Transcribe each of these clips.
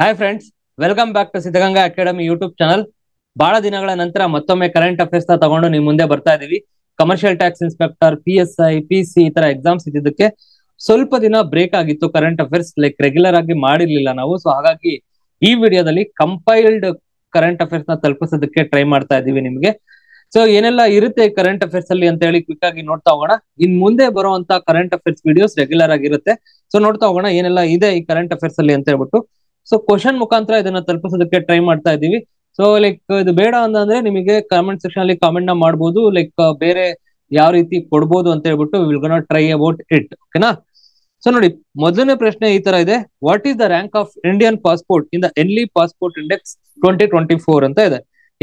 hi friends welcome back to Siddhaganga academy YouTube channel ಬಹಳ ದಿನಗಳ ನಂತರ ಮತ್ತೊಮ್ಮೆ ಕರೆಂಟ್ ಅಫೇರ್ಸ್ ನ ತಗೊಂಡು ನಿಮ್ ಮುಂದೆ ಬರ್ತಾ ಇದೀವಿ commercial tax inspector P S I P C ಈ ತರ ಎಕ್ಸಾಮ್ಸ್ ಇದ್ದಿದ್ದಕ್ಕೆ ಸ್ವಲ್ಪ ದಿನ ಬ್ರೇಕ್ ಆಗಿತ್ತು ಕರೆಂಟ್ ಅಫೇರ್ಸ್ ಲೈಕ್ ರೆಗ್ಯುಲರ್ ಆಗಿ ಮಾಡಿರ್ಲಿಲ್ಲ ನಾವು ಸೊ ಹಾಗಾಗಿ ಈ ವಿಡಿಯೋದಲ್ಲಿ ಕಂಪೈಲ್ಡ್ ಕರೆಂಟ್ ಅಫೇರ್ಸ್ ನ ತಲುಪಿಸೋದಕ್ಕೆ ಟ್ರೈ ಮಾಡ್ತಾ ಇದೀವಿ ನಿಮ್ಗೆ ಸೊ ಏನೆಲ್ಲ ಇರುತ್ತೆ ಕರೆಂಟ್ ಅಫೇರ್ಸ್ ಅಲ್ಲಿ ಅಂತ ಹೇಳಿ ಕ್ವಿಕ್ ಆಗಿ ನೋಡ್ತಾ ಹೋಗೋಣ ಇನ್ ಮುಂದೆ ಬರುವಂತ ಕರೆಂಟ್ ಅಫೇರ್ಸ್ ವಿಡಿಯೋಸ್ ರೆಗ್ಯುಲರ್ ಆಗಿರುತ್ತೆ ಸೊ ನೋಡ್ತಾ ಹೋಗೋಣ ಏನೆಲ್ಲ ಇದೆ ಈ ಕರೆಂಟ್ ಅಫೇರ್ಸ್ ಅಲ್ಲಿ ಅಂತ ಹೇಳ್ಬಿಟ್ಟು ಸೊ ಕ್ವಶನ್ ಮುಖಾಂತರ ಇದನ್ನ ತಲುಪಿಸೋದಕ್ಕೆ ಟ್ರೈ ಮಾಡ್ತಾ ಇದೀವಿ ಸೊ ಲೈಕ್ ಇದು ಬೇಡ ಅಂತಂದ್ರೆ ನಿಮಗೆ ಕಾಮೆಂಟ್ ಸೆಕ್ಷನ್ ಅಲ್ಲಿ ಕಾಮೆಂಟ್ ನ ಮಾಡ್ಬೋದು ಲೈಕ್ ಬೇರೆ ಯಾವ ರೀತಿ ಕೊಡ್ಬೋದು ಅಂತ ಹೇಳ್ಬಿಟ್ಟು will gonna try about it ಓಕೆನಾ ಸೊ ನೋಡಿ ಮೊದಲನೇ ಪ್ರಶ್ನೆ ಈ ತರ ಇದೆ what is the rank of Indian passport in the Henley passport index twenty twenty four ಅಂತ ಇದೆ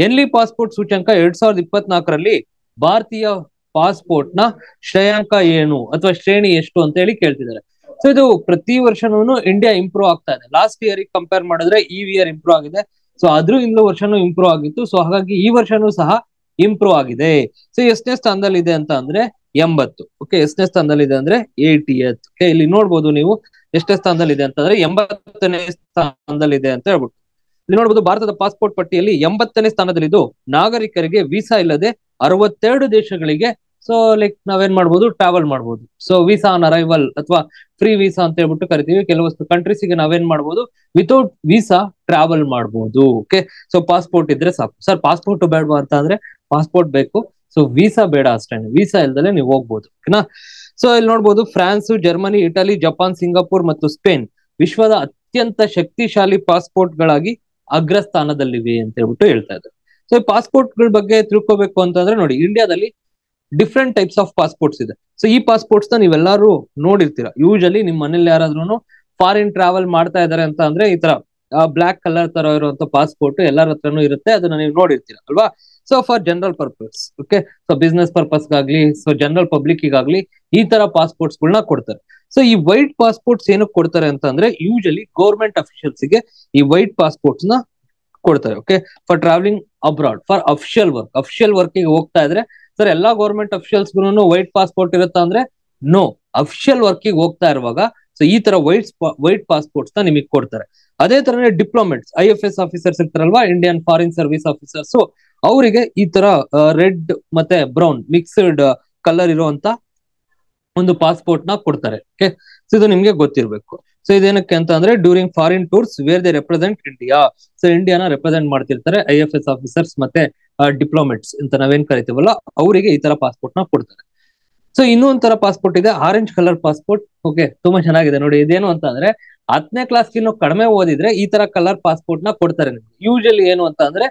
ಎನ್ಲಿ ಪಾಸ್ಪೋರ್ಟ್ e ಸೂಚ್ಯಂಕ ಎರಡ್ ಸಾವಿರದ ಇಪ್ಪತ್ನಾಲ್ಕರಲ್ಲಿ ಭಾರತೀಯ ಪಾಸ್ಪೋರ್ಟ್ ನ ಶ್ರೇಯಾಂಕ ಏನು ಅಥವಾ ಶ್ರೇಣಿ ಎಷ್ಟು ಅಂತ ಹೇಳಿ ಕೇಳ್ತಿದ್ದಾರೆ ಸೊ ಇದು ಪ್ರತಿ ವರ್ಷನೂ ಇಂಡಿಯಾ ಇಂಪ್ರೂವ್ ಆಗ್ತಾ ಇದೆ ಲಾಸ್ಟ್ ಇಯರ್ ಕಂಪೇರ್ ಮಾಡಿದ್ರೆ ಈ ಇಯರ್ ಇಂಪ್ರೂವ್ ಆಗಿದೆ ಸೊ ಆದ್ರೂ ಇಂದ ವರ್ಷನೂ ಇಂಪ್ರೂವ್ ಆಗಿತ್ತು ಸೊ ಹಾಗಾಗಿ ಈ ವರ್ಷನೂ ಸಹ ಇಂಪ್ರೂವ್ ಆಗಿದೆ ಸೊ ಎಷ್ಟನೇ ಸ್ಥಾನದಲ್ಲಿ ಇದೆ ಅಂತ ಅಂದ್ರೆ ಎಂಬತ್ತು ಓಕೆ ಎಷ್ಟನೇ ಸ್ಥಾನದಲ್ಲಿ ಇದೆ ಅಂದ್ರೆ ಎತ್ ಓಕೆ ಇಲ್ಲಿ ನೋಡ್ಬೋದು ನೀವು ಎಷ್ಟೇ ಸ್ಥಾನದಲ್ಲಿ ಇದೆ ಅಂತಂದ್ರೆ ಎಂಬತ್ತನೇ ಸ್ಥಾನದಲ್ಲಿ ಇದೆ ಅಂತ ಹೇಳ್ಬಿಟ್ಟು ಇಲ್ಲಿ ನೋಡ್ಬೋದು ಭಾರತದ ಪಾಸ್ಪೋರ್ಟ್ ಪಟ್ಟಿಯಲ್ಲಿ ಎಂಬತ್ತನೇ ಸ್ಥಾನದಲ್ಲಿದ್ದು ನಾಗರಿಕರಿಗೆ ವೀಸಾ ಇಲ್ಲದೆ ಅರವತ್ತೆರಡು ದೇಶಗಳಿಗೆ ಸೊ ಲೈಕ್ ನಾವೇನ್ ಮಾಡ್ಬೋದು ಟ್ರಾವೆಲ್ ಮಾಡ್ಬೋದು ಸೊ ವೀಸಾ ಆನ್ ಅರೈವಲ್ ಅಥವಾ ಫ್ರೀ ವೀಸಾ ಅಂತ ಹೇಳ್ಬಿಟ್ಟು ಕರಿತೀವಿ ಕೆಲವಷ್ಟು ಗೆ ನಾವೇನ್ ಮಾಡ್ಬೋದು ವಿತೌಟ್ ವೀಸಾ ಟ್ರಾವೆಲ್ ಮಾಡ್ಬೋದು ಓಕೆ ಸೊ ಪಾಸ್ಪೋರ್ಟ್ ಇದ್ರೆ ಸಾಕು ಸರ್ ಪಾಸ್ಪೋರ್ಟ್ ಬೇಡವಾ ಅಂತ ಅಂದ್ರೆ ಪಾಸ್ಪೋರ್ಟ್ ಬೇಕು ಸೊ ವೀಸಾ ಬೇಡ ಅಷ್ಟೇ ವೀಸಾ ಇಲ್ದಲೆ ನೀವು ಹೋಗ್ಬೋದು ಓಕೆನಾ ಸೊ ಇಲ್ಲಿ ನೋಡ್ಬೋದು France Germany Italy Japan Singapore ಮತ್ತು ಸ್ಪೇನ್ ವಿಶ್ವದ ಅತ್ಯಂತ ಶಕ್ತಿಶಾಲಿ ಪಾಸ್ಪೋರ್ಟ್ ಗಳಾಗಿ ಅಗ್ರಸ್ಥಾನದಲ್ಲಿವೆ ಅಂತ ಹೇಳ್ಬಿಟ್ಟು ಹೇಳ್ತಾ ಇದ್ದಾರೆ ಸೊ ಪಾಸ್ಪೋರ್ಟ್ ಗಳ ಬಗ್ಗೆ ತಿಳ್ಕೋಬೇಕು ಅಂತಂದ್ರೆ ನೋಡಿ ಇಂಡಿಯಾದಲ್ಲಿ ಡಿಫ್ರೆಂಟ್ ಟೈಪ್ಸ್ ಆಫ್ ಪಾಸ್ಪೋರ್ಟ್ಸ್ ಇದೆ ಸೊ ಈ ಪಾಸ್ಪೋರ್ಟ್ಸ್ ನ ನೀವೆಲ್ಲರೂ ನೋಡಿರ್ತೀರ ಯೂಶಲಿ ನಿಮ್ ಮನೇಲಿ ಯಾರಾದ್ರೂ ಫಾರಿನ್ ಟ್ರಾವೆಲ್ ಮಾಡ್ತಾ ಇದಾರೆ ಅಂತ ಅಂದ್ರೆ ಈ ತರ ಬ್ಲಾಕ್ ಕಲರ್ ತರ ಇರುವಂತ ಪಾಸ್ಪೋರ್ಟ್ ಎಲ್ಲಾರ ಹತ್ರನೂ ಇರುತ್ತೆ ಅದನ್ನ ನೀವು ನೋಡಿರ್ತೀರಾ ಅಲ್ವಾ so for general purpose okay so business purpose ಗಾಗ್ಲಿ ಸೊ ಜನರಲ್ ಪಬ್ಲಿಕ್ ಗಾಗ್ಲಿ ಈ ತರ ಪಾಸ್ಪೋರ್ಟ್ಸ್ ಗಳನ್ನ ಕೊಡ್ತಾರೆ ಸೊ ಈ ವೈಟ್ ಪಾಸ್ಪೋರ್ಟ್ಸ್ ಏನಕ್ಕೆ ಕೊಡ್ತಾರೆ ಅಂತ ಅಂದ್ರೆ ಯೂಶಲಿ ಗೌರ್ಮೆಂಟ್ ಅಫಿಷಿಯಲ್ಸ್ ಗೆ ಈ ವೈಟ್ ಪಾಸ್ಪೋರ್ಟ್ಸ್ ನ ಕೊಡ್ತಾರೆ okay for travelling abroad for official work official work ಹೋಗ್ತಾ ಇದ್ರೆ ಸರ್ ಎಲ್ಲಾ ಗೌರ್ಮೆಂಟ್ ಅಫಿಷಿಯಲ್ಸ್ ವೈಟ್ ಪಾಸ್ಪೋರ್ಟ್ ಇರುತ್ತಾ ಅಂದ್ರೆ ನೋ ಅಫಿಷಿಯಲ್ ವರ್ಕಿಗೆ ಹೋಗ್ತಾ ಇರುವಾಗ ಸೊ ಈ ತರ ವೈಟ್ ವೈಟ್ ಪಾಸ್ಪೋರ್ಟ್ಸ್ ನ ನಿಮಗೆ ಕೊಡ್ತಾರೆ ಅದೇ ತರನೇ diplomats I F S officers ಇರ್ತಾರಲ್ವಾ ಇಂಡಿಯನ್ ಫಾರಿನ್ ಸರ್ವಿಸ್ ಆಫೀಸರ್ಸ್ ಅವರಿಗೆ ಈ ತರ ರೆಡ್ ಮತ್ತೆ ಬ್ರೌನ್ ಮಿಕ್ಸ್ಡ್ ಕಲರ್ ಇರುವಂತ ಒಂದು ಪಾಸ್ಪೋರ್ಟ್ ನ ಕೊಡ್ತಾರೆ ಓಕೆ ಸೊ ಇದು ನಿಮ್ಗೆ ಗೊತ್ತಿರಬೇಕು ಸೊ ಇದೇನಕ್ಕೆ ಅಂತ ಅಂದ್ರೆ during foreign tours where they represent India so ಇಂಡಿಯಾನ ರೆಪ್ರೆಸೆಂಟ್ ಮಾಡ್ತಿರ್ತಾರೆ ಐ ಎಫ್ ಎಸ್ ಆಫೀಸರ್ಸ್ ಮತ್ತೆ ಡಿಪ್ಲೊಮೆಟ್ಸ್ ಅಂತ ನಾವೇನ್ ಕರಿತೀವಲ್ಲ ಅವರಿಗೆ ಈ ತರ ಪಾಸ್ಪೋರ್ಟ್ ನ ಕೊಡ್ತಾರೆ ಸೊ ಇನ್ನೂ ತರ ಪಾಸ್ಪೋರ್ಟ್ ಇದೆ ಆರೆಂಜ್ ಕಲರ್ ಪಾಸ್ಪೋರ್ಟ್ ಓಕೆ ತುಂಬಾ ಚೆನ್ನಾಗಿದೆ ನೋಡಿ ಇದೇನು ಅಂತ ಅಂದ್ರೆ ಹತ್ತನೇ ಕ್ಲಾಸ್ ಇನ್ನು ಕಡಿಮೆ ಓದಿದ್ರೆ ಈ ತರ ಕಲರ್ ಪಾಸ್ಪೋರ್ಟ್ ನ ಕೊಡ್ತಾರೆ ನಿಮ್ಗೆ ಯೂಶಲಿ ಏನು ಅಂತ ಅಂದ್ರೆ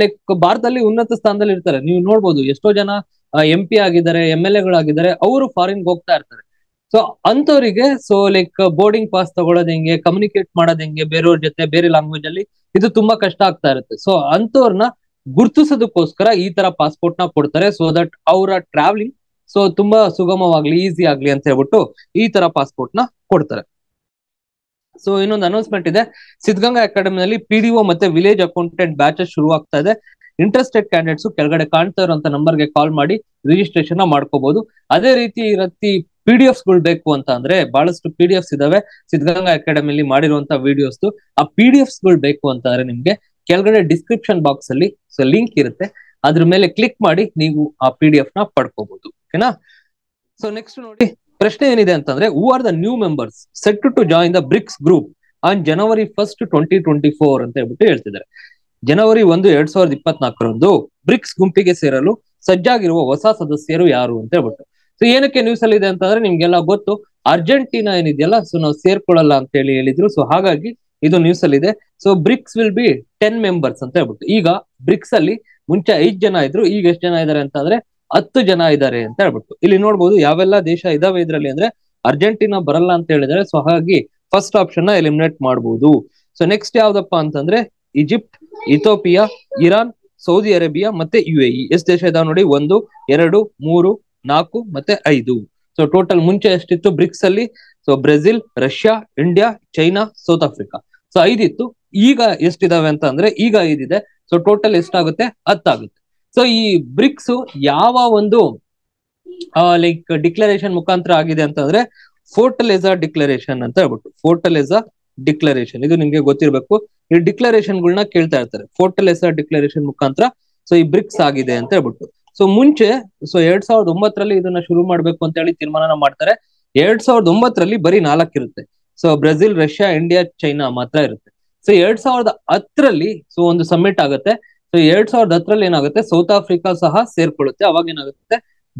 ಲೈಕ್ ಭಾರತದಲ್ಲಿ ಉನ್ನತ ಸ್ಥಾನದಲ್ಲಿ ಇರ್ತಾರೆ ನೀವು ನೋಡ್ಬೋದು ಎಷ್ಟೋ ಜನ ಎಂ ಪಿ ಆಗಿದ್ದಾರೆ ಎಂ ಎಲ್ ಎಗಳಾಗಿದ್ದಾರೆ ಅವರು ಫಾರಿನ್ ಹೋಗ್ತಾ ಇರ್ತಾರೆ ಸೊ ಅಂತವರಿಗೆ ಸೊ ಲೈಕ್ ಬೋರ್ಡಿಂಗ್ ಪಾಸ್ ತಗೊಳೋದ್ ಹೆಂಗೆ ಕಮ್ಯುನಿಕೇಟ್ ಮಾಡೋದ್ ಹೆಂಗೆ ಬೇರೆಯವ್ರ ಜೊತೆ ಬೇರೆ ಲ್ಯಾಂಗ್ವೇಜ್ ಅಲ್ಲಿ ಇದು ತುಂಬಾ ಕಷ್ಟ ಆಗ್ತಾ ಇರುತ್ತೆ ಸೊ ಅಂತವ್ರನ್ನ ಗುರ್ತಿಸೋದಕ್ಕೋಸ್ಕರ ಈ ತರ ಪಾಸ್ಪೋರ್ಟ್ ನ ಕೊಡ್ತಾರೆ ಸೊ ದಟ್ ಅವರ ಟ್ರಾವೆಲಿಂಗ್ ಸೊ ತುಂಬಾ ಸುಗಮವಾಗ್ಲಿ ಈಸಿ ಆಗ್ಲಿ ಅಂತ ಹೇಳ್ಬಿಟ್ಟು ಈ ತರ ಪಾಸ್ಪೋರ್ಟ್ ನ ಕೊಡ್ತಾರೆ ಸೊ ಇನ್ನೊಂದು ಅನೌನ್ಸ್ಮೆಂಟ್ ಇದೆ ಸಿದ್ಧಗಂಗಾ ಅಕಾಡೆಮಿನಲ್ಲಿ ಪಿಡಿಒ ಮತ್ತೆ ವಿಲೇಜ್ ಅಕೌಂಟೆಂಟ್ ಬ್ಯಾಚಸ್ ಶುರು ಆಗ್ತಾ ಇದೆ ಇಂಟ್ರೆಸ್ಟೆಡ್ ಕ್ಯಾಂಡಿಡೇಟ್ಸ್ ಕೆಳಗಡೆ ಕಾಣ್ತಾ ಇರುವಂತ ನಂಬರ್ಗೆ ಕಾಲ್ ಮಾಡಿ ರಿಜಿಸ್ಟ್ರೇಷನ್ ಮಾಡ್ಕೋಬಹುದು ಅದೇ ರೀತಿ ರತಿ ಪಿ ಡಿ ಗಳು ಬೇಕು ಅಂತ ಅಂದ್ರೆ ಬಹಳಷ್ಟು ಪಿ ಡಿ ಎಫ್ಸ್ ಇದಾವೆ ಸಿದ್ಧಗಂಗಾ ಅಕಾಡೆಮಿಲಿ ಮಾಡಿರುವಂತ ವಿಡಿಯೋಸ್ ಆ ಪಿ ಡಿ ಎಫ್ಸ್ ಗಳು ಬೇಕು ಅಂತ ಅಂದ್ರೆ ನಿಮ್ಗೆ ಕೆಳಗಡೆ ಡಿಸ್ಕ್ರಿಪ್ಷನ್ ಬಾಕ್ಸ್ ಅಲ್ಲಿ ಸೊ ಲಿಂಕ್ ಇರುತ್ತೆ ಅದ್ರ ಮೇಲೆ ಕ್ಲಿಕ್ ಮಾಡಿ ನೀವು ಆ ಪಿ ಡಿ ಎಫ್ ನ ಪಡ್ಕೋಬಹುದು ಓಕೆನಾ ಸೊ ನೆಕ್ಸ್ಟ್ ನೋಡಿ ಪ್ರಶ್ನೆ ಏನಿದೆ ಅಂತಂದ್ರೆ who are the new members set to join the BRICS group on January first twenty twenty four ಅಂತ ಹೇಳ್ಬಿಟ್ಟು ಹೇಳ್ತಿದ್ದಾರೆ ಜನವರಿ ಒಂದು ಎರಡ್ ಸಾವಿರದ ಇಪ್ಪತ್ನಾಲ್ಕರಂದು ಬ್ರಿಕ್ಸ್ ಗುಂಪಿಗೆ ಸೇರಲು ಸಜ್ಜಾಗಿರುವ ಹೊಸ ಸದಸ್ಯರು ಯಾರು ಅಂತ ಹೇಳ್ಬಿಟ್ಟು ಸೊ ಏನಕ್ಕೆ ನ್ಯೂಸ್ ಅಲ್ಲಿ ಇದೆ ಅಂತಂದ್ರೆ ನಿಮ್ಗೆಲ್ಲ ಗೊತ್ತು ಅರ್ಜೆಂಟೀನಾ ಏನಿದೆಯಲ್ಲ ಸೊ ನಾವು ಸೇರ್ಕೊಳ್ಳಲ್ಲ ಅಂತ ಹೇಳಿ ಹೇಳಿದ್ರು ಸೊ ಹಾಗಾಗಿ ಇದು ನ್ಯೂಸ್ ಅಲ್ಲಿ ಇದೆ so BRICS will be ten members ಅಂತ ಹೇಳ್ಬಿಟ್ಟು ಈಗ ಬ್ರಿಕ್ಸ್ ಅಲ್ಲಿ ಮುಂಚೆ ಐದ್ ಜನ ಇದ್ರು ಈಗ ಎಷ್ಟು ಜನ ಇದಾರೆ ಅಂತ ಅಂದ್ರೆ ಹತ್ತು ಜನ ಇದ್ದಾರೆ ಅಂತ ಹೇಳ್ಬಿಟ್ಟು ಇಲ್ಲಿ ನೋಡ್ಬೋದು ಯಾವೆಲ್ಲ ದೇಶ ಇದಾವೆ ಇದ್ರಲ್ಲಿ ಅಂದ್ರೆ ಅರ್ಜೆಂಟೀನಾ ಬರಲ್ಲ ಅಂತ ಹೇಳಿದ್ರೆ ಸೊ ಹಾಗಾಗಿ ಫಸ್ಟ್ ಆಪ್ಷನ್ ನ ಎಲಿಮಿನೇಟ್ ಮಾಡಬಹುದು ಸೊ ನೆಕ್ಸ್ಟ್ ಯಾವ್ದಪ್ಪ ಅಂತಂದ್ರೆ Egypt Ethiopia Iran Saudi Arabia ಮತ್ತೆ ಯು ಎ ಎಷ್ಟು ದೇಶ ಇದಾವೆ ನೋಡಿ ಒಂದು ಎರಡು ಮೂರು ನಾಲ್ಕು ಮತ್ತೆ ಐದು ಸೊ ಟೋಟಲ್ ಮುಂಚೆ ಎಷ್ಟಿತ್ತು ಬ್ರಿಕ್ಸ್ ಅಲ್ಲಿ so Brazil Russia India China South Africa so ಐದಿತ್ತು ಈಗ ಎಷ್ಟಿದಾವೆ ಅಂತ ಅಂದ್ರೆ ಈಗ ಐದಿದೆ ಸೊ ಟೋಟಲ್ ಎಷ್ಟಾಗುತ್ತೆ ಹತ್ತಾಗುತ್ತೆ ಸೊ ಈ ಬ್ರಿಕ್ಸ್ ಯಾವ ಒಂದು ಲೈಕ್ ಡಿಕ್ಲರೇಷನ್ ಮುಖಾಂತರ ಆಗಿದೆ ಅಂತಂದ್ರೆ ಫೋರ್ಟಲೈಸಾ ಡಿಕ್ಲರೇಷನ್ ಅಂತ ಹೇಳ್ಬಿಟ್ಟು ಫೋರ್ಟಲೇಜಾ ಡಿಕ್ಲರೇಷನ್ ಇದು ನಿಮ್ಗೆ ಗೊತ್ತಿರ್ಬೇಕು ಈ ಡಿಕ್ಲರೇಷನ್ ಗಳನ್ನ ಕೇಳ್ತಾ ಇರ್ತಾರೆ ಫೋರ್ಟಲೈಸಾ ಡಿಕ್ಲರೇಷನ್ ಮುಖಾಂತರ ಸೊ ಈ ಬ್ರಿಕ್ಸ್ ಆಗಿದೆ ಅಂತ ಹೇಳ್ಬಿಟ್ಟು ಸೊ ಮುಂಚೆ ಸೊ ಎರಡ್ ಸಾವಿರದ ಒಂಬತ್ತರಲ್ಲಿ ಇದನ್ನ ಶುರು ಮಾಡ್ಬೇಕು ಅಂತ ಹೇಳಿ ತೀರ್ಮಾನ ಮಾಡ್ತಾರೆ ಎರಡ್ ಸಾವಿರದ ಒಂಬತ್ತರಲ್ಲಿ ಬರೀ ನಾಲ್ಕು ಇರುತ್ತೆ so Brazil Russia India China ಮಾತ್ರ ಇರುತ್ತೆ ಸೊ ಎರಡ್ ಸಾವಿರದ ಹತ್ತರಲ್ಲಿ ಸೊ ಒಂದು ಸಮ್ಮಿಟ್ ಆಗುತ್ತೆ ಸೊ ಎರಡ್ ಸಾವಿರದ ಹತ್ತರಲ್ಲಿ ಏನಾಗುತ್ತೆ ಸೌತ್ ಆಫ್ರಿಕಾ ಸಹ ಸೇರ್ಕೊಳ್ಳುತ್ತೆ ಅವಾಗ ಏನಾಗುತ್ತೆ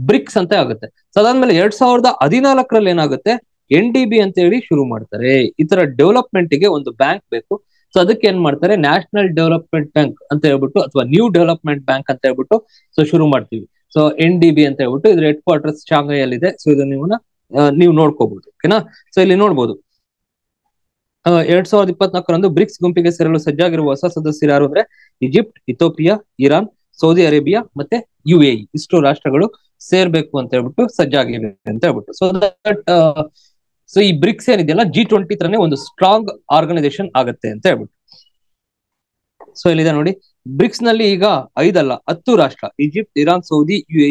ಬ್ರಿಕ್ಸ್ ಅಂತ ಆಗುತ್ತೆ ಸೊ ಅದಾದ್ಮೇಲೆ ಎರಡ್ ಸಾವಿರದ ಹದಿನಾಲ್ಕರಲ್ಲಿ ಏನಾಗುತ್ತೆ ಎನ್ ಡಿ ಬಿ ಅಂತ ಹೇಳಿ ಶುರು ಮಾಡ್ತಾರೆ ಈ ತರ ಡೆವಲಪ್ಮೆಂಟ್ ಗೆ ಒಂದು ಬ್ಯಾಂಕ್ ಬೇಕು ಸೊ ಅದಕ್ಕೆ ಏನ್ ಮಾಡ್ತಾರೆ ನ್ಯಾಷನಲ್ ಡೆವಲಪ್ಮೆಂಟ್ ಬ್ಯಾಂಕ್ ಅಂತ ಹೇಳ್ಬಿಟ್ಟು ಅಥವಾ ನ್ಯೂ ಡೆವಲಪ್ಮೆಂಟ್ ಬ್ಯಾಂಕ್ ಅಂತ ಹೇಳ್ಬಿಟ್ಟು ಸೊ ಶುರು ಮಾಡ್ತೀವಿ ಸೊ ಎನ್ ಡಿ ಬಿ ಅಂತ ಹೇಳ್ಬಿಟ್ಟು ಇದ್ರ ಹೆಡ್ ಕ್ವಾರ್ಟರ್ಸ್ ಶಾಂಘೈಯಲ್ಲಿದೆ ಸೊ ಇದು ನೀವು ನೀವು ನೋಡ್ಕೋಬಹುದು ಓಕೆನಾ ಸೊ ಇಲ್ಲಿ ನೋಡ್ಬೋದು ಎರಡ್ ಸಾವಿರದ ಇಪ್ಪತ್ನಾಲ್ಕರಂದು ಬ್ರಿಕ್ಸ್ ಗುಂಪಿಗೆ ಸೇರಲು ಸಜ್ಜಾಗಿರುವ ಹೊಸ ಸದಸ್ಯರು ಯಾರು ಅಂದ್ರೆ Egypt Ethiopia Iran Saudi Arabia ಮತ್ತೆ ಯು ಎ ಇಷ್ಟು ರಾಷ್ಟ್ರಗಳು ಸೇರ್ಬೇಕು ಅಂತ ಹೇಳ್ಬಿಟ್ಟು ಸಜ್ಜಾಗಿವೆ ಅಂತ ಹೇಳ್ಬಿಟ್ಟು ಸೊ ದಟ್ ಸೊ ಈ ಬ್ರಿಕ್ಸ್ ಏನಿದೆಯಲ್ಲ ಜಿ ಟ್ವೆಂಟಿ ತರನೇ ಒಂದು ಸ್ಟ್ರಾಂಗ್ ಆರ್ಗನೈಸೇಷನ್ ಆಗುತ್ತೆ ಅಂತ ಹೇಳ್ಬಿಟ್ಟು ಸೊ ಇಲ್ಲಿದೆ ನೋಡಿ ಬ್ರಿಕ್ಸ್ ನಲ್ಲಿ ಈಗ ಐದಲ್ಲ ಹತ್ತು ರಾಷ್ಟ್ರ Egypt Iran Saudi U A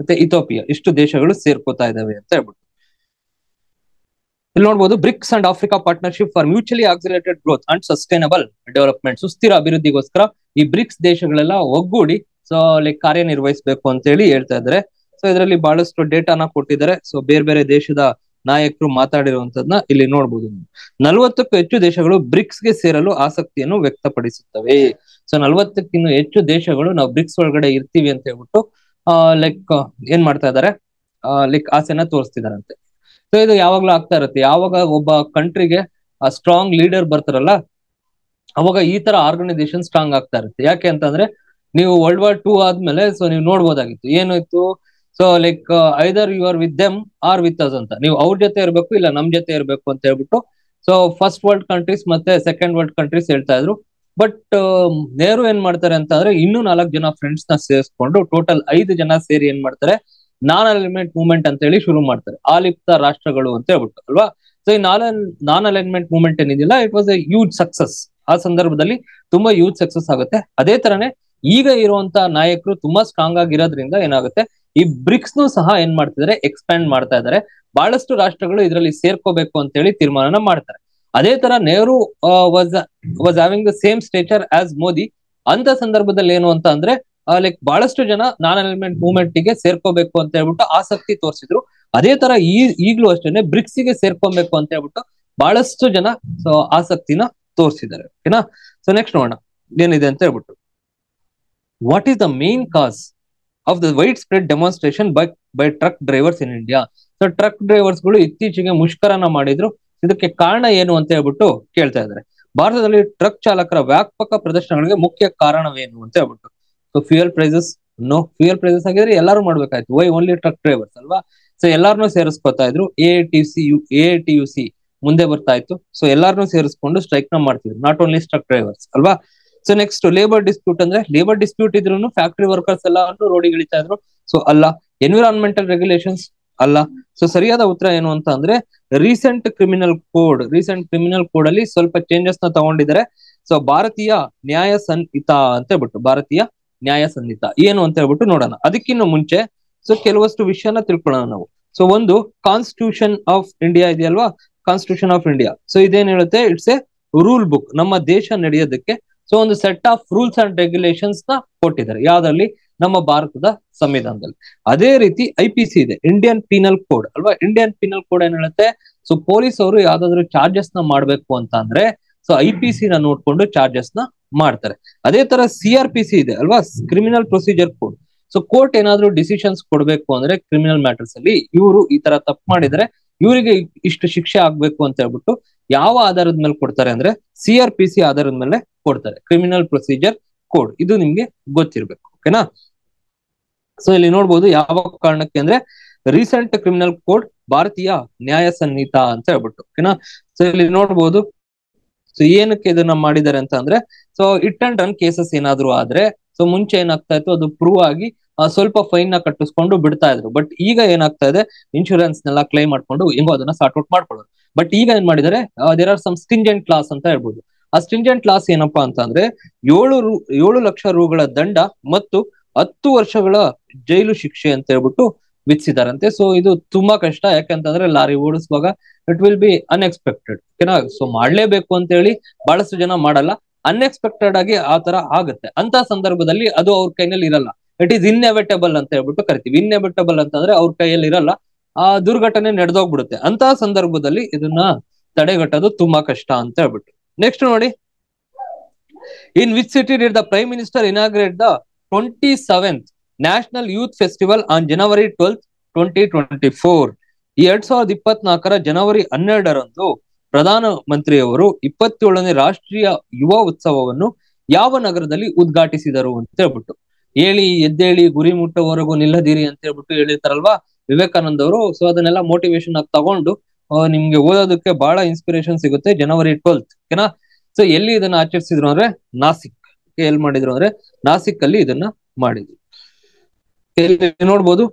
ಮತ್ತೆ ಇಥೋಪಿಯಾ ಇಷ್ಟು ದೇಶಗಳು ಸೇರ್ಕೋತಾ ಇದಾವೆ ಅಂತ ಹೇಳ್ಬಿಟ್ಟು ಇಲ್ಲಿ ನೋಡಬಹುದು BRICS and Africa partnership for mutually accelerated growth and sustainable development ಸುಸ್ಥಿರ ಅಭಿವೃದ್ಧಿಗೋಸ್ಕರ ಈ ಬ್ರಿಕ್ಸ್ ದೇಶಗಳೆಲ್ಲ ಒಗ್ಗೂಡಿ ಸೊ ಲೈಕ್ ಕಾರ್ಯನಿರ್ವಹಿಸಬೇಕು ಅಂತ ಹೇಳಿ ಹೇಳ್ತಾ ಇದ್ದಾರೆ ಸೊ ಇದರಲ್ಲಿ ಬಹಳಷ್ಟು ಡೇಟಾನ ಕೊಟ್ಟಿದ್ದಾರೆ ಸೊ ಬೇರೆ ಬೇರೆ ದೇಶದ ನಾಯಕರು ಮಾತಾಡಿರುವಂತದ್ನ ಇಲ್ಲಿ ನೋಡಬಹುದು ನಲವತ್ತಕ್ಕೂ ಹೆಚ್ಚು ದೇಶಗಳು ಬ್ರಿಕ್ಸ್ ಗೆ ಸೇರಲು ಆಸಕ್ತಿಯನ್ನು ವ್ಯಕ್ತಪಡಿಸುತ್ತವೆ ಸೊ ನಲವತ್ತಕ್ಕಿಂತ ಹೆಚ್ಚು ದೇಶಗಳು ನಾವು ಬ್ರಿಕ್ಸ್ ಒಳಗಡೆ ಇರ್ತೀವಿ ಅಂತ ಹೇಳ್ಬಿಟ್ಟು ಲೈಕ್ ಏನ್ ಮಾಡ್ತಾ ಇದ್ದಾರೆ ಲೈಕ್ ಆಸೆನ ತೋರಿಸ್ತಿದಾರಂತೆ ಸೊ ಇದು ಯಾವಾಗ್ಲೂ ಆಗ್ತಾ ಇರುತ್ತೆ ಯಾವಾಗ ಒಬ್ಬ ಕಂಟ್ರಿಗೆ ಆ ಸ್ಟ್ರಾಂಗ್ ಲೀಡರ್ ಬರ್ತಾರಲ್ಲ ಅವಾಗ ಈ ತರ ಆರ್ಗನೈಸೇಷನ್ ಸ್ಟ್ರಾಂಗ್ ಆಗ್ತಾ ಇರುತ್ತೆ ಯಾಕೆ ಅಂತಂದ್ರೆ ನೀವು ವರ್ಲ್ಡ್ ವಾರ್ ಟೂ ಆದ್ಮೇಲೆ ಸೊ ನೀವು ನೋಡ್ಬೋದಾಗಿತ್ತು ಏನಾಯ್ತು so like either you are with them or with us ಅಂತ ನೀವು ಅವ್ರ ಜೊತೆ ಇರಬೇಕು ಇಲ್ಲ ನಮ್ ಜೊತೆ ಇರಬೇಕು ಅಂತ ಹೇಳ್ಬಿಟ್ಟು ಸೊ ಫಸ್ಟ್ ವರ್ಲ್ಡ್ ಕಂಟ್ರೀಸ್ ಮತ್ತೆ ಸೆಕೆಂಡ್ ವರ್ಲ್ಡ್ ಕಂಟ್ರೀಸ್ ಹೇಳ್ತಾ ಇದ್ರು ಬಟ್ um, ನೆಹರು ಏನ್ ಮಾಡ್ತಾರೆ ಅಂತ ಅಂದ್ರೆ ಇನ್ನೂ ನಾಲ್ಕು ಜನ ಫ್ರೆಂಡ್ಸ್ ನ ಸೇರಿಸ್ಕೊಂಡು ಟೋಟಲ್ ಐದು ಜನ ಸೇರಿ ಏನ್ ಮಾಡ್ತಾರೆ ನಾನ್ ಅಲೈನ್ಮೆಂಟ್ ಮೂವ್ಮೆಂಟ್ ಅಂತ ಹೇಳಿ ಶುರು ಮಾಡ್ತಾರೆ ಆಲಿಪ್ತ ರಾಷ್ಟ್ರಗಳು ಅಂತ ಹೇಳ್ಬಿಟ್ಟು ಅಲ್ವಾ ಸೊ ಈ ನಾನ್ ನಾನ್ ಅಲೈನ್ಮೆಂಟ್ ಮೂವ್ಮೆಂಟ್ ಏನಿದಿಲ್ಲ it was a huge success ಆ ಸಂದರ್ಭದಲ್ಲಿ ತುಂಬಾ ಹ್ಯೂಜ್ ಸಕ್ಸಸ್ ಆಗುತ್ತೆ ಅದೇ ತರನೇ ಈಗ ಇರುವಂತಹ ನಾಯಕರು ತುಂಬಾ ಸ್ಟ್ರಾಂಗ್ ಆಗಿರೋದ್ರಿಂದ ಏನಾಗುತ್ತೆ ಈ ಬ್ರಿಕ್ಸ್ ನು ಸಹ ಏನ್ ಮಾಡ್ತಿದ್ದಾರೆ ಎಕ್ಸ್ಪ್ಯಾಂಡ್ ಮಾಡ್ತಾ ಇದ್ದಾರೆ ಬಹಳಷ್ಟು ರಾಷ್ಟ್ರಗಳು ಇದರಲ್ಲಿ ಸೇರ್ಕೋಬೇಕು ಅಂತ ಹೇಳಿ ತೀರ್ಮಾನ ಮಾಡ್ತಾರೆ ಅದೇ ತರ Nehru was was having the same stature as Modi ಅಂತ ಸಂದರ್ಭದಲ್ಲಿ ಏನು ಅಂತ ಅಂದ್ರೆ ಲೈಕ್ ಬಹಳಷ್ಟು ಜನ ನಾನ್ ಅಲೈನ್ಮೆಂಟ್ ಮೂವ್ಮೆಂಟ್ ಗೆ ಸೇರ್ಕೋಬೇಕು ಅಂತ ಹೇಳ್ಬಿಟ್ಟು ಆಸಕ್ತಿ ತೋರಿಸಿದ್ರು ಅದೇ ತರ ಈ ಈಗ್ಲೂ ಅಷ್ಟೇನೆ ಬ್ರಿಕ್ಸ್ ಗೆ ಸೇರ್ಕೊಬೇಕು ಅಂತ ಹೇಳ್ಬಿಟ್ಟು ಬಹಳಷ್ಟು ಜನ ಸೊ ಆಸಕ್ತಿನ ತೋರಿಸಿದ್ದಾರೆ ಓಕೆನಾ ಸೊ ನೆಕ್ಸ್ಟ್ ನೋಡೋಣ ಏನಿದೆ ಅಂತ ಹೇಳ್ಬಿಟ್ಟು what is the main cause of the widespread demonstration by by truck drivers in India so truck drivers ಗಳು ಇತ್ತೀಚೆಗೆ ಮುಷ್ಕರನ ಮಾಡಿದ್ರು ಇದಕ್ಕೆ ಕಾರಣ ಏನು ಅಂತ ಹೇಳ್ಬಿಟ್ಟು ಕೇಳ್ತಾ ಇದ್ದಾರೆ ಭಾರತದಲ್ಲಿ ಟ್ರಕ್ ಚಾಲಕರ ವ್ಯಾಪಕ ಪ್ರದರ್ಶನಗಳಿಗೆ ಮುಖ್ಯ ಕಾರಣವೇನು ಅಂತ ಹೇಳ್ಬಿಟ್ಟು so fuel prices no fuel prices ಆಗಿದ್ರೆ ಎಲ್ಲರೂ ಮಾಡ್ಬೇಕಾಯ್ತು ವೈ ಓನ್ಲಿ ಟ್ರಕ್ ಡ್ರೈವರ್ಸ್ ಅಲ್ವಾ ಸೊ ಎಲ್ಲಾರನ್ನೂ ಸೇರಿಸ್ಕೊತಾ ಇದ್ರು A T C U A T U C ಮುಂದೆ ಬರ್ತಾ ಇತ್ತು ಸೊ ಎಲ್ಲಾರನ್ನೂ ಸೇರಿಸ್ಕೊಂಡು ಸ್ಟ್ರೈಕ್ ನ ಮಾಡ್ತಿದ್ರು ನಾಟ್ ಓನ್ಲಿ ಸ್ಟ್ರಕ್ ಡ್ರೈವರ್ಸ್ ಅಲ್ವಾ ಸೊ ನೆಕ್ಸ್ಟ್ ಲೇಬರ್ ಡಿಸ್ಪ್ಯೂಟ್ ಅಂದ್ರೆ ಲೇಬರ್ ಡಿಸ್ಪ್ಯೂಟ್ ಇದ್ರು ಫ್ಯಾಕ್ಟ್ರಿ ವರ್ಕರ್ಸ್ ಎಲ್ಲ ರೋಡಿ ಇಳಿತಾ ಇದ್ರು ಸೊ ಅಲ್ಲ ಎನ್ವಿರಾನ್ಮೆಂಟಲ್ ರೆಗ್ಯುಲೇಷನ್ಸ್ ಅಲ್ಲ ಸೊ ಸರಿಯಾದ ಉತ್ತರ ಏನು ಅಂತ ಅಂದ್ರೆ recent criminal code recent criminal code ಅಲ್ಲಿ ಸ್ವಲ್ಪ ಚೇಂಜಸ್ ನ ತಗೊಂಡಿದ್ದಾರೆ ಸೊ ಭಾರತೀಯ ನ್ಯಾಯ ಸಂಹಿತ ಅಂತ ಹೇಳ್ಬಿಟ್ಟು ಭಾರತೀಯ ನ್ಯಾಯ ಸಂಧಿತ ಏನು ಅಂತ ಹೇಳ್ಬಿಟ್ಟು ನೋಡೋಣ ಅದಕ್ಕಿಂತ ಮುಂಚೆ ಸೊ ಕೆಲವಷ್ಟು ವಿಷಯನ ತಿಳ್ಕೊಳ್ಳೋಣ ನಾವು ಸೊ ಒಂದು ಕಾನ್ಸ್ಟಿಟ್ಯೂಷನ್ ಆಫ್ ಇಂಡಿಯಾ ಇದೆಯಲ್ವಾ ಕಾನ್ಸ್ಟಿಟ್ಯೂಷನ್ ಆಫ್ ಇಂಡಿಯಾ ಸೊ ಇದೇನ್ ಹೇಳುತ್ತೆ ಇಟ್ಸ್ ಎ ರೂಲ್ ಬುಕ್ ನಮ್ಮ ದೇಶ ನಡೆಯೋದಕ್ಕೆ ಸೊ ಒಂದು set of rules and regulations ನ ಕೊಟ್ಟಿದ್ದಾರೆ ಯಾವ್ದ್ರಲ್ಲಿ ನಮ್ಮ ಭಾರತದ ಸಂವಿಧಾನದಲ್ಲಿ ಅದೇ ರೀತಿ ಐ ಪಿ ಸಿ ಇದೆ ಇಂಡಿಯನ್ ಪೀನಲ್ ಕೋಡ್ ಅಲ್ವಾ ಇಂಡಿಯನ್ ಪಿನಲ್ ಕೋಡ್ ಏನ್ ಹೇಳುತ್ತೆ ಸೊ ಪೊಲೀಸ್ ಅವರು ಯಾವ್ದಾದ್ರು ಚಾರ್ಜಸ್ ನ ಮಾಡ್ಬೇಕು ಅಂತ ಅಂದ್ರೆ ಸೊ ಐ ಪಿ ಸಿ ನ ನೋಡ್ಕೊಂಡು ಚಾರ್ಜಸ್ ನ ಮಾಡ್ತಾರೆ ಅದೇ ತರ ಸಿ ಆರ್ ಪಿ ಸಿ ಇದೆ ಅಲ್ವಾ criminal procedure code so court ಏನಾದ್ರು ಡಿಸಿಷನ್ಸ್ ಕೊಡ್ಬೇಕು ಅಂದ್ರೆ ಕ್ರಿಮಿನಲ್ ಮ್ಯಾಟರ್ಸ್ ಅಲ್ಲಿ ಇವರು ಈ ತರ ತಪ್ಪು ಮಾಡಿದ್ರೆ ಇವರಿಗೆ ಇಷ್ಟು ಶಿಕ್ಷೆ ಆಗ್ಬೇಕು ಅಂತ ಹೇಳ್ಬಿಟ್ಟು ಯಾವ ಆಧಾರದ ಮೇಲೆ ಕೊಡ್ತಾರೆ ಅಂದ್ರೆ ಸಿ ಆರ್ ಪಿ ಸಿ ಆಧಾರದ ಮೇಲೆ ಕೊಡ್ತಾರೆ ಕ್ರಿಮಿನಲ್ ಪ್ರೊಸೀಜರ್ ಕೋಡ್ ಇದು ನಿಮ್ಗೆ ಗೊತ್ತಿರ್ಬೇಕು ಓಕೆನಾ ಸೊ ಇಲ್ಲಿ ನೋಡ್ಬೋದು ಯಾವ ಕಾರಣಕ್ಕೆ ಅಂದ್ರೆ ರೀಸೆಂಟ್ ಕ್ರಿಮಿನಲ್ ಕೋಡ್ ಭಾರತೀಯ ನ್ಯಾಯ ಸನ್ನಿಹಿತ ಅಂತ ಹೇಳ್ಬಿಟ್ಟು ಓಕೆನಾ ಸೊ ಇಲ್ಲಿ ನೋಡ್ಬೋದು ಸೊ ಏನಕ್ಕೆ ಇದನ್ನ ಮಾಡಿದ್ದಾರೆ ಅಂತ ಅಂದ್ರೆ so hit and run cases ಏನಾದ್ರು ಆದ್ರೆ ಸೊ ಮುಂಚೆ ಏನಾಗ್ತಾ ಇತ್ತು ಅದು ಪ್ರೂವ್ ಆಗಿ ಸ್ವಲ್ಪ ಫೈನ್ ನ ಕಟ್ಟಿಸ್ಕೊಂಡು ಬಿಡ್ತಾ ಇದ್ರು ಬಟ್ ಈಗ ಏನಾಗ್ತಾ ಇದೆ ಇನ್ಶೂರೆನ್ಸ್ ನೆಲ್ಲ ಕ್ಲೈಮ್ ಮಾಡ್ಕೊಂಡು ಹೆಂಗೋ ಅದನ್ನ ಸಾರ್ಟ್ ಔಟ್ ಮಾಡ್ಕೊಳ್ಳೋದು ಬಟ್ ಈಗ ಏನ್ ಮಾಡಿದರೆ there are some stringent clause ಅಂತ ಹೇಳ್ಬೋದು ಆ ಸ್ಟಿಂಜೆಂಟ್ ಕ್ಲಾಸ್ ಏನಪ್ಪಾ ಅಂತಂದ್ರೆ ಏಳು ರು ಏಳು ಲಕ್ಷ ರೂಗಳ ದಂಡ ಮತ್ತು ಹತ್ತು ವರ್ಷಗಳ ಜೈಲು ಶಿಕ್ಷೆ ಅಂತ ಹೇಳ್ಬಿಟ್ಟು ವಿಧಿಸಿದಾರಂತೆ ಸೊ ಇದು ತುಂಬಾ ಕಷ್ಟ ಯಾಕಂತಂದ್ರೆ ಲಾರಿ ಓಡಿಸುವಾಗ ಇಟ್ ವಿಲ್ ಬಿ ಅನ್ಎಕ್ಸ್ಪೆಕ್ಟೆಡ್ ಓಕೆನಾ ಸೊ ಮಾಡ್ಲೇಬೇಕು ಅಂತ ಹೇಳಿ ಬಹಳಷ್ಟು ಜನ ಮಾಡಲ್ಲ ಅನ್ಎಕ್ಸ್ಪೆಕ್ಟೆಡ್ ಆಗಿ ಆ ತರ ಆಗುತ್ತೆ ಅಂತ ಸಂದರ್ಭದಲ್ಲಿ ಅದು ಅವ್ರ ಕೈನಲ್ಲಿ ಇರಲ್ಲ ಇಟ್ ಈಸ್ ಇನ್ನೆವೆಟಬಲ್ ಅಂತ ಹೇಳ್ಬಿಟ್ಟು ಕರಿತೀವಿ ಅಂತ ಅಂತಂದ್ರೆ ಅವ್ರ ಕೈಯಲ್ಲಿ ಇರಲ್ಲ ಆ ದುರ್ಘಟನೆ ನಡೆದೋಗ್ಬಿಡುತ್ತೆ ಅಂತ ಸಂದರ್ಭದಲ್ಲಿ ಇದನ್ನ ತಡೆಗಟ್ಟೋದು ತುಂಬಾ ಕಷ್ಟ ಅಂತ ಹೇಳ್ಬಿಟ್ಟು ನೆಕ್ಸ್ಟ್ ನೋಡಿ in which city did the prime minister inaugurate the twenty seventh national youth festival on January twelfth twenty twenty four ಎರಡ್ ಸಾವಿರದ ಇಪ್ಪತ್ನಾಲ್ಕರ ಜನವರಿ ಹನ್ನೆರಡರಂದು ಪ್ರಧಾನ ಮಂತ್ರಿಯವರು ಇಪ್ಪತ್ತೇಳನೇ ರಾಷ್ಟ್ರೀಯ ಯುವ ಉತ್ಸವವನ್ನು ಯಾವ ನಗರದಲ್ಲಿ ಉದ್ಘಾಟಿಸಿದರು ಅಂತ ಹೇಳ್ಬಿಟ್ಟು ಹೇಳಿ ಎದ್ದೇಳಿ ಗುರಿ ಮುಟ್ಟೋವರೆಗೂ ನಿಲ್ಲದಿರಿ ಅಂತ ಹೇಳ್ಬಿಟ್ಟು ಹೇಳಿರ್ತಾರಲ್ವಾ ವಿವೇಕಾನಂದ ಅವರು ಸೊ ಅದನ್ನೆಲ್ಲ ಮೋಟಿವೇಶನ್ ಆಗಿ ತಗೊಂಡು ನಿಮ್ಗೆ ಓದೋದಕ್ಕೆ ಬಹಳ ಇನ್ಸ್ಪಿರೇಷನ್ ಸಿಗುತ್ತೆ ಜನವರಿ ಟ್ವೆಲ್ತ್ ಓಕೆನಾ ಸೊ ಎಲ್ಲಿ ಇದನ್ನ ಆಚರಿಸಿದ್ರು ಅಂದ್ರೆ ನಾಸಿಕ್ ಎಲ್ಲಿ ಮಾಡಿದ್ರು ಅಂದ್ರೆ ನಾಸಿಕ್ ಅಲ್ಲಿ ಇದನ್ನ ಮಾಡಿದ್ರು ಇಲ್ಲಿ ನೋಡ್ಬೋದು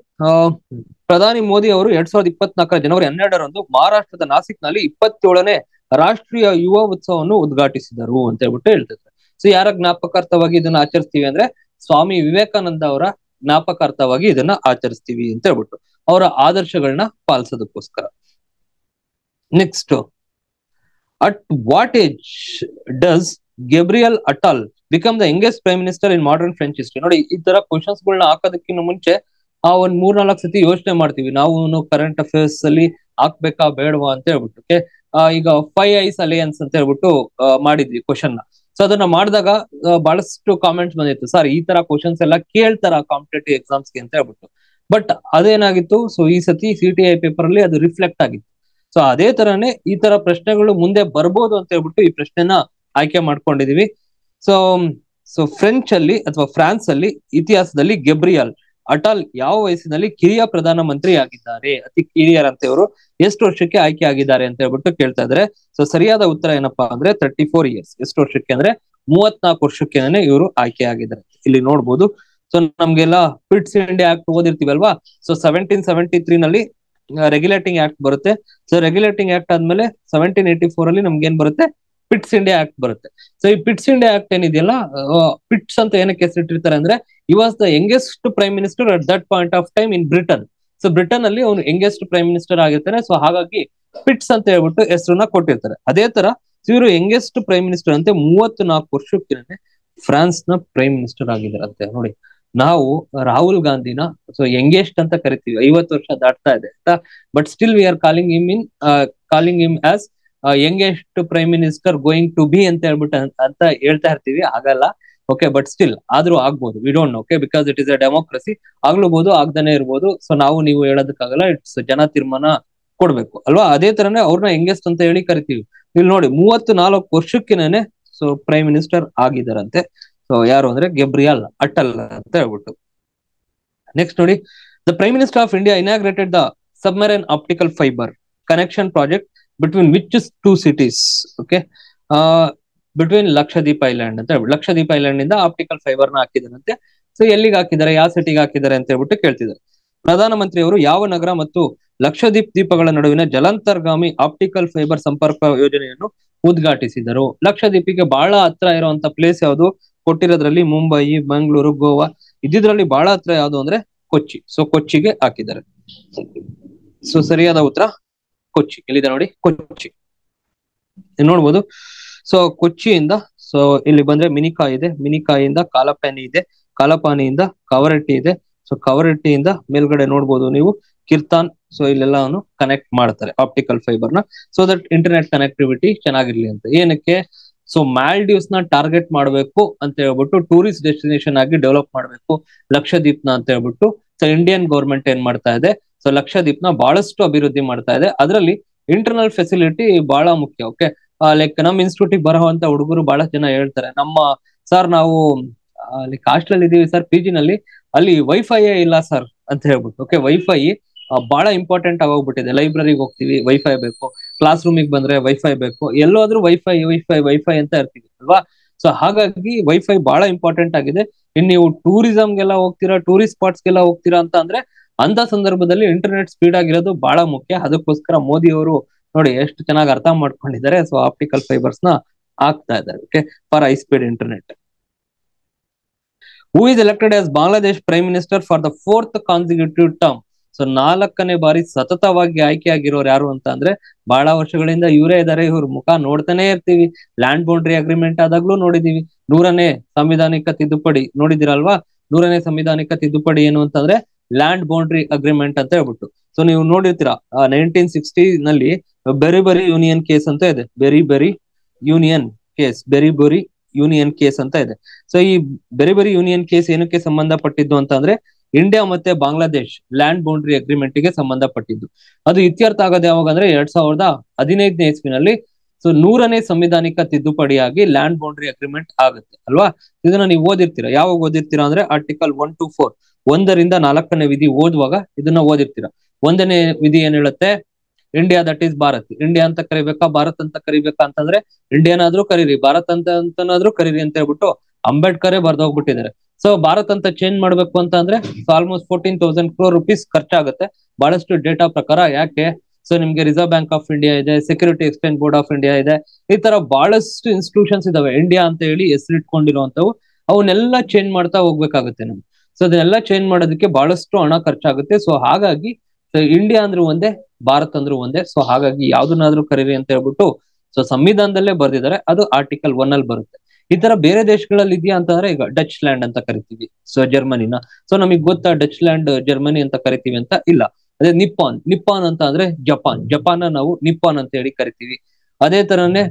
ಪ್ರಧಾನಿ ಮೋದಿ ಅವರು ಎರಡ್ ಸಾವಿರದ ಇಪ್ಪತ್ನಾಲ್ಕರ ಜನವರಿ ಹನ್ನೆರಡರಂದು ಮಹಾರಾಷ್ಟ್ರದ ನಾಸಿಕ್ ನಲ್ಲಿ ಇಪ್ಪತ್ತೇಳನೇ ರಾಷ್ಟ್ರೀಯ ಯುವ ಉತ್ಸವವನ್ನು ಉದ್ಘಾಟಿಸಿದರು ಅಂತ ಹೇಳ್ಬಿಟ್ಟು ಹೇಳ್ತಿದ್ರು ಸೊ ಯಾರ ಜ್ಞಾಪಕಾರ್ಥವಾಗಿ ಇದನ್ನ ಆಚರಿಸ್ತೀವಿ ಅಂದ್ರೆ ಸ್ವಾಮಿ ವಿವೇಕಾನಂದ ಅವರ ಜ್ಞಾಪಕಾರ್ಥವಾಗಿ ಇದನ್ನ ಆಚರಿಸ್ತೀವಿ ಅಂತ ಹೇಳ್ಬಿಟ್ಟು ಅವರ ಆದರ್ಶಗಳನ್ನ ಪಾಲಿಸೋದಕ್ಕೋಸ್ಕರ next at what age does Gabriel Attal become the youngest prime minister in modern French history ನೋಡಿ ಈ ತರ ಕ್ವಶನ್ಸ್ ಗಳನ್ನ ಹಾಕೋದಕ್ಕಿಂತ ಮುಂಚೆ ಆ ಒಂದ್ ಮೂರ್ ನಾಲ್ಕು ಸತಿ ಯೋಚನೆ ಮಾಡ್ತೀವಿ ನಾವು ಕರೆಂಟ್ ಅಫೇರ್ಸ್ ಅಲ್ಲಿ ಹಾಕ್ಬೇಕಾ ಬೇಡವಾ ಅಂತ ಹೇಳ್ಬಿಟ್ಟು ಈಗ ಫೈವ್ ಐಸ್ ಅಲಿಯನ್ಸ್ ಅಂತ ಹೇಳ್ಬಿಟ್ಟು ಮಾಡಿದ್ವಿ ಕ್ವಶನ್ ನ ಸೊ ಅದನ್ನ ಮಾಡಿದಾಗ ಬಹಳಷ್ಟು ಕಾಮೆಂಟ್ಸ್ ಬಂದಿತ್ತು ಸರ್ ಈ ತರ ಕ್ವಶನ್ಸ್ ಎಲ್ಲ ಕೇಳ್ತಾರ ಕಾಂಪಿಟೇಟಿವ್ ಎಕ್ಸಾಮ್ಸ್ ಅಂತ ಹೇಳ್ಬಿಟ್ಟು ಬಟ್ ಅದೇನಾಗಿತ್ತು ಸೊ ಈ ಸತಿ ಸಿ ಟಿ ಐ ಪೇಪರ್ ಅಲ್ಲಿ ಅದು ರಿಫ್ಲೆಕ್ಟ್ ಆಗಿತ್ತು ಸೊ ಅದೇ ತರನೇ ಈ ತರ ಪ್ರಶ್ನೆಗಳು ಮುಂದೆ ಬರ್ಬೋದು ಅಂತ ಹೇಳ್ಬಿಟ್ಟು ಈ ಪ್ರಶ್ನೆನ ಆಯ್ಕೆ ಮಾಡ್ಕೊಂಡಿದೀವಿ ಸೊ ಸೊ ಫ್ರೆಂಚ್ ಅಲ್ಲಿ ಅಥವಾ ಫ್ರಾನ್ಸ್ ಅಲ್ಲಿ ಇತಿಹಾಸದಲ್ಲಿ ಗೆಬ್ರಿಯಲ್ ಅಟಲ್ ಯಾವ ವಯಸ್ಸಿನಲ್ಲಿ ಕಿರಿಯ ಪ್ರಧಾನ ಮಂತ್ರಿ ಆಗಿದ್ದಾರೆ ಅತಿ ಇವರು ಎಷ್ಟು ವರ್ಷಕ್ಕೆ ಆಯ್ಕೆ ಆಗಿದ್ದಾರೆ ಅಂತ ಹೇಳ್ಬಿಟ್ಟು ಕೇಳ್ತಾ ಇದ್ರೆ ಸೊ ಸರಿಯಾದ ಉತ್ತರ ಏನಪ್ಪಾ ಅಂದ್ರೆ ತರ್ಟಿ ಫೋರ್ ಇಯರ್ಸ್ ಎಷ್ಟು ವರ್ಷಕ್ಕೆ ಅಂದ್ರೆ ಮೂವತ್ನಾಲ್ಕು ವರ್ಷಕ್ಕೆ ಇವರು ಆಯ್ಕೆ ಆಗಿದ್ದಾರೆ ಇಲ್ಲಿ ನೋಡ್ಬೋದು ಸೊ ನಮ್ಗೆಲ್ಲ ಫಿಟ್ಸ್ ಇಂಡಿಯಾ ಆಕ್ಟ್ ಓದಿರ್ತೀವಲ್ವಾ ಸೊ ಸೆವೆಂಟೀನ್ ಸೆವೆಂಟಿ ತ್ರೀ ನಲ್ಲಿ ರೆಗ್ಯುಲೇಟಿಂಗ್ uh, ಆಕ್ಟ್ ಬರುತ್ತೆ ಸೊ ರೆಗ್ಯುಲೇಟಿಂಗ್ ಆಕ್ಟ್ ಆದ್ಮೇಲೆ ಸೆವೆಂಟೀನ್ ಏಟಿ ಫೋರ್ ಅಲ್ಲಿ ನಮ್ಗೆ ಏನ್ ಬರುತ್ತೆ ಪಿಟ್ಸ್ ಇಂಡಿಯಾ ಆಕ್ಟ್ ಬರುತ್ತೆ ಸೊ ಈ ಪಿಟ್ಸ್ ಇಂಡಿಯಾ ಆಕ್ಟ್ ಏನಿದೆಯಲ್ಲ ಪಿಟ್ಸ್ ಅಂತ ಏನಕ್ಕೆ ಹೆಸರಿಟ್ಟಿರ್ತಾರೆ ಅಂದ್ರೆ ಈ was the youngest prime minister at that point of time in Britain so Britain ಅಲ್ಲಿ ಅವನು ಯಂಗೆಸ್ಟ್ ಪ್ರೈಮ್ ಮಿನಿಸ್ಟರ್ ಆಗಿರ್ತಾರೆ ಸೊ ಹಾಗಾಗಿ ಪಿಟ್ಸ್ ಅಂತ ಹೇಳ್ಬಿಟ್ಟು ಹೆಸರನ್ನ ಕೊಟ್ಟಿರ್ತಾರೆ ಅದೇ ತರ ಇವರು ಯಂಗೆಸ್ಟ್ ಪ್ರೈಮ್ ಮಿನಿಸ್ಟರ್ ಅಂತ ಮೂವತ್ತು ನಾಲ್ಕು ವರ್ಷಕ್ಕೆ ಫ್ರಾನ್ಸ್ ನ ಪ್ರೈಮ್ ಮಿನಿಸ್ಟರ್ ಆಗಿದ್ದಾರಂತೆ ನೋಡಿ ನಾವು ರಾಹುಲ್ ಗಾಂಧಿನ ಸೊ ಯಂಗೆಸ್ಟ್ ಅಂತ ಕರಿತೀವಿ ಐವತ್ತು ವರ್ಷ ದಾಟ್ತಾ ಇದೆ but still we are calling him in calling him as youngest prime minister going to be ಅಂತ ಹೇಳ್ಬಿಟ್ಟು ಅಂತ ಹೇಳ್ತಾ ಇರ್ತೀವಿ ಆಗಲ್ಲ ಓಕೆ ಬಟ್ ಸ್ಟಿಲ್ ಆದ್ರೂ ಆಗ್ಬೋದು we don't know okay because it is a democracy ಆಗ್ಲೂಬಹುದು ಆಗ್ದಾನೆ ಇರ್ಬೋದು ಸೊ ನಾವು ನೀವು ಹೇಳೋದಕ್ಕಾಗಲ್ಲ ಇಟ್ಸ್ ಜನ ತೀರ್ಮಾನ ಕೊಡ್ಬೇಕು ಅಲ್ವಾ ಅದೇ ತರನೇ ಅವ್ರನ್ನ ಯಂಗೆಸ್ಟ್ ಅಂತ ಹೇಳಿ ಕರಿತೀವಿ ಇಲ್ಲಿ ನೋಡಿ ಮೂವತ್ತು ನಾಲ್ಕು ವರ್ಷಕ್ಕಿನೇ ಸೊ ಪ್ರೈಮ್ ಮಿನಿಸ್ಟರ್ ಆಗಿದಾರಂತೆ ಸೊ ಯಾರು ಅಂದ್ರೆ ಗೆಬ್ರಿಯಲ್ ಅಟಲ್ ಅಂತ ಹೇಳ್ಬಿಟ್ಟು ನೆಕ್ಸ್ಟ್ ನೋಡಿ the prime minister of India inaugurated the submarine optical fibre connection project between which two cities okay ಆ ಬಿಟ್ವೀನ್ ಲಕ್ಷದೀಪ ಐಲ್ಯಾಂಡ್ ಅಂತ ಹೇಳ್ಬಿಟ್ಟು ಲಕ್ಷದೀಪ ಐಲ್ಯಾಂಡ್ ಇಂದ ಆಪ್ಟಿಕಲ್ ಫೈಬರ್ ನ ಹಾಕಿದರಂತೆ ಸೊ ಎಲ್ಲಿಗೆ ಹಾಕಿದ್ದಾರೆ ಯಾವ ಸಿಟಿಗೆ ಹಾಕಿದ್ದಾರೆ ಅಂತ ಹೇಳ್ಬಿಟ್ಟು ಕೇಳ್ತಿದ್ದಾರೆ ಪ್ರಧಾನಮಂತ್ರಿ ಅವರು ಯಾವ ನಗರ ಮತ್ತು ಲಕ್ಷದೀಪ್ ದೀಪಗಳ ನಡುವಿನ ಜಲಾಂತರ್ಗಾಮಿ ಆಪ್ಟಿಕಲ್ ಫೈಬರ್ ಸಂಪರ್ಕ ಯೋಜನೆಯನ್ನು ಉದ್ಘಾಟಿಸಿದರು ಲಕ್ಷದೀಪಿಗೆ ಬಹಳ ಹತ್ರ ಇರುವಂತ ಪ್ಲೇಸ್ ಯಾವುದು ಕೊಟ್ಟಿರೋದ್ರಲ್ಲಿ ಮುಂಬೈ ಬೆಂಗಳೂರು ಗೋವಾ ಇದ್ರಲ್ಲಿ ಬಹಳ ಹತ್ರ ಯಾವುದು ಅಂದ್ರೆ ಕೊಚ್ಚಿ ಸೊ ಕೊಚ್ಚಿಗೆ ಹಾಕಿದ್ದಾರೆ ಸೊ ಸರಿಯಾದ ಉತ್ತರ ಕೊಚ್ಚಿ ಇಲ್ಲಿದೆ ನೋಡಿ ಕೊಚ್ಚಿ ನೋಡ್ಬೋದು ಸೊ ಕೊಚ್ಚಿಯಿಂದ ಸೊ ಇಲ್ಲಿ ಬಂದ್ರೆ ಮಿನಿಕಾಯಿ ಇದೆ ಮಿನಿಕಾಯಿಂದ ಕಾಲಪಾನಿ ಇದೆ ಕಾಲಪಾನಿಯಿಂದ ಕವರಟ್ಟಿ ಇದೆ ಸೊ ಕವರಟ್ಟಿಯಿಂದ ಮೇಲ್ಗಡೆ ನೋಡ್ಬೋದು ನೀವು ಕಿರ್ತಾನ್ ಸೊ ಇಲ್ಲೆಲ್ಲಾನು ಕನೆಕ್ಟ್ ಮಾಡ್ತಾರೆ ಆಪ್ಟಿಕಲ್ ಫೈಬರ್ ನ ಸೊ ದಟ್ ಇಂಟರ್ನೆಟ್ ಕನೆಕ್ಟಿವಿಟಿ ಚೆನ್ನಾಗಿರ್ಲಿ ಅಂತ ಏನಕ್ಕೆ ಸೊ ಮಾಲ್ಡೀವ್ಸ್ ನ ಟಾರ್ಗೆಟ್ ಮಾಡಬೇಕು ಅಂತ ಹೇಳ್ಬಿಟ್ಟು ಟೂರಿಸ್ಟ್ ಡೆಸ್ಟಿನೇಷನ್ ಆಗಿ ಡೆವಲಪ್ ಮಾಡಬೇಕು ಲಕ್ಷದ್ವೀಪ್ನ ಅಂತ ಹೇಳ್ಬಿಟ್ಟು ಸೊ ಇಂಡಿಯನ್ ಗೌರ್ಮೆಂಟ್ ಏನ್ ಮಾಡ್ತಾ ಇದೆ ಸೊ ದೀಪ್ನ ಬಹಳಷ್ಟು ಅಭಿವೃದ್ಧಿ ಮಾಡ್ತಾ ಇದೆ ಅದರಲ್ಲಿ ಇಂಟರ್ನಲ್ ಫೆಸಿಲಿಟಿ ಬಹಳ ಮುಖ್ಯ ಓಕೆ ಲೈಕ್ ನಮ್ ಬರೋ ಅಂತ ಹುಡುಗರು ಬಹಳ ಜನ ಹೇಳ್ತಾರೆ ನಮ್ಮ ಸರ್ ನಾವು ಅಲ್ಲಿ ಹಾಸ್ಟೆಲ್ ಇದೀವಿ ಸರ್ ಪಿ ನಲ್ಲಿ ಅಲ್ಲಿ ವೈಫೈಯೇ ಇಲ್ಲ ಸರ್ ಅಂತ ಹೇಳ್ಬಿಟ್ಟು ಓಕೆ ವೈಫೈ ಬಹಳ ಇಂಪಾರ್ಟೆಂಟ್ ಆಗೋಗ್ಬಿಟ್ಟಿದೆ ಲೈಬ್ರರಿಗೆ ಹೋಗ್ತೀವಿ ವೈಫೈ ಬೇಕು ಕ್ಲಾಸ್ ರೂಮಿಗೆ ಬಂದ್ರೆ ವೈಫೈ ಬೇಕು ಎಲ್ಲೋದ್ರೂ ವೈಫೈ ವೈಫೈ ವೈಫೈ ಅಂತ ಇರ್ತೀವಿ ಅಲ್ವಾ ಸೊ ಹಾಗಾಗಿ ವೈಫೈ ಬಹಳ ಇಂಪಾರ್ಟೆಂಟ್ ಆಗಿದೆ ಇನ್ ನೀವು ಟೂರಿಸಂಗೆಲ್ಲ ಹೋಗ್ತೀರಾ ಟೂರಿಸ್ಟ್ ಸ್ಪಾಟ್ಸ್ಗೆಲ್ಲ ಹೋಗ್ತೀರಾ ಅಂತ ಅಂದ್ರೆ ಅಂತ ಸಂದರ್ಭದಲ್ಲಿ ಇಂಟರ್ನೆಟ್ ಸ್ಪೀಡ್ ಆಗಿರೋದು ಬಹಳ ಮುಖ್ಯ ಅದಕ್ಕೋಸ್ಕರ ಮೋದಿ ಅವರು ನೋಡಿ ಎಷ್ಟು ಚೆನ್ನಾಗಿ ಅರ್ಥ ಮಾಡ್ಕೊಂಡಿದ್ದಾರೆ ಸೊ ಆಪ್ಟಿಕಲ್ ಫೈಬರ್ಸ್ ನ ಆಗ್ತಾ ಇದ್ದಾರೆ okay for high speed internet who is elected as Bangladesh prime minister for the fourth consecutive term so ನಾಲ್ಕನೇ ಬಾರಿ ಸತತವಾಗಿ ಆಯ್ಕೆ ಆಗಿರೋರು ಯಾರು ಅಂತ ಅಂದ್ರೆ ಬಹಳ ವರ್ಷಗಳಿಂದ ಇವರೇ ಇದಾರೆ ಇವ್ರ ಮುಖ ನೋಡ್ತಾನೆ ಇರ್ತೀವಿ ಲ್ಯಾಂಡ್ ಬೌಂಡ್ರಿ ಅಗ್ರಿಮೆಂಟ್ ಆದಾಗ್ಲೂ ನೋಡಿದೀವಿ ನೂರನೇ ಸಂವಿಧಾನಿಕ ತಿದ್ದುಪಡಿ ನೋಡಿದಿರಲ್ವಾ ನೂರನೇ ಸಂವಿಧಾನಿಕ ತಿದ್ದುಪಡಿ ಏನು ಅಂತಂದ್ರೆ ಲ್ಯಾಂಡ್ ಬೌಂಡ್ರಿ ಅಗ್ರಿಮೆಂಟ್ ಅಂತ ಹೇಳ್ಬಿಟ್ಟು ಸೊ ನೀವು ನೋಡಿರ್ತೀರಾ ನೈನ್ಟೀನ್ ಸಿಕ್ಸ್ಟಿ ನಲ್ಲಿ ಬೆರಿ ಬರಿ ಯೂನಿಯನ್ ಕೇಸ್ ಅಂತ ಇದೆ Berubari union case Berubari union case ಅಂತ ಇದೆ ಸೊ ಈ ಬೆರಿ ಬರಿ ಯೂನಿಯನ್ ಕೇಸ್ ಏನಕ್ಕೆ ಸಂಬಂಧಪಟ್ಟಿದ್ದು ಅಂತ ಅಂದ್ರೆ ಇಂಡಿಯಾ ಮತ್ತೆ ಬಾಂಗ್ಲಾದೇಶ್ ಲ್ಯಾಂಡ್ ಬೌಂಡ್ರಿ ಅಗ್ರಿಮೆಂಟ್ ಗೆ ಸಂಬಂಧಪಟ್ಟಿದ್ದು ಅದು ಇತ್ಯರ್ಥ ಆಗೋದು ಯಾವಾಗ ಅಂದ್ರೆ ಎರಡ್ ಸಾವಿರದ ಹದಿನೈದನೇ ಇಸ್ವಿನಲ್ಲಿ ಸೊ ನೂರನೇ ಸಂವಿಧಾನಿಕ ತಿದ್ದುಪಡಿಯಾಗಿ ಲ್ಯಾಂಡ್ ಬೌಂಡ್ರಿ ಅಗ್ರಿಮೆಂಟ್ ಆಗುತ್ತೆ ಅಲ್ವಾ ಇದನ್ನ ನೀವು ಓದಿರ್ತೀರಾ ಯಾವಾಗ ಓದಿರ್ತೀರಾ ಅಂದ್ರೆ ಆರ್ಟಿಕಲ್ ಒನ್ ಟು ಫೋರ್ ಒಂದರಿಂದ ನಾಲ್ಕನೇ ವಿಧಿ ಓದುವಾಗ ಇದನ್ನ ಓದಿರ್ತೀರ ಒಂದನೇ ವಿಧಿ ಏನ್ ಹೇಳುತ್ತೆ India that is Bharat India ಅಂತ ಕರಿಬೇಕಾ ಭಾರತ್ ಅಂತ ಕರಿಬೇಕಾ ಅಂತಂದ್ರೆ ಇಂಡಿಯಾನಾದ್ರೂ ಕರೀರಿ ಭಾರತ್ ಅಂತ ಅಂತನಾದ್ರೂ ಕರೀರಿ ಅಂತ ಹೇಳ್ಬಿಟ್ಟು ಅಂಬೇಡ್ಕರ್ ಬರ್ದೋಗ್ಬಿಟ್ಟಿದ್ದಾರೆ ಸೊ ಭಾರತ್ ಅಂತ ಚೇಂಜ್ ಮಾಡ್ಬೇಕು ಅಂತ ಅಂದ್ರೆ almost fourteen thousand crore rupees ಖರ್ಚಾಗುತ್ತೆ ಬಹಳಷ್ಟು ಡೇಟಾ ಪ್ರಕಾರ ಯಾಕೆ ಸೊ ನಿಮ್ಗೆ ರಿಸರ್ವ್ ಬ್ಯಾಂಕ್ ಆಫ್ ಇಂಡಿಯಾ ಇದೆ security exchange board of India ಇದೆ ಈ ತರ ಬಹಳಷ್ಟು ಇನ್ಸ್ಟಿಟ್ಯೂಷನ್ಸ್ ಇದಾವೆ ಇಂಡಿಯಾ ಅಂತ ಹೇಳಿ ಹೆಸರಿಟ್ಕೊಂಡಿರುವಂತವು ಅವನ್ನೆಲ್ಲ ಚೇಂಜ್ ಮಾಡ್ತಾ ಹೋಗ್ಬೇಕಾಗುತ್ತೆ ನಮ್ಗೆ ಸೊ ಅದನ್ನೆಲ್ಲ ಚೇಂಜ್ ಮಾಡೋದಕ್ಕೆ ಬಹಳಷ್ಟು ಹಣ ಖರ್ಚಾಗುತ್ತೆ ಸೊ ಹಾಗಾಗಿ ಇಂಡಿಯಾ ಅಂದ್ರೂ ಒಂದೇ ಭಾರತ್ ಅಂದ್ರೂ ಒಂದೇ ಸೊ ಹಾಗಾಗಿ ಯಾವ್ದನ್ನಾದ್ರೂ ಕರೀರಿ ಅಂತ ಹೇಳ್ಬಿಟ್ಟು ಸೊ ಸಂವಿಧಾನದಲ್ಲೇ ಬರ್ದಿದ್ದಾರೆ ಅದು ಆರ್ಟಿಕಲ್ ಒನ್ ಅಲ್ಲಿ ಬರುತ್ತೆ ಈ ತರ ಬೇರೆ ದೇಶಗಳಲ್ಲಿ ಇದೆಯಾ ಅಂತಂದ್ರೆ ಈಗ ಡಚ್ ಲ್ಯಾಂಡ್ ಅಂತ ಕರಿತೀವಿ ಸೊ ಜರ್ಮನಿನ ಸೊ ನಮಗೆ ಗೊತ್ತಾ ಡಚ್ ಲ್ಯಾಂಡ್ ಜರ್ಮನಿ ಅಂತ ಕರಿತೀವಿ ಅಂತ ಇಲ್ಲ ಅದೇ ನಿಪ್ಪಾನ್ ನಿಪ್ಪಾನ್ ಅಂತ ಅಂದ್ರೆ ಜಪಾನ್ ಜಪಾನ್ ನಾವು ನಿಪ್ಪಾನ್ ಅಂತ ಹೇಳಿ ಕರಿತೀವಿ ಅದೇ ತರನೇ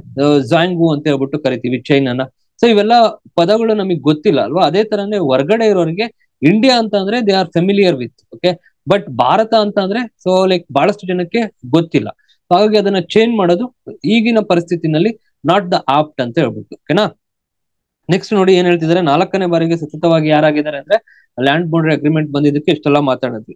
ಜಾಂಗು ಅಂತ ಹೇಳ್ಬಿಟ್ಟು ಕರಿತೀವಿ ಚೈನಾನ ಸೊ ಇವೆಲ್ಲ ಪದಗಳು ನಮಗ್ ಗೊತ್ತಿಲ್ಲ ಅಲ್ವಾ ಅದೇ ತರನೇ ಹೊರಗಡೆ ಇರೋರಿಗೆ ಇಂಡಿಯಾ ಅಂತ ಅಂದ್ರೆ they are familiar with okay but Bharat ಅಂತ ಅಂದ್ರೆ ಸೊ ಲೈಕ್ ಬಹಳಷ್ಟು ಜನಕ್ಕೆ ಗೊತ್ತಿಲ್ಲ ಹಾಗಾಗಿ ಅದನ್ನ ಚೇಂಜ್ ಮಾಡೋದು ಈಗಿನ ಪರಿಸ್ಥಿತಿನಲ್ಲಿ ನಾಟ್ ದ ಆಪ್ಟ್ ಅಂತ ಹೇಳ್ಬಿಟ್ಟು ಓಕೆನಾ ನೆಕ್ಸ್ಟ್ ನೋಡಿ ಏನ್ ಹೇಳ್ತಿದ್ದಾರೆ ನಾಲ್ಕನೇ ಬಾರಿಗೆ ಸತತವಾಗಿ ಯಾರಾಗಿದ್ದಾರೆ ಅಂದ್ರೆ ಲ್ಯಾಂಡ್ ಬೌಂಡ್ರಿ ಅಗ್ರಿಮೆಂಟ್ ಬಂದಿದ್ದಕ್ಕೆ ಇಷ್ಟೆಲ್ಲ ಮಾತಾಡಿದ್ವಿ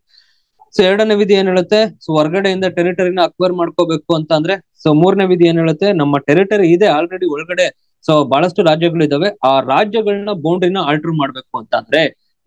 ಸೊ ಎರಡನೇ ವಿಧಿ ಏನ್ ಹೇಳುತ್ತೆ ಸೊ ಹೊರಗಡೆಯಿಂದ ಟೆರಿಟರಿನ ಅಕ್ವೈರ್ ಮಾಡ್ಕೋಬೇಕು ಅಂತ ಅಂದ್ರೆ ಸೊ ಮೂರನೇ ವಿಧಿ ಏನ್ ಹೇಳುತ್ತೆ ನಮ್ಮ ಟೆರಿಟರಿ ಇದೆ ಆಲ್ರೆಡಿ ಒಳಗಡೆ ಸೊ ಬಹಳಷ್ಟು ರಾಜ್ಯಗಳಿದಾವೆ ಆ ರಾಜ್ಯಗಳನ್ನ ಬೌಂಡ್ರಿನ ಆಲ್ಟರ್ ಮಾಡ್ಬೇಕು ಅಂತ ಅಂದ್ರೆ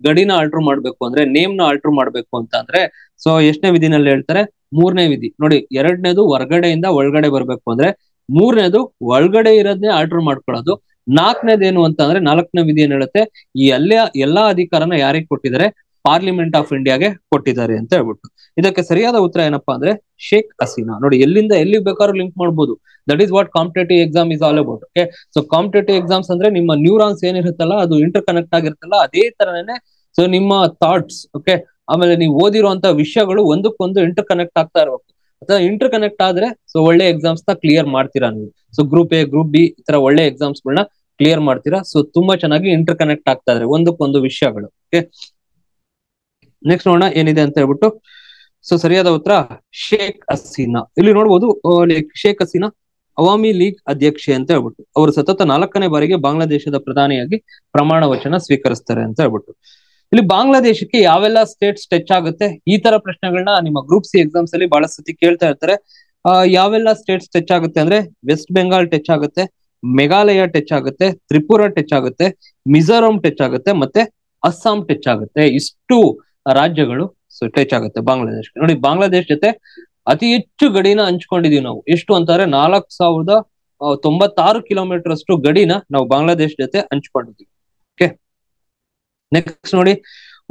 ಗಡಿನ ಆಲ್ಟರ್ ಮಾಡ್ಬೇಕು ಅಂದ್ರೆ ನೇಮ್ ನ ಆಲ್ಟರ್ ಮಾಡ್ಬೇಕು ಅಂತ ಅಂದ್ರೆ ಸೊ ಎಷ್ಟನೇ ವಿಧಿನಲ್ಲಿ ಹೇಳ್ತಾರೆ ಮೂರನೇ ವಿಧಿ ನೋಡಿ ಎರಡನೇದು ಹೊರ್ಗಡೆಯಿಂದ ಒಳಗಡೆ ಬರ್ಬೇಕು ಅಂದ್ರೆ ಮೂರನೇದು ಒಳಗಡೆ ಇರೋದನ್ನೇ ಆಲ್ಟರ್ ಮಾಡ್ಕೊಳ್ಳೋದು ನಾಲ್ಕನೇದೇನು ಅಂತ ಅಂದ್ರೆ ನಾಲ್ಕನೇ ವಿಧಿ ಏನ್ ಹೇಳುತ್ತೆ ಈ ಎಲ್ಲ ಎಲ್ಲಾ ಅಧಿಕಾರನ ಯಾರಿಗೆ ಕೊಟ್ಟಿದ್ದಾರೆ ಪಾರ್ಲಿಮೆಂಟ್ ಆಫ್ ಇಂಡಿಯಾಗೆ ಕೊಟ್ಟಿದ್ದಾರೆ ಅಂತ ಹೇಳ್ಬಿಟ್ಟು ಇದಕ್ಕೆ ಸರಿಯಾದ ಉತ್ತರ ಏನಪ್ಪಾ ಅಂದ್ರೆ ಶೇಖ್ ಹಸೀನಾ ನೋಡಿ ಎಲ್ಲಿಂದ ಎಲ್ಲಿ ಬೇಕಾದ್ರೂ ಲಿಂಕ್ ಮಾಡಬಹುದು that is what competitive exam is all about okay so competitive exams ಅಂದ್ರೆ ನಿಮ್ಮ ನ್ಯೂರಾನ್ಸ್ ಏನಿರುತ್ತಲ್ಲ ಅದು ಇಂಟರ್ ಕನೆಕ್ಟ್ ಆಗಿರುತ್ತಲ್ಲ ಅದೇ ತರನೇ ಸೊ ನಿಮ್ಮ ಥಾಟ್ಸ್ ಓಕೆ ಆಮೇಲೆ ನೀವು ಓದಿರುವಂತ ವಿಷಯಗಳು ಒಂದಕ್ಕೊಂದು ಇಂಟರ್ ಕನೆಕ್ಟ್ ಆಗ್ತಾ ಇರಬೇಕು ಅಥವಾ ಇಂಟರ್ ಕನೆಕ್ಟ್ ಆದ್ರೆ ಸೊ ಒಳ್ಳೆ ಎಕ್ಸಾಮ್ಸ್ ನ ಕ್ಲಿಯರ್ ಮಾಡ್ತೀರಾ ನೀವು so group A group B ಈ ತರ ಒಳ್ಳೆ ಎಕ್ಸಾಮ್ಸ್ ಗಳನ್ನ ಕ್ಲಿಯರ್ ಮಾಡ್ತೀರಾ ಸೊ ತುಂಬಾ ಚೆನ್ನಾಗಿ ಇಂಟರ್ ಕನೆಕ್ಟ್ ಆಗ್ತಾ ಇದ್ರೆ ಒಂದಕ್ಕೊಂದು ವಿಷಯಗಳು ಓಕೆ ನೆಕ್ಸ್ಟ್ ನೋಡೋಣ ಏನಿದೆ ಅಂತ ಹೇಳ್ಬಿಟ್ಟು ಸೊ ಸರಿಯಾದ ಉತ್ತರ ಶೇಖ್ ಹಸೀನಾ ಇಲ್ಲಿ ನೋಡ್ಬೋದು ಶೇಖ್ ಹಸೀನಾ ಅವಾಮಿ ಲೀಗ್ ಅಧ್ಯಕ್ಷೆ ಅಂತ ಹೇಳ್ಬಿಟ್ಟು ಅವರು ಸತತ ನಾಲ್ಕನೇ ಬಾರಿಗೆ ಬಾಂಗ್ಲಾದೇಶದ ಪ್ರಧಾನಿಯಾಗಿ ಪ್ರಮಾಣ ವಚನ ಸ್ವೀಕರಿಸ್ತಾರೆ ಅಂತ ಹೇಳ್ಬಿಟ್ಟು ಇಲ್ಲಿ ಬಾಂಗ್ಲಾದೇಶಕ್ಕೆ ಯಾವೆಲ್ಲ ಸ್ಟೇಟ್ಸ್ ಟಚ್ ಆಗುತ್ತೆ ಈ ತರ ಪ್ರಶ್ನೆಗಳನ್ನ ನಿಮ್ಮ ಗ್ರೂಪ್ ಸಿ ಎಕ್ಸಾಮ್ಸ್ ಅಲ್ಲಿ ಬಹಳ ಸತಿ ಕೇಳ್ತಾ ಇರ್ತಾರೆ ಅಹ್ ಯಾವೆಲ್ಲ ಸ್ಟೇಟ್ಸ್ ಟಚ್ ಆಗುತ್ತೆ ಅಂದ್ರೆ ವೆಸ್ಟ್ ಬೆಂಗಾಲ್ ಟಚ್ ಆಗುತ್ತೆ ಮೇಘಾಲಯ ಟಚ್ ಆಗುತ್ತೆ ತ್ರಿಪುರ ಟಚ್ ಆಗುತ್ತೆ ಮಿಜೋರಾಂ ಟಚ್ ಆಗುತ್ತೆ ಮತ್ತೆ ಅಸ್ಸಾಂ ಟಚ್ ಆಗುತ್ತೆ ಇಷ್ಟು ರಾಜ್ಯಗಳು ಟಚ್ ಆಗುತ್ತೆ ಬಾಂಗ್ಲಾದೇಶ್ ನೋಡಿ ಬಾಂಗ್ಲಾದೇಶ್ ಜೊತೆ ಅತಿ ಹೆಚ್ಚು ಗಡಿನ ಹಂಚ್ಕೊಂಡಿದೀವಿ ನಾವು ಎಷ್ಟು ಅಂತಾರೆ ನಾಲ್ಕ್ ಸಾವಿರದ ತೊಂಬತ್ತಾರು ಕಿಲೋಮೀಟರ್ ಅಷ್ಟು ಗಡಿನ ನಾವು ಬಾಂಗ್ಲಾದೇಶ್ ಜೊತೆ ಹಂಚ್ಕೊಂಡಿದ್ದೀವಿ ಓಕೆ ನೆಕ್ಸ್ಟ್ ನೋಡಿ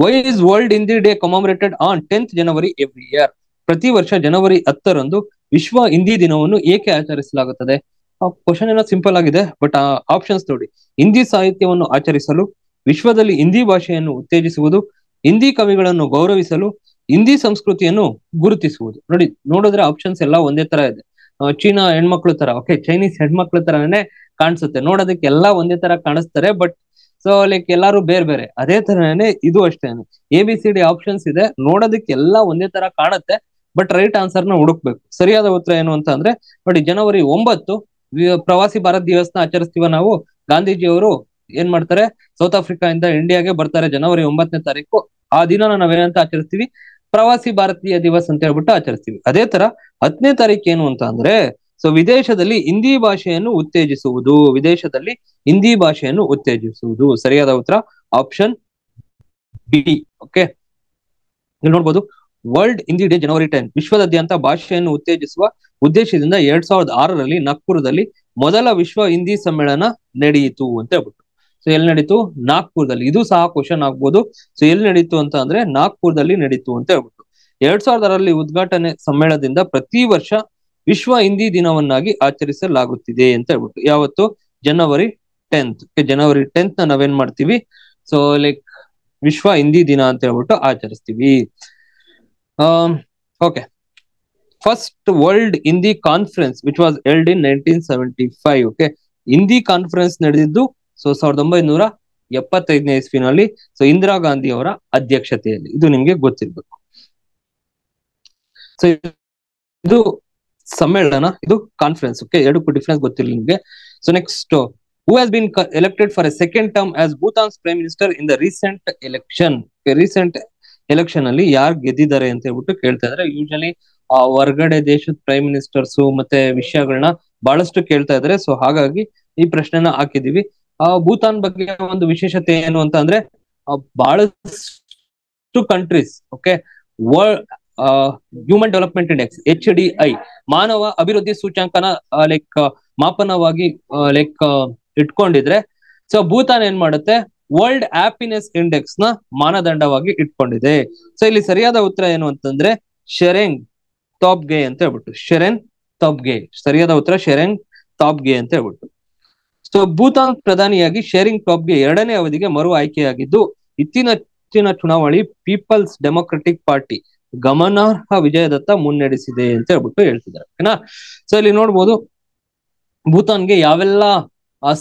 why is world Hindi day commemorated on tenth January every year ಪ್ರತಿ ವರ್ಷ ಜನವರಿ ಹತ್ತರಂದು ವಿಶ್ವ ಹಿಂದಿ ದಿನವನ್ನು ಏಕೆ ಆಚರಿಸಲಾಗುತ್ತದೆ ಕ್ವಶನ್ ಏನೋ ಸಿಂಪಲ್ ಆಗಿದೆ ಬಟ್ ಆ ಆಪ್ಷನ್ಸ್ ನೋಡಿ ಹಿಂದಿ ಸಾಹಿತ್ಯವನ್ನು ಆಚರಿಸಲು ವಿಶ್ವದಲ್ಲಿ ಹಿಂದಿ ಭಾಷೆಯನ್ನು ಉತ್ತೇಜಿಸುವುದು ಹಿಂದಿ ಕವಿಗಳನ್ನು ಗೌರವಿಸಲು ಹಿಂದಿ ಸಂಸ್ಕೃತಿಯನ್ನು ಗುರುತಿಸುವುದು ನೋಡಿ ನೋಡಿದ್ರೆ ಆಪ್ಷನ್ಸ್ ಎಲ್ಲ ಒಂದೇ ತರ ಇದೆ ಚೀನಾ ಹೆಣ್ಮಕ್ಳು ತರ ಓಕೆ ಚೈನೀಸ್ ಹೆಣ್ಮಕ್ಳು ತರನೇ ಕಾಣಿಸುತ್ತೆ ನೋಡೋದಕ್ಕೆ ಎಲ್ಲಾ ಒಂದೇ ತರ ಕಾಣಿಸ್ತಾರೆ ಬಟ್ ಸೊ ಲೈಕ್ ಎಲ್ಲಾರು ಬೇರೆ ಬೇರೆ ಅದೇ ತರನೇ ಇದು ಅಷ್ಟೇ A B C D options ಇದೆ ನೋಡೋದಕ್ಕೆ ಎಲ್ಲಾ ಒಂದೇ ತರ ಕಾಣುತ್ತೆ ಬಟ್ ರೈಟ್ ಆನ್ಸರ್ ನ ಹುಡುಕ್ಬೇಕು ಸರಿಯಾದ ಉತ್ತರ ಏನು ಅಂತ ಅಂದ್ರೆ ನೋಡಿ ಜನವರಿ ಒಂಬತ್ತು ಪ್ರವಾಸಿ ಭಾರತ್ ದಿವಸ್ನ ಆಚರಿಸ್ತೀವ ನಾವು ಗಾಂಧೀಜಿಯವರು ಏನ್ ಮಾಡ್ತಾರೆ ಸೌತ್ ಆಫ್ರಿಕಾ ಇಂದ ಇಂಡಿಯಾಗೆ ಬರ್ತಾರೆ ಜನವರಿ ಒಂಬತ್ತನೇ ತಾರೀಕು ಆ ದಿನನ ನಾವೇನಂತ ಆಚರಿಸ್ತೀವಿ ಪ್ರವಾಸಿ ಭಾರತೀಯ ದಿವಸ್ ಅಂತ ಹೇಳ್ಬಿಟ್ಟು ಆಚರಿಸ್ತೀವಿ ಅದೇ ತರ ಹತ್ತನೇ ತಾರೀಕು ಏನು ಅಂತ ಅಂದ್ರೆ ಸೊ ವಿದೇಶದಲ್ಲಿ ಹಿಂದಿ ಭಾಷೆಯನ್ನು ಉತ್ತೇಜಿಸುವುದು ವಿದೇಶದಲ್ಲಿ ಹಿಂದಿ ಭಾಷೆಯನ್ನು ಉತ್ತೇಜಿಸುವುದು ಸರಿಯಾದ ಉತ್ತರ ಆಪ್ಷನ್ ಬಿ ಓಕೆ ಇಲ್ಲಿ ನೋಡ್ಬೋದು world Hindi day January ten ವಿಶ್ವದಾದ್ಯಂತ ಭಾಷೆಯನ್ನು ಉತ್ತೇಜಿಸುವ ಉದ್ದೇಶದಿಂದ ಎರಡ್ ಸಾವಿರದ ಆರರಲ್ಲಿ ನಾಗ್ಪುರದಲ್ಲಿ ಮೊದಲ ವಿಶ್ವ ಹಿಂದಿ ಸಮ್ಮೇಳನ ನಡೆಯಿತು ಅಂತ ಹೇಳ್ಬಿಟ್ಟು ಸೊ ಎಲ್ಲಿ ನಡೀತು ನಾಗ್ಪುರದಲ್ಲಿ ಇದು ಸಹ ಕ್ವಶನ್ ಆಗ್ಬೋದು ಸೊ ಎಲ್ಲಿ ನಡೀತು ಅಂತ ಅಂದ್ರೆ ನಾಗ್ಪುರದಲ್ಲಿ ನಡೀತು ಅಂತ ಹೇಳ್ಬಿಟ್ಟು ಎರಡ್ ಸಾವಿರದರಲ್ಲಿ ಉದ್ಘಾಟನೆ ಸಮ್ಮೇಳನದಿಂದ ಪ್ರತಿ ವರ್ಷ ವಿಶ್ವ ಹಿಂದಿ ದಿನವನ್ನಾಗಿ ಆಚರಿಸಲಾಗುತ್ತಿದೆ ಅಂತ ಹೇಳ್ಬಿಟ್ಟು ಯಾವತ್ತು ಜನವರಿ ಟೆಂತ್ ಜನವರಿ ಟೆಂತ್ ನ ನಾವೇನ್ ಮಾಡ್ತೀವಿ ಸೊ ಲೈಕ್ ವಿಶ್ವ ಹಿಂದಿ ದಿನ ಅಂತ ಹೇಳ್ಬಿಟ್ಟು ಆಚರಿಸ್ತೀವಿ okay first world Hindi conference which was held in nineteen seventy five okay Hindi conference ನಡೆದಿದ್ದು ಸೊ ಸಾವಿರದ ಒಂಬೈನೂರ ಎಪ್ಪತ್ತೈದನೇ ಇಸ್ವಿನಲ್ಲಿ ಸೊ ಇಂದಿರಾ ಗಾಂಧಿ ಅವರ ಅಧ್ಯಕ್ಷತೆಯಲ್ಲಿ ಇದು ನಿಮ್ಗೆ ಗೊತ್ತಿರ್ಬೇಕು ಸೊ ಇದು ಸಮ್ಮೇಳನ ಇದು ಕಾನ್ಫರೆನ್ಸ್ ಓಕೆ ಎರಡಕ್ಕೂ ಡಿಫ್ರೆನ್ಸ್ ಗೊತ್ತಿಲ್ಲ ನಿಮ್ಗೆ so next who has been elected for a second term as Bhutan's prime minister in the recent election recent election ಅಲ್ಲಿ ಯಾರು ಗೆದ್ದಿದ್ದಾರೆ ಅಂತ ಹೇಳ್ಬಿಟ್ಟು ಕೇಳ್ತಾ ಇದ್ರೆ ಯೂಶಲಿ ಆ ಹೊರಗಡೆ ದೇಶದ ಪ್ರೈಮ್ ಮಿನಿಸ್ಟರ್ಸ್ ಮತ್ತೆ ವಿಷಯಗಳನ್ನ ಬಹಳಷ್ಟು ಕೇಳ್ತಾ ಇದಾರೆ ಸೊ ಹಾಗಾಗಿ ಈ ಪ್ರಶ್ನೆನ ಹಾಕಿದೀವಿ ಆ ಭೂತಾನ್ ಬಗ್ಗೆ ಒಂದು ವಿಶೇಷತೆ ಏನು ಅಂತ ಅಂದ್ರೆ ಬಹಳಷ್ಟು countries okay world human development index H D I ಮಾನವ ಅಭಿವೃದ್ಧಿ ಸೂಚ್ಯಾಂಕನ ಲೈಕ್ ಮಾಪನವಾಗಿ ಲೈಕ್ ಇಟ್ಕೊಂಡಿದ್ರೆ ಸೊ ಭೂತಾನ್ ಏನ್ ಮಾಡುತ್ತೆ ವರ್ಲ್ಡ್ ಹ್ಯಾಪಿನೆಸ್ ಇಂಡೆಕ್ಸ್ ನ ಮಾನದಂಡವಾಗಿ ಇಟ್ಕೊಂಡಿದೆ ಸೊ ಇಲ್ಲಿ ಸರಿಯಾದ ಉತ್ತರ ಏನು ಅಂತಂದ್ರೆ ಶೆರೆಂಗ್ ಗೆ ಅಂತ ಹೇಳ್ಬಿಟ್ಟು ಶೆರೆನ್ ತಾಪ್ಗೆ ಸರಿಯಾದ ಉತ್ತರ ಶೆರೆಂಗ್ ತಾಪ್ಗೆ ಅಂತ ಹೇಳ್ಬಿಟ್ಟು ಸೊ ಭೂತಾನ್ ಪ್ರಧಾನಿಯಾಗಿ ಶೇರಿಂಗ್ ಗೆ ಎರಡನೇ ಅವಧಿಗೆ ಮರು ಆಯ್ಕೆಯಾಗಿದ್ದು ಇತ್ತಿನ ಚುನಾವಣೆ ಪೀಪಲ್ಸ್ ಡೆಮೊಕ್ರೆಟಿಕ್ ಪಾರ್ಟಿ ಗಮನಾರ್ಹ ವಿಜಯದತ್ತ ಮುನ್ನಡೆಸಿದೆ ಅಂತ ಹೇಳ್ಬಿಟ್ಟು ಹೇಳ್ತಿದ್ದಾರೆ ಓಕೆನಾ ಸೊ ಇಲ್ಲಿ ನೋಡ್ಬೋದು ಭೂತಾನ್ಗೆ ಯಾವೆಲ್ಲ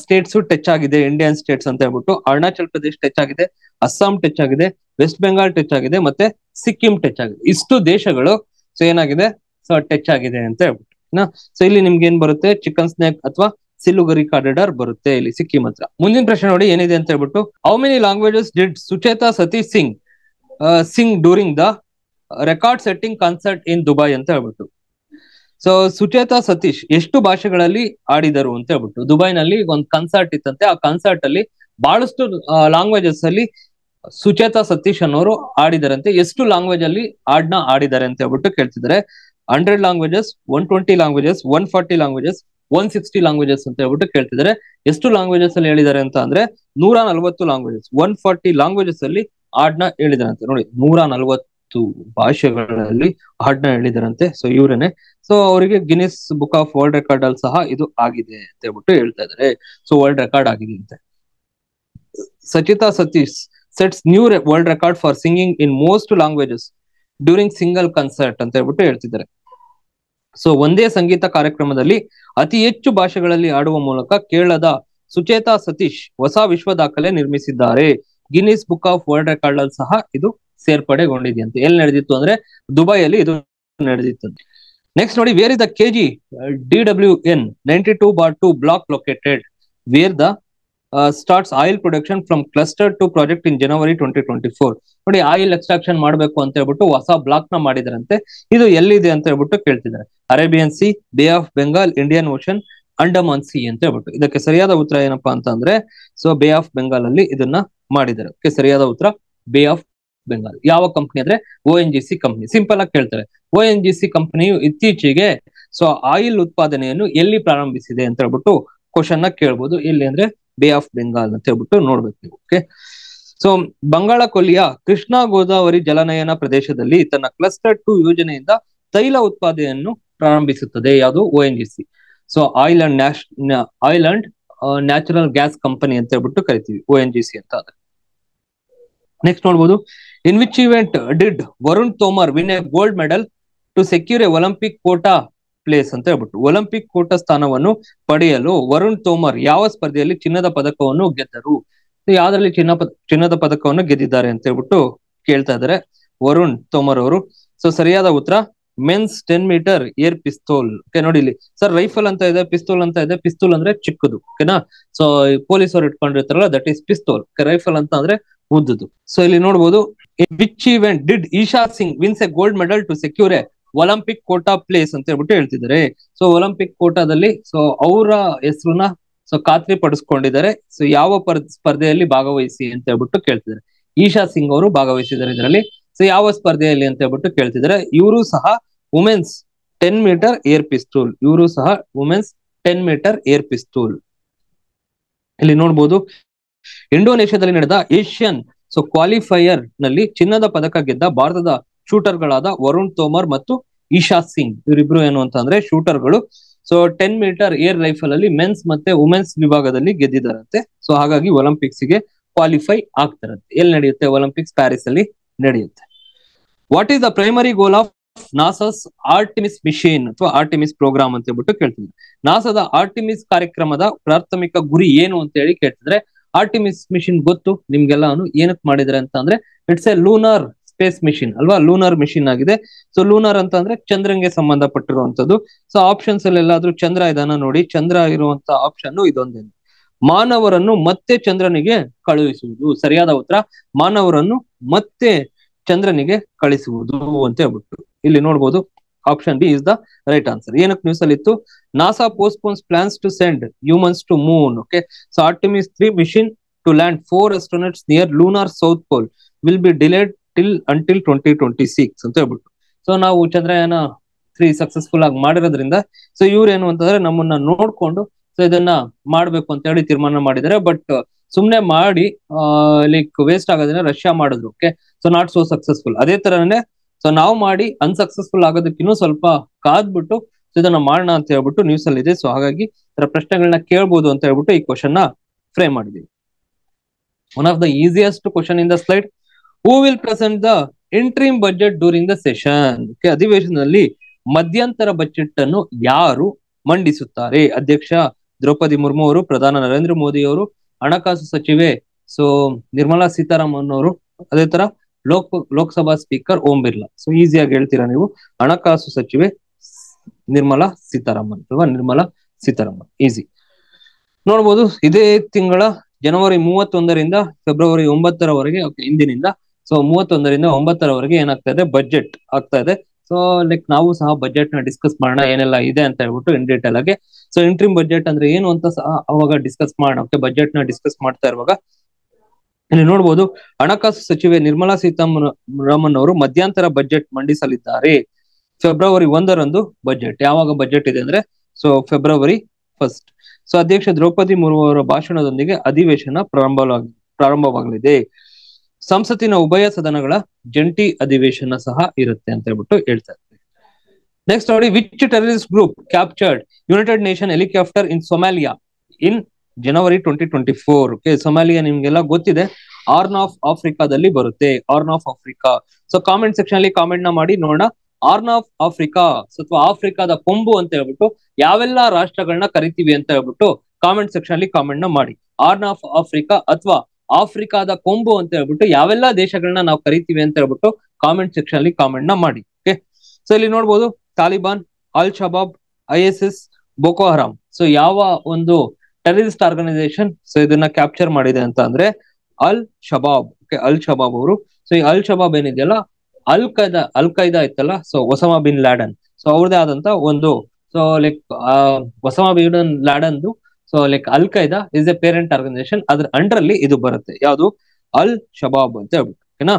ಸ್ಟೇಟ್ಸ್ ಟಚ್ ಆಗಿದೆ ಇಂಡಿಯನ್ ಸ್ಟೇಟ್ಸ್ ಅಂತ ಹೇಳ್ಬಿಟ್ಟು ಅರುಣಾಚಲ್ ಪ್ರದೇಶ್ ಟಚ್ ಆಗಿದೆ ಅಸ್ಸಾಂ ಟಚ್ ಆಗಿದೆ ವೆಸ್ಟ್ ಬೆಂಗಾಲ್ ಟಚ್ ಆಗಿದೆ ಮತ್ತೆ ಸಿಕ್ಕಿಂ ಟಚ್ ಆಗಿದೆ ಇಷ್ಟು ದೇಶಗಳು ಸೊ ಏನಾಗಿದೆ ಸೊ ಟಚ್ ಆಗಿದೆ ಅಂತ ಹೇಳ್ಬಿಟ್ಟು ಸೊ ಇಲ್ಲಿ ನಿಮ್ಗೆ ಏನ್ ಬರುತ್ತೆ ಚಿಕನ್ ಸ್ನ್ಯಾಕ್ ಅಥವಾ ಸಿಲುಗರಿ ಕಾರಿಡಾರ್ ಬರುತ್ತೆ ಇಲ್ಲಿ ಸಿಕ್ಕಿಂ ಹತ್ರ ಮುಂದಿನ ಪ್ರಶ್ನೆ ನೋಡಿ ಏನಿದೆ ಅಂತ ಹೇಳ್ಬಿಟ್ಟು how many languages did Sucheta Satish sing sing during the record setting concert in Dubai ಅಂತ ಹೇಳ್ಬಿಟ್ಟು ಸೊ ಸುಚೇತಾ ಸತೀಶ್ ಎಷ್ಟು ಭಾಷೆಗಳಲ್ಲಿ ಆಡಿದರು ಅಂತ ಹೇಳ್ಬಿಟ್ಟು ದುಬೈನಲ್ಲಿ ಒಂದು ಕನ್ಸರ್ಟ್ ಇತ್ತಂತೆ ಆ ಕನ್ಸರ್ಟ್ ಅಲ್ಲಿ ಬಹಳಷ್ಟು ಲ್ಯಾಂಗ್ವೇಜಸ್ ಅಲ್ಲಿ ಸುಚೇತಾ ಸತೀಶ್ ಅನ್ನೋರು ಆಡಿದಾರಂತೆ ಎಷ್ಟು ಲ್ಯಾಂಗ್ವೇಜ್ ಅಲ್ಲಿ ಹಾಡ್ನ ಆಡಿದ್ದಾರೆ ಅಂತ ಹೇಳ್ಬಿಟ್ಟು ಕೇಳ್ತಿದ್ದಾರೆ hundred languages one twenty languages one forty languages one sixty languages ಅಂತ ಹೇಳ್ಬಿಟ್ಟು ಕೇಳ್ತಿದ್ದಾರೆ ಎಷ್ಟು ಲ್ಯಾಂಗ್ವೇಜಸ್ ಅಲ್ಲಿ ಹೇಳಿದ್ದಾರೆ ಅಂತ ಅಂದ್ರೆ ನೂರ ನಲ್ವತ್ತು ಲ್ಯಾಂಗ್ವೇಜಸ್ ಒನ್ ಫಾರ್ಟಿ ಲ್ಯಾಂಗ್ವೇಜಸ್ ಅಲ್ಲಿ ಹಾಡ್ನ ಹೇಳಿದಾರಂತೆ ನೋಡಿ ನೂರ ನಲ್ವತ್ತು ಭಾಷೆಗಳಲ್ಲಿ ಹಾಡ್ನ ಹೇಳಿದಾರಂತೆ ಸೊ ಇವರೇನೆ ಸೊ ಅವರಿಗೆ Guinness book of world record ಅಲ್ಲಿ ಸಹ ಇದು ಆಗಿದೆ ಅಂತ ಹೇಳ್ಬಿಟ್ಟು ಹೇಳ್ತಾ ಇದ್ದಾರೆ ಸೊ ವರ್ಲ್ಡ್ ರೆಕಾರ್ಡ್ ಆಗಿದೆ ಅಂತೆ Sachita Satish sets new world record for singing in most languages during single concert ಅಂತ ಹೇಳ್ಬಿಟ್ಟು ಹೇಳ್ತಿದ್ದಾರೆ ಸೊ ಒಂದೇ ಸಂಗೀತ ಕಾರ್ಯಕ್ರಮದಲ್ಲಿ ಅತಿ ಹೆಚ್ಚು ಭಾಷೆಗಳಲ್ಲಿ ಆಡುವ ಮೂಲಕ ಕೇರಳದ ಸುಚೇತಾ ಸತೀಶ್ ಹೊಸ ವಿಶ್ವ ದಾಖಲೆ ನಿರ್ಮಿಸಿದ್ದಾರೆ Guinness book of world record ಅಲ್ಲಿ ಸಹ ಇದು ಸೇರ್ಪಡೆಗೊಂಡಿದೆಯಂತೆ ಎಲ್ಲಿ ನಡೆದಿತ್ತು ಅಂದ್ರೆ ದುಬೈಯಲ್ಲಿ ಇದು ನಡೆದಿತ್ತು ನೆಕ್ಸ್ಟ್ ನೋಡಿ where is the KG D W N ninety two bar two block located where the starts oil production from cluster two project in January twenty twenty four ನೋಡಿ ಆಯಿಲ್ ಎಕ್ಸ್ಟ್ರಾಕ್ಷನ್ ಮಾಡಬೇಕು ಅಂತ ಹೇಳ್ಬಿಟ್ಟು ಹೊಸ ಬ್ಲಾಕ್ ನ ಮಾಡಿದ್ರಂತೆ ಇದು ಎಲ್ಲಿದೆ ಅಂತ ಹೇಳ್ಬಿಟ್ಟು ಕೇಳ್ತಿದ್ದಾರೆ Arabian sea bay of Bengal Indian ocean Andaman sea ಅಂತ ಹೇಳ್ಬಿಟ್ಟು ಇದಕ್ಕೆ ಸರಿಯಾದ ಉತ್ತರ ಏನಪ್ಪಾ ಅಂತ ಅಂದ್ರೆ ಸೊ ಬೇ ಆಫ್ ಬೆಂಗಾಲ್ ಅಲ್ಲಿ ಇದನ್ನ ಮಾಡಿದ್ದಾರೆ ಸರಿಯಾದ ಉತ್ತರ ಬೇ ಆಫ್ ಬೆಂಗಾಲ್ ಯಾವ ಕಂಪ್ನಿ ಅಂದ್ರೆ O N G C company simple ಆಗಿ ಕೇಳ್ತಾರೆ ಓ ಎನ್ ಜಿ ಸಿ ಕಂಪನಿಯು ಇತ್ತೀಚೆಗೆ ಸೊ ಆಯಿಲ್ ಉತ್ಪಾದನೆಯನ್ನು ಎಲ್ಲಿ ಪ್ರಾರಂಭಿಸಿದೆ ಅಂತ ಹೇಳ್ಬಿಟ್ಟು ಕ್ವಶನ್ ನ ಕೇಳ್ಬೋದು ಎಲ್ಲಿ ಅಂದ್ರೆ ಬೇ ಆಫ್ ಬೆಂಗಾಲ್ ಅಂತ ಹೇಳ್ಬಿಟ್ಟು ನೋಡ್ಬೇಕು ನೀವು ಓಕೆ ಸೊ ಬಂಗಾಳ ಕೊಲ್ಲಿಯ ಕೃಷ್ಣಾ ಗೋದಾವರಿ ಜಲನಯನ ಪ್ರದೇಶದಲ್ಲಿ ತನ್ನ ಕ್ಲಸ್ಟರ್ ಟು ಯೋಜನೆಯಿಂದ ತೈಲ ಉತ್ಪಾದನೆಯನ್ನು ಪ್ರಾರಂಭಿಸುತ್ತದೆ ಯಾವುದು O N G C so oil and ನ್ಯಾಶ್ ಆಯಿಲ್ ನ್ಯಾಚುರಲ್ ಗ್ಯಾಸ್ ಕಂಪನಿ ಅಂತ ಹೇಳ್ಬಿಟ್ಟು ಕರಿತೀವಿ ಓ ಎನ್ ಜಿ ಸಿ ಅಂತ ಆದ್ರೆ ನೆಕ್ಸ್ಟ್ ನೋಡ್ಬೋದು in which event did Varun Tomar win a gold medal to secure a Olympic quota place ಅಂತ ಹೇಳ್ಬಿಟ್ಟು ಒಲಿಂಪಿಕ್ ಕೂಟ ಸ್ಥಾನವನ್ನು ಪಡೆಯಲು ವರುಣ್ ತೋಮರ್ ಯಾವ ಸ್ಪರ್ಧೆಯಲ್ಲಿ ಚಿನ್ನದ ಪದಕವನ್ನು ಗೆದ್ದರು ಯಾವ್ದ್ರಲ್ಲಿ ಚಿನ್ನ ಚಿನ್ನದ ಪದಕವನ್ನು ಗೆದ್ದಿದ್ದಾರೆ ಅಂತ ಹೇಳ್ಬಿಟ್ಟು ಕೇಳ್ತಾ ಇದಾರೆ ವರುಣ್ ತೋಮರ್ ಅವರು ಸೊ ಸರಿಯಾದ ಉತ್ತರ men's ten metre air pistol okay ನೋಡಿ ಇಲ್ಲಿ ಸರ್ ರೈಫಲ್ ಅಂತ ಇದೆ ಪಿಸ್ತೋಲ್ ಅಂತ ಇದೆ ಪಿಸ್ತೂಲ್ ಅಂದ್ರೆ ಚಿಕ್ಕದು ಓಕೆನಾ ಸೊ ಅವರು ಇಟ್ಕೊಂಡಿರ್ತಾರಲ್ಲ ದಟ್ ಈಸ್ ಪಿಸ್ತೋಲ್ ರೈಫಲ್ ಅಂತ ಅಂದ್ರೆ ಉದ್ದದು ಸೊ ಇಲ್ಲಿ ನೋಡಬಹುದು which event did Esha Singh wins a gold medal to secure a Olympic quota place ಅಂತ ಹೇಳ್ಬಿಟ್ಟು ಹೇಳ್ತಿದ್ದಾರೆ ಸೊ ಒಲಿಂಪಿಕ್ ಕೋಟಾದಲ್ಲಿ ಸೊ ಅವರ ಹೆಸರನ್ನ ಸೊ ಖಾತ್ರಿ ಪಡಿಸ್ಕೊಂಡಿದ್ದಾರೆ ಸೊ ಯಾವ ಸ್ಪರ್ಧೆಯಲ್ಲಿ ಭಾಗವಹಿಸಿ ಅಂತ ಹೇಳ್ಬಿಟ್ಟು ಕೇಳ್ತಿದ್ದಾರೆ ಈಶಾ ಸಿಂಗ್ ಅವರು ಭಾಗವಹಿಸಿದ್ದಾರೆ ಇದರಲ್ಲಿ ಸೊ ಯಾವ ಸ್ಪರ್ಧೆಯಲ್ಲಿ ಅಂತ ಹೇಳ್ಬಿಟ್ಟು ಕೇಳ್ತಿದ್ದಾರೆ ಇವರು ಸಹ women's ten metre air pistol ಇವರು ಸಹ women's ten metre air pistol ಇಲ್ಲಿ ನೋಡ್ಬೋದು ಇಂಡೋನೇಷ್ಯಾದಲ್ಲಿ ನಡೆದ ಏಷ್ಯನ್ ಸೊ ಕ್ವಾಲಿಫೈಯರ್ ನಲ್ಲಿ ಚಿನ್ನದ ಪದಕ ಗೆದ್ದ ಭಾರತದ ಶೂಟರ್ ಗಳಾದ ವರುಣ್ ತೋಮರ್ ಮತ್ತು ಈಶಾ ಸಿಂಗ್ ಇವರಿಬ್ರು ಏನು ಅಂತ ಅಂದ್ರೆ ಗಳು so ten metre air rifle ಅಲ್ಲಿ ಮೆನ್ಸ್ ಮತ್ತೆ ವುಮೆನ್ಸ್ ವಿಭಾಗದಲ್ಲಿ ಗೆದ್ದಿದ್ದಾರಂತೆ ಸೊ ಹಾಗಾಗಿ ಒಲಿಂಪಿಕ್ಸ್ ಗೆ ಕ್ವಾಲಿಫೈ ಆಗ್ತಾರಂತೆ ಎಲ್ಲಿ ನಡೆಯುತ್ತೆ ಒಲಿಂಪಿಕ್ಸ್ ಪ್ಯಾರಿಸ್ ಅಲ್ಲಿ ನಡೆಯುತ್ತೆ what is the primary goal of NASA's Artemis mission ಅಥವಾ ಆರ್ಟಿಮಿಸ್ ಪ್ರೋಗ್ರಾಮ್ ಅಂತ ಹೇಳ್ಬಿಟ್ಟು ಕೇಳ್ತಿದ್ರು ನಾಸಾದ ಆರ್ಟಿಮಿಸ್ ಕಾರ್ಯಕ್ರಮದ ಪ್ರಾಥಮಿಕ ಗುರಿ ಏನು ಅಂತ ಹೇಳಿ ಕೇಳ್ತಿದ್ರೆ ಆರ್ಟಿಮಿಸ್ ಮಿಷಿನ್ ಗೊತ್ತು ನಿಮ್ಗೆಲ್ಲಾನು ಏನಕ್ ಮಾಡಿದ್ರೆ ಅಂತ ಅಂದ್ರೆ it's a lunar space mission ಅಲ್ವಾ ಲೂನರ್ ಮಿಷಿನ್ ಆಗಿದೆ ಸೊ ಲೂನರ್ ಅಂತ ಅಂದ್ರೆ ಚಂದ್ರಂಗೆ ಸಂಬಂಧಪಟ್ಟಿರುವಂತದ್ದು ಸೊ ಆಪ್ಷನ್ಸ್ ಅಲ್ಲಿ ಎಲ್ಲಾದ್ರೂ ಚಂದ್ರ ಇದನ್ನ ನೋಡಿ ಚಂದ್ರ ಇರುವಂತಹ ಆಪ್ಷನ್ ಇದೊಂದೇ ಮಾನವರನ್ನು ಮತ್ತೆ ಚಂದ್ರನಿಗೆ ಕಳುಹಿಸುವುದು ಸರಿಯಾದ ಉತ್ತರ ಮಾನವರನ್ನು ಮತ್ತೆ ಚಂದ್ರನಿಗೆ ಕಳಿಸುವುದು ಅಂತ ಹೇಳ್ಬಿಟ್ಟು ಇಲ್ಲಿ ನೋಡ್ಬೋದು option B is the right answer ಏನಕ್ಕೆ ನ್ಯೂಸ್ ಅಲ್ಲಿ ಇತ್ತು NASA postpones plans to send humans to moon okay so Artemis three mission to land four astronauts near lunar south pole will be delayed till until twenty twenty six ಅಂತ ಹೇಳ್ಬಿಟ್ಟು so ನಾವು Chandrayaan three successful ಆಗಿ ಮಾಡಿರೋದ್ರಿಂದ so ಇವ್ರು ಏನು ಅಂತಂದ್ರೆ ನಮ್ಮನ್ನ ನೋಡ್ಕೊಂಡು ಸೊ ಇದನ್ನ ಮಾಡ್ಬೇಕು ಅಂತ ಹೇಳಿ ತೀರ್ಮಾನ ಮಾಡಿದ್ದಾರೆ ಬಟ್ ಸುಮ್ನೆ ಮಾಡಿ ಲೈಕ್ ವೇಸ್ಟ್ ಆಗೋದನ್ನ ರಷ್ಯಾ ಮಾಡಿದ್ರು okay so not so successful ಅದೇ ತರನೇ ಸೊ ನಾವು ಮಾಡಿ ಅನ್ಸಕ್ಸಸ್ಫುಲ್ ಆಗೋದಕ್ಕಿನ್ನೂ ಸ್ವಲ್ಪ ಕಾದ್ಬಿಟ್ಟು ಸೊ ಇದನ್ನ ಮಾಡೋಣ ಅಂತ ಹೇಳ್ಬಿಟ್ಟು ನ್ಯೂಸ್ ಅಲ್ಲಿ ಇದೆ ಸೊ ಹಾಗಾಗಿ ಅದರ ಪ್ರಶ್ನೆಗಳನ್ನ ಕೇಳ್ಬೋದು ಅಂತ ಹೇಳ್ಬಿಟ್ಟು ಈ ಕ್ವಶನ್ ನ ಫ್ರೇಮ್ ಮಾಡಿದೀವಿ one of the easiest question in the slide who will present the interim budget during the session ಅಧಿವೇಶನದಲ್ಲಿ ಮಧ್ಯಂತರ ಬಜೆಟ್ ಅನ್ನು ಯಾರು ಮಂಡಿಸುತ್ತಾರೆ ಅಧ್ಯಕ್ಷ ದ್ರೌಪದಿ ಮುರ್ಮು ಅವರು ಪ್ರಧಾನ ನರೇಂದ್ರ ಮೋದಿ ಅವರು ಹಣಕಾಸು ಸಚಿವೆ ಸೊ ನಿರ್ಮಲಾ ಸೀತಾರಾಮನ್ ಅವರು ಅದೇ ತರ ಲೋಕ್ ಲೋಕಸಭಾ ಸ್ಪೀಕರ್ ಓಂ ಬಿರ್ಲಾ ಸೊ ಈಸಿಯಾಗಿ ಹೇಳ್ತೀರಾ ನೀವು ಹಣಕಾಸು ಸಚಿವೆ ನಿರ್ಮಲಾ ಸೀತಾರಾಮನ್ ಅಲ್ವಾ ನಿರ್ಮಲಾ ಸೀತಾರಾಮನ್ ಈಸಿ ನೋಡ್ಬೋದು ಇದೇ ತಿಂಗಳ ಜನವರಿ ಮೂವತ್ತೊಂದರಿಂದ ಫೆಬ್ರವರಿ ಒಂಬತ್ತರವರೆಗೆ ಇಂದಿನಿಂದ ಸೊ ಮೂವತ್ತೊಂದರಿಂದ ಒಂಬತ್ತರವರೆಗೆ ಏನಾಗ್ತಾ ಇದೆ ಬಜೆಟ್ ಆಗ್ತಾ ಇದೆ ಸೊ ಲೈಕ್ ನಾವು ಸಹ ಬಜೆಟ್ ನ ಡಿಸ್ಕಸ್ ಮಾಡೋಣ ಏನೆಲ್ಲ ಇದೆ ಅಂತ ಹೇಳ್ಬಿಟ್ಟು ಇನ್ ಡೀಟೇಲ್ ಆಗಿ ಸೊ ಇಂಟ್ರಿಮ್ ಬಜೆಟ್ ಅಂದ್ರೆ ಏನು ಅಂತ ಸಹ ಅವಾಗ ಡಿಸ್ಕಸ್ ಮಾಡೋಣ ಬಜೆಟ್ ನ ಡಿಸ್ಕಸ್ ಮಾಡ್ತಾ ಇರುವಾಗ ಇಲ್ಲಿ ನೋಡ್ಬೋದು ಹಣಕಾಸು ಸಚಿವೆ ನಿರ್ಮಲಾ ಸೀತಾರಾಮನ್ ಅವರು ಮಧ್ಯಂತರ ಬಜೆಟ್ ಮಂಡಿಸಲಿದ್ದಾರೆ ಫೆಬ್ರವರಿ ಒಂದರಂದು ಬಜೆಟ್ ಯಾವಾಗ ಬಜೆಟ್ ಇದೆ ಅಂದ್ರೆ ಸೊ ಫೆಬ್ರವರಿ ಫಸ್ಟ್ ಸೊ ಅಧ್ಯಕ್ಷ ದ್ರೌಪದಿ ಮುರ್ಮು ಅವರ ಭಾಷಣದೊಂದಿಗೆ ಅಧಿವೇಶನ ಪ್ರಾರಂಭವಾಗಿ ಪ್ರಾರಂಭವಾಗಲಿದೆ ಸಂಸತ್ತಿನ ಉಭಯ ಸದನಗಳ ಜಂಟಿ ಅಧಿವೇಶನ ಸಹ ಇರುತ್ತೆ ಅಂತ ಹೇಳ್ಬಿಟ್ಟು ಹೇಳ್ತಾ ಇರ್ತೀವಿ ನೆಕ್ಸ್ಟ್ ನೋಡಿ which terrorist group captured united nation helicopter in Somalia in January twenty twenty four okay Somalia ನಿಮ್ಗೆಲ್ಲ ಗೊತ್ತಿದೆ ಆರ್ನ್ ಆಫ್ ಆಫ್ರಿಕಾದಲ್ಲಿ ಬರುತ್ತೆ horn of Africa so comment section ಅಲ್ಲಿ ಕಾಮೆಂಟ್ ನ ಮಾಡಿ ನೋಡೋಣ ಆರ್ನ್ ಆಫ್ ಆಫ್ರಿಕಾ ಅಥವಾ ಆಫ್ರಿಕಾದ ಕೊಂಬು ಅಂತ ಹೇಳ್ಬಿಟ್ಟು ಯಾವೆಲ್ಲ ರಾಷ್ಟ್ರಗಳನ್ನ ಕರಿತೀವಿ ಅಂತ ಹೇಳ್ಬಿಟ್ಟು ಕಾಮೆಂಟ್ ಸೆಕ್ಷನ್ ಅಲ್ಲಿ ಕಾಮೆಂಟ್ ನ ಮಾಡಿ ಆರ್ನ್ ಆಫ್ ಆಫ್ರಿಕಾ ಅಥವಾ ಆಫ್ರಿಕಾದ ಕೊಂಬು ಅಂತ ಹೇಳ್ಬಿಟ್ಟು ಯಾವೆಲ್ಲ ದೇಶಗಳನ್ನ ನಾವು ಕರಿತೀವಿ ಅಂತ ಹೇಳ್ಬಿಟ್ಟು ಕಾಮೆಂಟ್ ಸೆಕ್ಷನ್ ಅಲ್ಲಿ ಕಾಮೆಂಟ್ ನ ಮಾಡಿ ಓಕೆ ಸೊ ಇಲ್ಲಿ ನೋಡ್ಬೋದು Taliban al Shabaab I S S Boko so ಯಾವ ಒಂದು ಟೆರರಿಸ್ಟ್ ಆರ್ಗನೈಸೇಷನ್ ಸೊ ಇದನ್ನ ಕ್ಯಾಪ್ಚರ್ ಮಾಡಿದೆ ಅಂತ ಅಂದ್ರೆ ಅಲ್ ಶಬಾಬ್ ಓಕೆ ಅಲ್ ಶಬಾಬ್ ಅವರು ಸೊ ಈ ಅಲ್ ಶಬಾಬ್ ಏನಿದೆಯಲ್ಲ ಅಲ್ ಕೈದಾ ಅಲ್ ಕೈದಾ ಇತ್ತಲ್ಲ so Osama bin Laden so ಅವ್ರದೇ ಆದಂತ ಒಂದು ಸೊ ಲೈಕ್ ಒಸಮಾ ಬಿನ್ ಲ್ಯಾಡನ್ದು so like al Qaeda is a parent organisation ಅದ್ರ ಅಂಡರ್ ಅಲ್ಲಿ ಇದು ಬರುತ್ತೆ ಯಾವುದು ಅಲ್ ಶಬಾಬ್ ಅಂತ ಹೇಳ್ಬಿಟ್ಟು ಓಕೆನಾ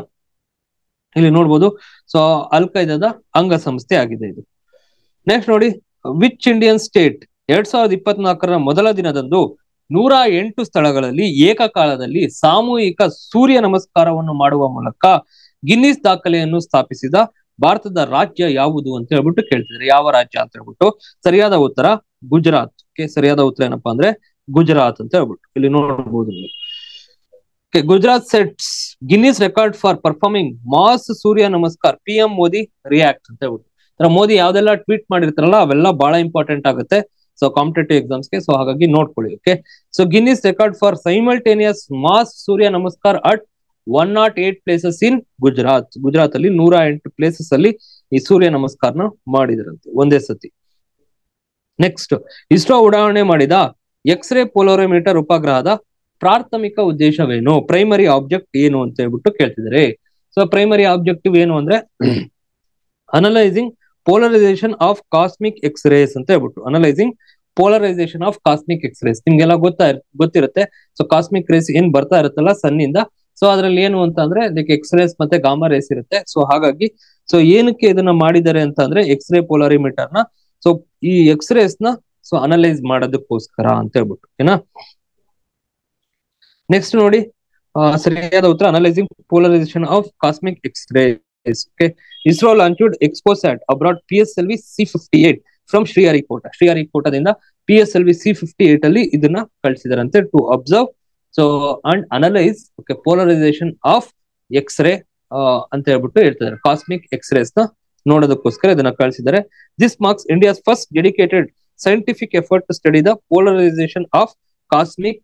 ಇಲ್ಲಿ ನೋಡ್ಬೋದು ಸೊ ಅಲ್ ಕೈದಾದ ಅಂಗ ಸಂಸ್ಥೆ ಆಗಿದೆ ಇದು ನೆಕ್ಸ್ಟ್ ನೋಡಿ ವಿಚ್ ಇಂಡಿಯನ್ ಸ್ಟೇಟ್ ಎರಡ್ ಸಾವಿರದ ಇಪ್ಪತ್ನಾಲ್ಕರ ಮೊದಲ ದಿನದಂದು ನೂರ ಎಂಟು ಸ್ಥಳಗಳಲ್ಲಿ ಏಕಕಾಲದಲ್ಲಿ ಸಾಮೂಹಿಕ ಸೂರ್ಯ ನಮಸ್ಕಾರವನ್ನು ಮಾಡುವ ಮೂಲಕ ಗಿನ್ನಿಸ್ ದಾಖಲೆಯನ್ನು ಸ್ಥಾಪಿಸಿದ ಭಾರತದ ರಾಜ್ಯ ಯಾವುದು ಅಂತ ಹೇಳ್ಬಿಟ್ಟು ಕೇಳ್ತಿದ್ರೆ ಯಾವ ರಾಜ್ಯ ಅಂತ ಹೇಳ್ಬಿಟ್ಟು ಸರಿಯಾದ ಉತ್ತರ ಗುಜರಾತ್ ಸರಿಯಾದ ಉತ್ತರ ಏನಪ್ಪಾ ಅಂದ್ರೆ ಗುಜರಾತ್ ಅಂತ ಹೇಳ್ಬಿಟ್ಟು ಇಲ್ಲಿ ನೋಡ್ಬೋದು ನೀವು Gujarat sets Guinness record for performing mass surya namaskar P M Modi react ಅಂತ ಹೇಳ್ಬಿಟ್ಟು ಮೋದಿ ಯಾವ್ದೆಲ್ಲ ಟ್ವೀಟ್ ಮಾಡಿರ್ತಾರಲ್ಲ ಅವೆಲ್ಲ ಬಹಳ ಇಂಪಾರ್ಟೆಂಟ್ ಆಗುತ್ತೆ ಸೊ ಕಾಂಪಿಟೇಟಿವ್ ಎಕ್ಸಾಮ್ಸ್ ಗೆ ಸೊ ಹಾಗಾಗಿ ನೋಡ್ಕೊಳ್ಳಿ okay so Guinness record for simultaneous mass surya namaskar at one nought eight places in Gujarat Gujarat ಅಲ್ಲಿ ನೂರ ಎಂಟು ಪ್ಲೇಸಸ್ ಅಲ್ಲಿ ಈ ಸೂರ್ಯ ನಮಸ್ಕಾರನ ಮಾಡಿದ್ರಂತೆ ಒಂದೇ ಸತಿ ನೆಕ್ಸ್ಟ್ ಇಸ್ರೋ ಉಡಾವಣೆ ಮಾಡಿದ ಎಕ್ಸ್ರೇ ಪೋಲೋರಿಮೀಟರ್ ಉಪಗ್ರಹದ ಪ್ರಾಥಮಿಕ ಉದ್ದೇಶವೇನು ಪ್ರೈಮರಿ ಆಬ್ಜೆಕ್ಟ್ ಏನು ಅಂತ ಹೇಳ್ಬಿಟ್ಟು ಕೇಳ್ತಿದ್ದಾರೆ ಸೊ ಪ್ರೈಮರಿ ಆಬ್ಜೆಕ್ಟಿವ್ ಏನು ಅಂದ್ರೆ analysing polarisation of cosmic X rays ಅಂತ ಹೇಳ್ಬಿಟ್ಟು analysing polarisation of cosmic rays ನಿಮ್ಗೆಲ್ಲ ಗೊತ್ತಾ ಗೊತ್ತಿರುತ್ತೆ ಸೊ ಕಾಸ್ಮಿಕ್ ರೇಸ್ ಏನ್ ಬರ್ತಾ ಇರುತ್ತಲ್ಲ ಸನ್ನಿಂದ ಸೊ ಅದ್ರಲ್ಲಿ ಏನು ಅಂತ ಅಂದ್ರೆ ಲೈಕ್ ಎಕ್ಸ್ರೇಸ್ ಮತ್ತೆ ಗಾಮ ರೇಸ್ ಇರುತ್ತೆ ಸೊ ಹಾಗಾಗಿ ಸೊ ಏನಕ್ಕೆ ಇದನ್ನ ಮಾಡಿದ್ದಾರೆ ಅಂತ ಅಂದ್ರೆ ಎಕ್ಸ್ರೇ ಪೋಲರಿಮೀಟರ್ ನ ಸೊ ಈ ರೇಸ್ ನ ಸೊ ಅನಲೈಸ್ ಮಾಡೋದಕ್ಕೋಸ್ಕರ ಅಂತ ಹೇಳ್ಬಿಟ್ಟು ಓಕೆನಾ ನೆಕ್ಸ್ಟ್ ನೋಡಿ ಸರಿಯಾದ ಉತ್ತರ analysing polarisation of cosmic X okay ISRO launch XPoSat abroad P S L V C fifty eight from Sriharikota ಶ್ರೀಹರಿಕೋಟದಿಂದ P S L V C fifty eight ಅಲ್ಲಿ ಇದನ್ನ ಕಳಿಸಿದಾರಂತೆ to observe so and analyse okay polarisation of X X ray ಅಂತ ಹೇಳ್ಬಿಟ್ಟು ಹೇಳ್ತಿದ್ದಾರೆ cosmic X rays ನ ನೋಡೋದಕ್ಕೋಸ್ಕರ ಇದನ್ನ ಕಳಿಸಿದ್ದಾರೆ this marks India first dedicated scientific effort to study the polarisation of cosmic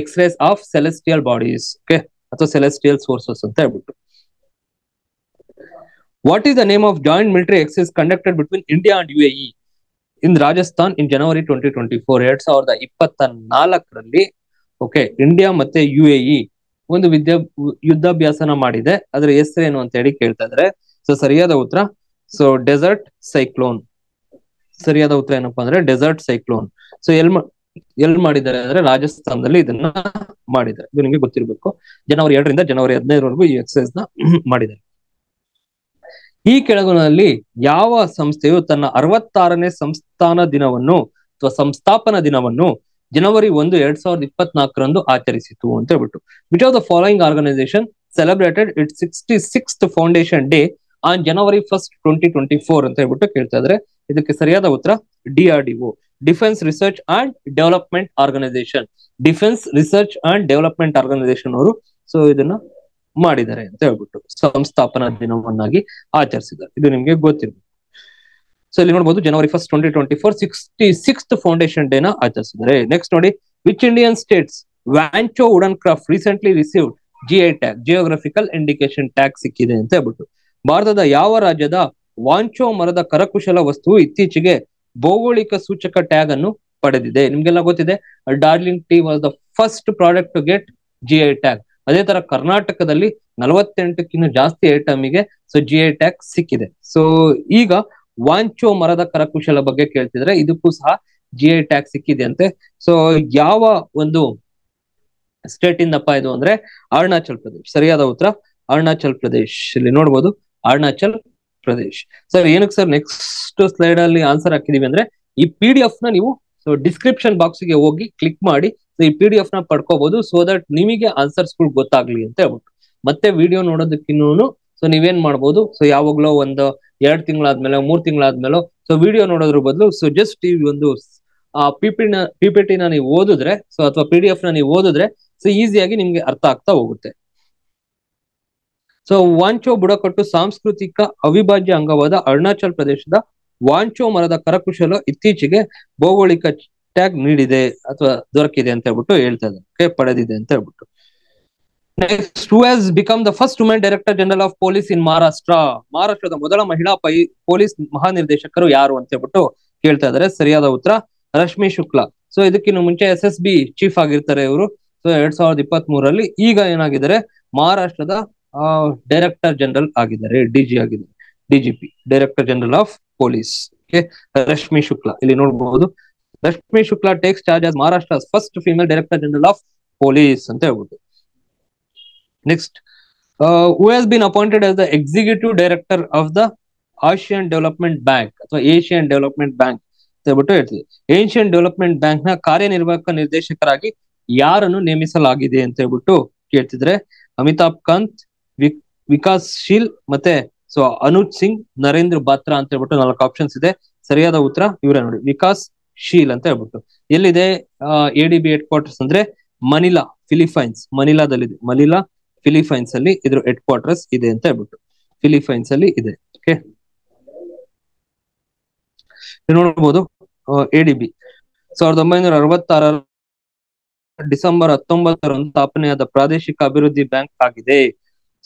X rays of celestial bodies okay ಅಥವಾ ಸೆಲೆಸ್ಟಿಯಲ್ ಸೋರ್ಸಸ್ ಅಂತ ಹೇಳ್ಬಿಟ್ಟು what is the name of joint military exercise conducted between India and U A in Rajasthan in January twenty twenty four ಎರಡ್ ಸಾವಿರದ ಇಪ್ಪತ್ತ ನಾಲ್ಕರಲ್ಲಿ okay India ಮತ್ತೆ U A e ಒಂದು ವಿದ್ಯಾ ಯುದ್ಧಾಭ್ಯಾಸನ ಮಾಡಿದೆ ಅದರ ಹೆಸರೇನು ಅಂತ ಹೇಳಿ ಕೇಳ್ತಾ ಇದ್ರೆ ಸೊ ಸರಿಯಾದ ಉತ್ತರ ಸೊ ಡೆಸರ್ಟ್ ಸೈಕ್ಲೋನ್ ಸರಿಯಾದ ಉತ್ತರ ಏನಪ್ಪಾ ಅಂದ್ರೆ ಡೆಸರ್ಟ್ ಸೈಕ್ಲೋನ್ ಸೊ ಎಲ್ ಎಲ್ ಮಾಡಿದ್ದಾರೆ ಅಂದ್ರೆ ರಾಜಸ್ಥಾನದಲ್ಲಿ ಇದನ್ನ ಮಾಡಿದ್ದಾರೆ ಇದು ನಿಮಗೆ ಗೊತ್ತಿರಬೇಕು ಜನವರಿ ಎರಡರಿಂದ ಜನವರಿ ಹದಿನೈದರವರೆಗೂ ಈ ಎಕ್ಸೈಸ್ ನ ಮಾಡಿದ್ದಾರೆ ಈ ಕೆಳಗಿನಲ್ಲಿ ಯಾವ ಸಂಸ್ಥೆಯು ತನ್ನ ಅರವತ್ತಾರನೇ ಸಂಸ್ಥಾನ ದಿನವನ್ನು ಅಥವಾ ಸಂಸ್ಥಾಪನಾ ದಿನವನ್ನು ಜನವರಿ ಒಂದು ಎರಡ್ ಸಾವಿರದ ಇಪ್ಪತ್ನಾಲ್ಕರಂದು ಆಚರಿಸಿತು ಅಂತ ಹೇಳ್ಬಿಟ್ಟು which of the following organisation celebrated it sixty six foundation day on January first twenty twenty four ಅಂತ ಹೇಳ್ಬಿಟ್ಟು ಕೇಳ್ತಾ ಇದ್ರೆ ಇದಕ್ಕೆ ಸರಿಯಾದ ಉತ್ತರ DRDO defence research and development organisation defence research and development organisation ಅವರು ಸೊ ಇದನ್ನ ಮಾಡಿದ್ದಾರೆ ಅಂತ ಹೇಳ್ಬಿಟ್ಟು ಸಂಸ್ಥಾಪನಾ ದಿನವನ್ನಾಗಿ ಆಚರಿಸಿದ್ದಾರೆ ಇದು ನಿಮ್ಗೆ ಗೊತ್ತಿರಬೇಕು ಸೊ ಇಲ್ಲಿ ನೋಡಬಹುದು January first twenty twenty four sixty sixth foundation day ನ ಆಚರಿಸಿದ್ದಾರೆ ನೆಕ್ಸ್ಟ್ ನೋಡಿ which Indian states Wancho wooden craft recently received I tag geographical indication tag ಸಿಕ್ಕಿದೆ ಅಂತ ಹೇಳ್ಬಿಟ್ಟು ಭಾರತದ ಯಾವ ರಾಜ್ಯದ ವಾಂಚೋ ಮರದ ಕರಕುಶಲ ವಸ್ತು ಇತ್ತೀಚೆಗೆ ಭೌಗೋಳಿಕ ಸೂಚಕ ಟ್ಯಾಗ್ ಅನ್ನು ಪಡೆದಿದೆ ನಿಮ್ಗೆಲ್ಲ ಗೊತ್ತಿದೆ darling tea was the first product to get G I tag ಅದೇ ತರ ಕರ್ನಾಟಕದಲ್ಲಿ ನಲವತ್ತೆಂಟಕ್ಕಿಂತ ಜಾಸ್ತಿ ಗೆ ಸೊ ಜಿ ಐ ಟ್ಯಾಗ್ ಸಿಕ್ಕಿದೆ ಸೊ ಈಗ ವಾಂಚೋ ಮರದ ಕರಕುಶಲ ಬಗ್ಗೆ ಕೇಳ್ತಿದ್ರೆ ಇದಕ್ಕೂ ಸಹ ಜಿ ಐ ಟ್ಯಾಗ್ ಸಿಕ್ಕಿದೆ ಅಂತೆ ಸೊ ಯಾವ ಒಂದು ಸ್ಟೇಟ್ ಇಂದಪ್ಪ ಇದು ಅಂದ್ರೆ ಅರುಣಾಚಲ್ ಪ್ರದೇಶ್ ಸರಿಯಾದ ಉತ್ತರ ಅರುಣಾಚಲ್ ಪ್ರದೇಶ್ ಇಲ್ಲಿ ನೋಡ್ಬೋದು ಅರುಣಾಚಲ್ ಪ್ರದೇಶ್ ಸರ್ ಏನಕ್ಕೆ ಸರ್ ನೆಕ್ಸ್ಟ್ ಸ್ಲೈಡ್ ಅಲ್ಲಿ ಆನ್ಸರ್ ಹಾಕಿದೀವಿ ಅಂದ್ರೆ ಈ ಪಿ ಡಿ ಎಫ್ ನ ನೀವು ಸೊ ಡಿಸ್ಕ್ರಿಪ್ಷನ್ ಬಾಕ್ಸ್ ಗೆ ಹೋಗಿ ಕ್ಲಿಕ್ ಮಾಡಿ ಈ ಪಿ ಡಿ ಎಫ್ ನ ಪಡ್ಕೋಬಹುದು ಸೊ ದಟ್ ನಿಮಗೆ ಆನ್ಸರ್ಸ್ ಗಳು ಗೊತ್ತಾಗ್ಲಿ ಅಂತ ಹೇಳ್ಬಿಟ್ಟು ಮತ್ತೆ ವಿಡಿಯೋ ನೋಡೋದಕ್ಕಿನ್ನೂ ಸೊ ನೀವೇನ್ ಮಾಡ್ಬೋದು ಸೊ ಯಾವಾಗ್ಲೋ ಒಂದು ಎರಡು ತಿಂಗಳಾದ್ಮೇಲೆ ಮೂರ್ ತಿಂಗಳಾದ್ಮೇಲೆ ಸೊ ವಿಡಿಯೋ ನೋಡೋದ್ರ ಬದಲು ಸೊ ಜಸ್ಟ್ ಈ ಒಂದು ಆ ಪಿಪಿಟಿ ನ ನೀವು ಓದಿದ್ರೆ ಸೊ ಅಥವಾ ಪಿ ಡಿ ಎಫ್ ನ ನೀವು ಓದಿದ್ರೆ ಸೊ ಈಸಿಯಾಗಿ ನಿಮ್ಗೆ ಅರ್ಥ ಆಗ್ತಾ ಹೋಗುತ್ತೆ ಸೊ ವಾಂಚೋ ಬುಡಕಟ್ಟು ಸಾಂಸ್ಕೃತಿಕ ಅವಿಭಾಜ್ಯ ಅಂಗವಾದ ಅರುಣಾಚಲ್ ಪ್ರದೇಶದ ವಾಂಚೋ ಮರದ ಕರಕುಶಲ ಇತ್ತೀಚೆಗೆ ಭೌಗೋಳಿಕ ಟ್ಯಾಗ್ ನೀಡಿದೆ ಅಥವಾ ದೊರಕಿದೆ ಅಂತ ಹೇಳ್ಬಿಟ್ಟು ಹೇಳ್ತಾ ಇದ್ದಾರೆ ಪಡೆದಿದೆ ಅಂತ ಹೇಳ್ಬಿಟ್ಟು next who has become the first women director general of police in Maharashtra ಮಹಾರಾಷ್ಟ್ರದ ಮೊದಲ ಮಹಿಳಾ ಪೈ ಪೊಲೀಸ್ ಮಹಾನಿರ್ದೇಶಕರು ಯಾರು ಅಂತ ಹೇಳ್ಬಿಟ್ಟು ಕೇಳ್ತಾ ಇದ್ದಾರೆ ಸರಿಯಾದ ಉತ್ತರ ರಶ್ಮಿ ಶುಕ್ಲಾ ಸೊ ಇದಕ್ಕಿನ್ನ ಮುಂಚೆ ಎಸ್ ಎಸ್ ಬಿ ಚೀಫ್ ಆಗಿರ್ತಾರೆ ಇವರು ಸೊ ಎರಡ್ ಸಾವಿರದ ಇಪ್ಪತ್ತ್ ಮೂರಲ್ಲಿ ಈಗ ಏನಾಗಿದ್ದಾರೆ ಮಹಾರಾಷ್ಟ್ರದ ಡೈರೆಕ್ಟರ್ ಜನರಲ್ ಆಗಿದ್ದಾರೆ ಡಿಜಿ ಆಗಿದ್ದಾರೆ DGP director general of police Rashmi Shukla ಇಲ್ಲಿ ನೋಡಬಹುದು Rashmi Shukla takes charge as Maharashtra first female director general of police ಅಂತ ಹೇಳ್ಬಿಟ್ಟು next who has been appointed as the executive director of the Asian development bank ಅಥವಾ Asian development bank ಅಂತ ಹೇಳ್ಬಿಟ್ಟು ಹೇಳ್ತಿದೆ Asian development bank ನ ಕಾರ್ಯನಿರ್ವಾಹಕ ನಿರ್ದೇಶಕರಾಗಿ ಯಾರನ್ನು ನೇಮಿಸಲಾಗಿದೆ ಅಂತ ಹೇಳ್ಬಿಟ್ಟು ಕೇಳ್ತಿದ್ರೆ ಅಮಿತಾಬ್ ಕಾಂತ್ ವಿಕಾಸ್ ಶೀಲ್ ಮತ್ತೆ ಸೊ ಅನುಜ್ ಸಿಂಗ್ ನರೇಂದ್ರ ಬಾತ್ರಾ ಅಂತ ಹೇಳ್ಬಿಟ್ಟು ನಾಲ್ಕು ಆಪ್ಷನ್ಸ್ ಇದೆ ಸರಿಯಾದ ಉತ್ತರ ಇವರೇ ನೋಡಿ ವಿಕಾಸ್ ಶೀಲ್ ಅಂತ ಹೇಳ್ಬಿಟ್ಟು ಎಲ್ಲಿದೆ A D B headquarters ಅಂದ್ರೆ ಮನಿಲಾ ಫಿಲಿಪೈನ್ಸ್ ಮನಿಲಾದಲ್ಲಿದೆ ಮನಿಲಾ ಫಿಲಿಪೈನ್ಸ್ ಅಲ್ಲಿ ಇದ್ರ ಹೆಡ್ ಕ್ವಾರ್ಟರ್ಸ್ ಇದೆ ಅಂತ ಹೇಳ್ಬಿಟ್ಟು ಫಿಲಿಪೈನ್ಸ್ ಅಲ್ಲಿ ಇದೆ ಓಕೆ ನೋಡಬಹುದು ಎ ಡಿ ಬಿ ಸಾವಿರದ ಒಂಬೈನೂರ ಅರವತ್ತಾರ ಡಿಸೆಂಬರ್ ಹತ್ತೊಂಬತ್ತರಂದು ಸ್ಥಾಪನೆಯಾದ ಪ್ರಾದೇಶಿಕ ಅಭಿವೃದ್ಧಿ ಬ್ಯಾಂಕ್ ಆಗಿದೆ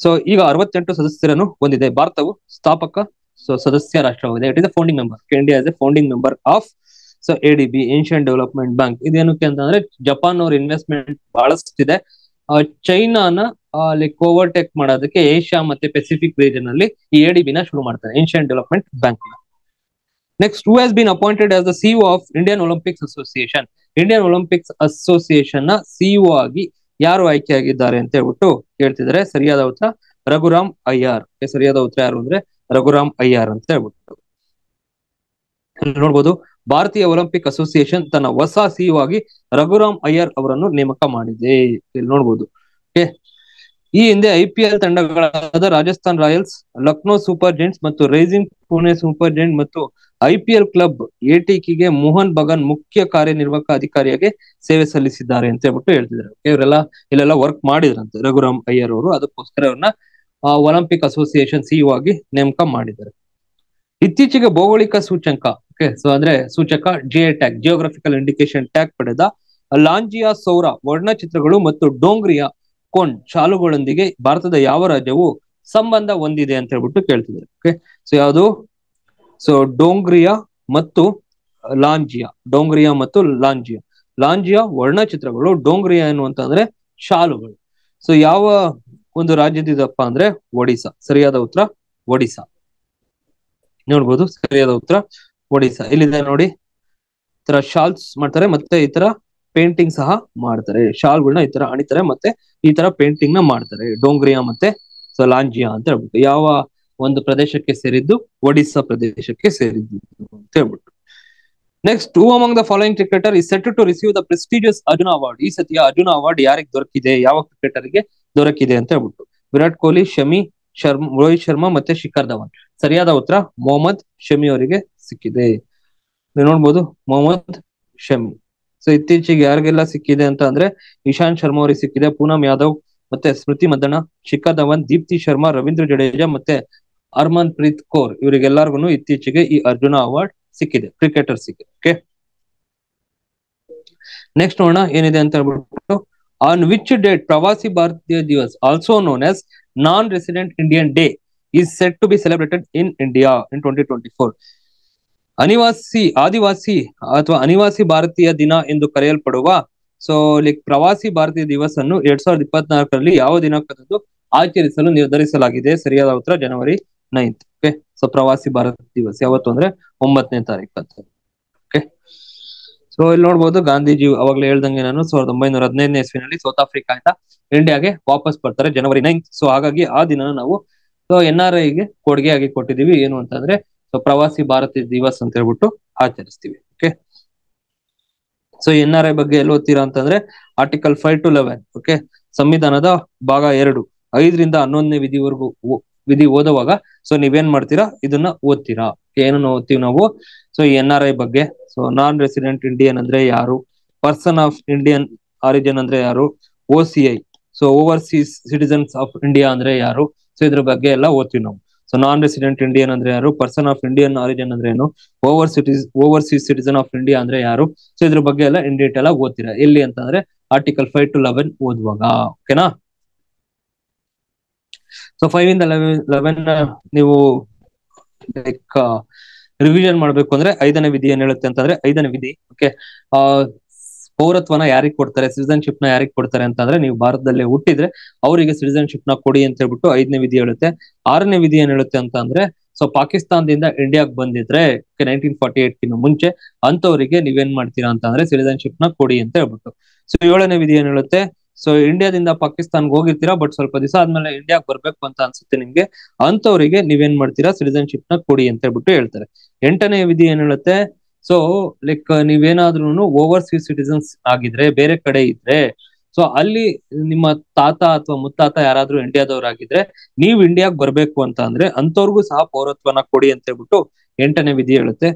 ಸೊ ಈಗ ಅರವತ್ತೆಂಟು ಸದಸ್ಯರನ್ನು ಹೊಂದಿದೆ ಭಾರತವು ಸ್ಥಾಪಕ ಸೊ ಸದಸ್ಯ ರಾಷ್ಟ್ರವಾಗಿದೆ it is a founding member India is a founding number of so A D B Asian development bank ಇದೇನಕ್ಕೆ ಅಂತಂದ್ರೆ ಜಪಾನ್ ಅವ್ರ ಇನ್ವೆಸ್ಟ್ಮೆಂಟ್ ಬಹಳಷ್ಟಿದೆ ಚೈನಾನ ಲೈಕ್ ಓವರ್ಟೇಕ್ ಮಾಡೋದಕ್ಕೆ ಏಷ್ಯಾ ಮತ್ತೆ ಪೆಸಿಫಿಕ್ ರೀಜನ್ ಅಲ್ಲಿ ಈ ಎ ಡಿ ಬಿನ ಶುರು ಮಾಡ್ತಾರೆ Asian development bank next to has been appointed as the CEO of Indian Olympics association Indian Olympics association ನ ಸಿಇಒ e e ಆಗಿ ಯಾರು ಆಯ್ಕೆಯಾಗಿದ್ದಾರೆ ಅಂತ ಹೇಳ್ಬಿಟ್ಟು ಕೇಳ್ತಿದ್ದಾರೆ ಸರಿಯಾದ ಉತ್ತರ ರಘುರಾಮ್ ಅಯ್ಯಾರ್ ಸರಿಯಾದ ಉತ್ತರ ಯಾರು ಅಂದ್ರೆ ರಘುರಾಮ್ ಅಯ್ಯಾರ್ ಅಂತ ಹೇಳ್ಬಿಟ್ಟು ನೋಡ್ಬೋದು ಭಾರತೀಯ ಒಲಿಂಪಿಕ್ ಅಸೋಸಿಯೇಷನ್ ತನ್ನ ಹೊಸ ಸಿಇಒ e ಆಗಿ ರಘುರಾಮ್ ಅಯ್ಯರ್ ಅವರನ್ನು ನೇಮಕ ಮಾಡಿದೆ ಇಲ್ಲಿ ನೋಡ್ಬೋದು ಈ ಹಿಂದೆ ಐ ಪಿ ಎಲ್ ತಂಡಗಳಾದ Rajasthan royals Lucknow super giants ಮತ್ತು ರೈಸಿಂಗ್ ಪುಣೆ ಸೂಪರ್ ಜೆಂಟ್ ಮತ್ತು ಐಪಿಎಲ್ ಕ್ಲಬ್ ಎಟಿಕೆಗೆ ಮೋಹನ್ ಬಗನ್ ಮುಖ್ಯ ಕಾರ್ಯನಿರ್ವಾಹಕ ಅಧಿಕಾರಿಯಾಗಿ ಸೇವೆ ಸಲ್ಲಿಸಿದ್ದಾರೆ ಅಂತ ಹೇಳ್ಬಿಟ್ಟು ಹೇಳ್ತಿದ್ರು ಇವರೆಲ್ಲ ಇಲ್ಲೆಲ್ಲ ವರ್ಕ್ ಮಾಡಿದ್ರಂತೆ ರಘುರಾಮ್ ಅಯ್ಯರ್ ಅವರು ಅದಕ್ಕೋಸ್ಕರ ಅವ್ರನ್ನ ಒಲಿಂಪಿಕ್ ಅಸೋಸಿಯೇಷನ್ ಸಿಇಒ ಆಗಿ ನೇಮಕ ಮಾಡಿದ್ದಾರೆ ಇತ್ತೀಚೆಗೆ ಭೌಗೋಳಿಕ ಸೂಚಂಕ ಓಕೆ ಸೊ ಅಂದ್ರೆ ಸೂಚಕ GI tag geographical indication tag ಪಡೆದ ಲಾಂಜಿಯಾ ಸೌರ ವರ್ಣಚಿತ್ರಗಳು ಮತ್ತು ಡೋಂಗ್ರಿಯ ಕೋಣ್ ಶಾಲುಗಳೊಂದಿಗೆ ಭಾರತದ ಯಾವ ರಾಜ್ಯವು ಸಂಬಂಧ ಹೊಂದಿದೆ ಅಂತ ಹೇಳ್ಬಿಟ್ಟು ಕೇಳ್ತಿದ್ದಾರೆ ಓಕೆ ಸೊ ಯಾವುದು ಸೊ ಡೋಂಗ್ರಿಯಾ ಮತ್ತು ಲಾಂಜಿಯಾ ಡೋಂಗ್ರಿಯಾ ಮತ್ತು ಲಾಂಜಿಯಾ ಲಾಂಜಿಯಾ ವರ್ಣಚಿತ್ರಗಳು ಡೋಂಗ್ರಿಯಾ ಏನು ಅಂದ್ರೆ ಶಾಲುಗಳು ಸೊ ಯಾವ ಒಂದು ರಾಜ್ಯದಿದಪ್ಪ ಅಂದ್ರೆ ಒಡಿಸಾ ಸರಿಯಾದ ಉತ್ತರ ಒಡಿಸಾ ನೋಡ್ಬೋದು ಸರಿಯಾದ ಉತ್ತರ ಒಡಿಸಾ ಇಲ್ಲಿದೆ ನೋಡಿ ತರ ಶಾಲ್ಸ್ ಮಾಡ್ತಾರೆ ಮತ್ತೆ ಈ ತರ ಪೇಂಟಿಂಗ್ ಸಹ ಮಾಡ್ತಾರೆ ಶಾಲ್ಗಳನ್ನ ಈ ತರ ಅಣಿತಾರೆ ಮತ್ತೆ ಈ ತರ ಪೇಂಟಿಂಗ್ ನ ಮಾಡ್ತಾರೆ ಡೋಂಗ್ರಿಯಾ ಮತ್ತೆ ಸೊ ಲಾಂಜಿಯಾ ಅಂತ ಹೇಳ್ಬಿಟ್ಟು ಯಾವ ಒಂದು ಪ್ರದೇಶಕ್ಕೆ ಸೇರಿದ್ದು ಒಡಿಸ್ಸಾ ಪ್ರದೇಶಕ್ಕೆ ಸೇರಿದ್ದು ಅಂತ ಹೇಳ್ಬಿಟ್ಟು next to among the following cricketer is set to receive the prestigious Arjuna award ಈ ಸತಿಯ ಅರ್ಜುನ ಅವಾರ್ಡ್ ಯಾರಿಗೆ ದೊರಕಿದೆ ಯಾವ ಕ್ರಿಕೆಟರ್ಗೆ ದೊರಕಿದೆ ಅಂತ ಹೇಳ್ಬಿಟ್ಟು ವಿರಾಟ್ ಕೊಹ್ಲಿ ಶಮಿ ಶರ್ಮ ರೋಹಿತ್ ಶರ್ಮಾ ಮತ್ತೆ ಶಿಖರ್ ಧವನ್ ಸರಿಯಾದ ಉತ್ತರ ಮೊಹಮ್ಮದ್ ಶಮಿ ಅವರಿಗೆ ಸಿಕ್ಕಿದೆ ನೀವು ನೋಡ್ಬೋದು ಮೊಹಮ್ಮದ್ ಶಮಿ ಸೊ ಇತ್ತೀಚೆಗೆ ಯಾರಿಗೆಲ್ಲ ಸಿಕ್ಕಿದೆ ಅಂತ ಅಂದ್ರೆ ಇಶಾಂತ್ ಶರ್ಮಾ ಅವರಿಗೆ ಸಿಕ್ಕಿದೆ ಪೂನಮ್ ಯಾದವ್ ಮತ್ತೆ ಸ್ಮೃತಿ ಮದನ ಶಿಖರ್ ಧವನ್ ದೀಪ್ತಿ ಶರ್ಮಾ ರವೀಂದ್ರ ಜಡೇಜಾ ಮತ್ತೆ ಅರ್ಮನ್ ಪ್ರೀತ್ ಕೌರ್ ಇವರಿಗೆಲ್ಲರಿಗೂ ಇತ್ತೀಚೆಗೆ ಈ ಅರ್ಜುನ ಅವಾರ್ಡ್ ಸಿಕ್ಕಿದೆ ಕ್ರಿಕೆಟರ್ ಸಿಕ್ಕಿದೆ ಓಕೆ ನೆಕ್ಸ್ಟ್ ನೋಡೋಣ ಏನಿದೆ ಅಂತ ಹೇಳ್ಬಿಟ್ಟು on which date Pravasi Bharatiya Divas also known as non resident Indian day is set to be celebrated in India in twenty twenty four ಅನಿವಾಸಿ ಆದಿವಾಸಿ ಅಥವಾ ಅನಿವಾಸಿ ಭಾರತೀಯ ದಿನ ಎಂದು ಕರೆಯಲ್ಪಡುವ ಸೊ ಲೈಕ್ ಪ್ರವಾಸಿ ಭಾರತೀಯ ದಿವಸ್ ಅನ್ನು ಎರಡ್ ಸಾವಿರದ ಇಪ್ಪತ್ನಾಲ್ಕರಲ್ಲಿ ಯಾವ ದಿನಾಂಕದಂದು ಆಚರಿಸಲು ನಿರ್ಧರಿಸಲಾಗಿದೆ ಸರಿಯಾದ ಉತ್ತರ ಜನವರಿ ನೈನ್ತ್ ಓಕೆ ಸೊ ಪ್ರವಾಸಿ ಭಾರತ ದಿವಸ್ ಯಾವತ್ತು ಅಂದ್ರೆ ಒಂಬತ್ತನೇ ತಾರೀಕು ಅಂತ ಓಕೆ ಸೊ ಇಲ್ಲಿ ನೋಡ್ಬೋದು ಗಾಂಧೀಜಿ ಅವಾಗ್ಲೇ ಹೇಳ್ದಂಗೆ ನಾನು ಸಾವಿರದ ಒಂಬೈನೂರ ಹದಿನೈದನೇ ಇಸ್ವಿನಲ್ಲಿ ಸೌತ್ ಆಫ್ರಿಕಾ ಇಂದ ಇಂಡಿಯಾಗೆ ವಾಪಸ್ ಬರ್ತಾರೆ ಜನವರಿ ನೈನ್ತ್ ಸೊ ಹಾಗಾಗಿ ಆ ದಿನ ನಾವು ಸೊ ಎನ್ ಆರ್ ಐಗೆ ಕೊಡುಗೆ ಆಗಿ ಕೊಟ್ಟಿದೀವಿ ಏನು ಅಂತಂದ್ರೆ ಸೊ ಪ್ರವಾಸಿ ಭಾರತ ದಿವಸ್ ಅಂತ ಹೇಳ್ಬಿಟ್ಟು ಆಚರಿಸ್ತೀವಿ okay so N R I ಬಗ್ಗೆ ಎಲ್ಲಿ ಓದ್ತೀರಾ ಅಂತಂದ್ರೆ article five to eleven okay ಸಂವಿಧಾನದ ಭಾಗ ಎರಡು ಐದರಿಂದ ಹನ್ನೊಂದನೇ ವಿಧಿವರೆಗೂ ವಿಧಿ ಓದುವಾಗ ಸೊ ನೀವೇನ್ ಮಾಡ್ತೀರಾ ಇದನ್ನ ಓದ್ತೀರಾ ಏನನ್ನ ಓದ್ತೀವಿ ನಾವು ಸೊ ಎನ್ ಆರ್ ಐ ಬಗ್ಗೆ ಸೊ ನಾನ್ ರೆಸಿಡೆಂಟ್ ಇಂಡಿಯನ್ ಅಂದ್ರೆ ಯಾರು ಪರ್ಸನ್ ಆಫ್ ಇಂಡಿಯನ್ ಆರಿಜಿನ್ ಅಂದ್ರೆ ಯಾರು O C I so overseas citizens of India ಅಂದ್ರೆ ಯಾರು ಸೊ ಇದ್ರ ಬಗ್ಗೆ ಎಲ್ಲ ಓದ್ತೀವಿ ನಾವು ಸೊ ನಾನ್ ರೆಸಿಡೆಂಟ್ ಇಂಡಿಯನ್ ಅಂದ್ರೆ ಯಾರು ಪರ್ಸನ್ ಆಫ್ ಇಂಡಿಯನ್ ಆರಿಜಿನ್ ಅಂದ್ರೆ ಏನು over cities overseas citizen of India ಅಂದ್ರೆ ಯಾರು ಸೊ ಇದ್ರ ಬಗ್ಗೆ ಎಲ್ಲ ಇನ್ ಎಲ್ಲ ಆಗಿ ಓದ್ತೀರಾ ಎಲ್ಲಿ ಅಂತಂದ್ರೆ ಆರ್ಟಿಕಲ್ ಫೈವ್ ಟು ಲೆವೆನ್ ಓದುವಾಗ ಓಕೆನಾ ಸೊ ಫೈವ್ ಇಂದ ಲೆವೆನ್ ಲೆವೆನ್ ನೀವು ಲೈಕ್ ರಿವಿಷನ್ ಮಾಡ್ಬೇಕು ಅಂದ್ರೆ ಐದನೇ ವಿಧಿ ಏನ್ ಹೇಳುತ್ತೆ ಅಂತಂದ್ರೆ ಐದನೇ ವಿಧಿ ಓಕೆ ಆ ಪೌರತ್ವನ ಯಾರಿಗೆ ಕೊಡ್ತಾರೆ ಸಿಟಿಸನ್ಶಿಪ್ ನ ಯಾರಿಗೆ ಕೊಡ್ತಾರೆ ಅಂತಂದ್ರೆ ನೀವು ಭಾರತದಲ್ಲಿ ಹುಟ್ಟಿದ್ರೆ ಅವರಿಗೆ ಸಿಟಿಸನ್ಶಿಪ್ ನ ಕೊಡಿ ಅಂತ ಹೇಳ್ಬಿಟ್ಟು ಐದನೇ ವಿಧಿ ಹೇಳುತ್ತೆ ಆರನೇ ವಿಧಿ ಏನ್ ಹೇಳುತ್ತೆ ಅಂತ ಅಂದ್ರೆ ಸೊ ಪಾಕಿಸ್ತಾನದಿಂದ ಇಂಡಿಯಾಗ್ ಬಂದಿದ್ರೆ ನೈನ್ಟೀನ್ ಫಾರ್ಟಿ ಏಟ್ ಕಿನ್ನು ಮುಂಚೆ ಅಂತವರಿಗೆ ನೀವೇನ್ ಮಾಡ್ತೀರಾ ಅಂತ ಅಂದ್ರೆ ಸಿಟಿಸನ್ಶಿಪ್ ನ ಕೊಡಿ ಅಂತ ಹೇಳ್ಬಿಟ್ಟು ಸೊ ಏಳನೇ ವಿಧಿ ಏನ್ ಹೇಳುತ್ತೆ ಸೊ ಇಂಡಿಯಾದಿಂದ ಪಾಕಿಸ್ತಾನ್ಗೆ ಹೋಗಿರ್ತೀರಾ ಬಟ್ ಸ್ವಲ್ಪ ದಿವಸ ಆದ್ಮೇಲೆ ಇಂಡಿಯಾಗ್ ಬರ್ಬೇಕು ಅಂತ ಅನ್ಸುತ್ತೆ ನಿಮ್ಗೆ ಅಂತವರಿಗೆ ನೀವೇನ್ ಮಾಡ್ತೀರಾ ಸಿಟಿಸನ್ಶಿಪ್ ನ ಕೊಡಿ ಅಂತ ಹೇಳ್ಬಿಟ್ಟು ಹೇಳ್ತಾರೆ ಎಂಟನೇ ವಿಧಿ ಏನ್ ಹೇಳುತ್ತೆ ಸೊ ಲೈಕ್ ನೀವೇನಾದ್ರೂ ಓವರ್ಸೀಸ್ ಸಿಟಿಸನ್ಸ್ ಆಗಿದ್ರೆ ಬೇರೆ ಕಡೆ ಇದ್ರೆ ಸೊ ಅಲ್ಲಿ ನಿಮ್ಮ ತಾತ ಅಥವಾ ಮುತ್ತಾತ ಯಾರಾದ್ರೂ ಇಂಡಿಯಾದವ್ರಾಗಿದ್ರೆ ನೀವ್ ಇಂಡಿಯಾಗ್ ಬರ್ಬೇಕು ಅಂತ ಅಂದ್ರೆ ಅಂತವ್ರಿಗೂ ಸಹ ಪೌರತ್ವನ ಕೊಡಿ ಅಂತ ಹೇಳ್ಬಿಟ್ಟು ಎಂಟನೇ ವಿಧಿ ಹೇಳುತ್ತೆ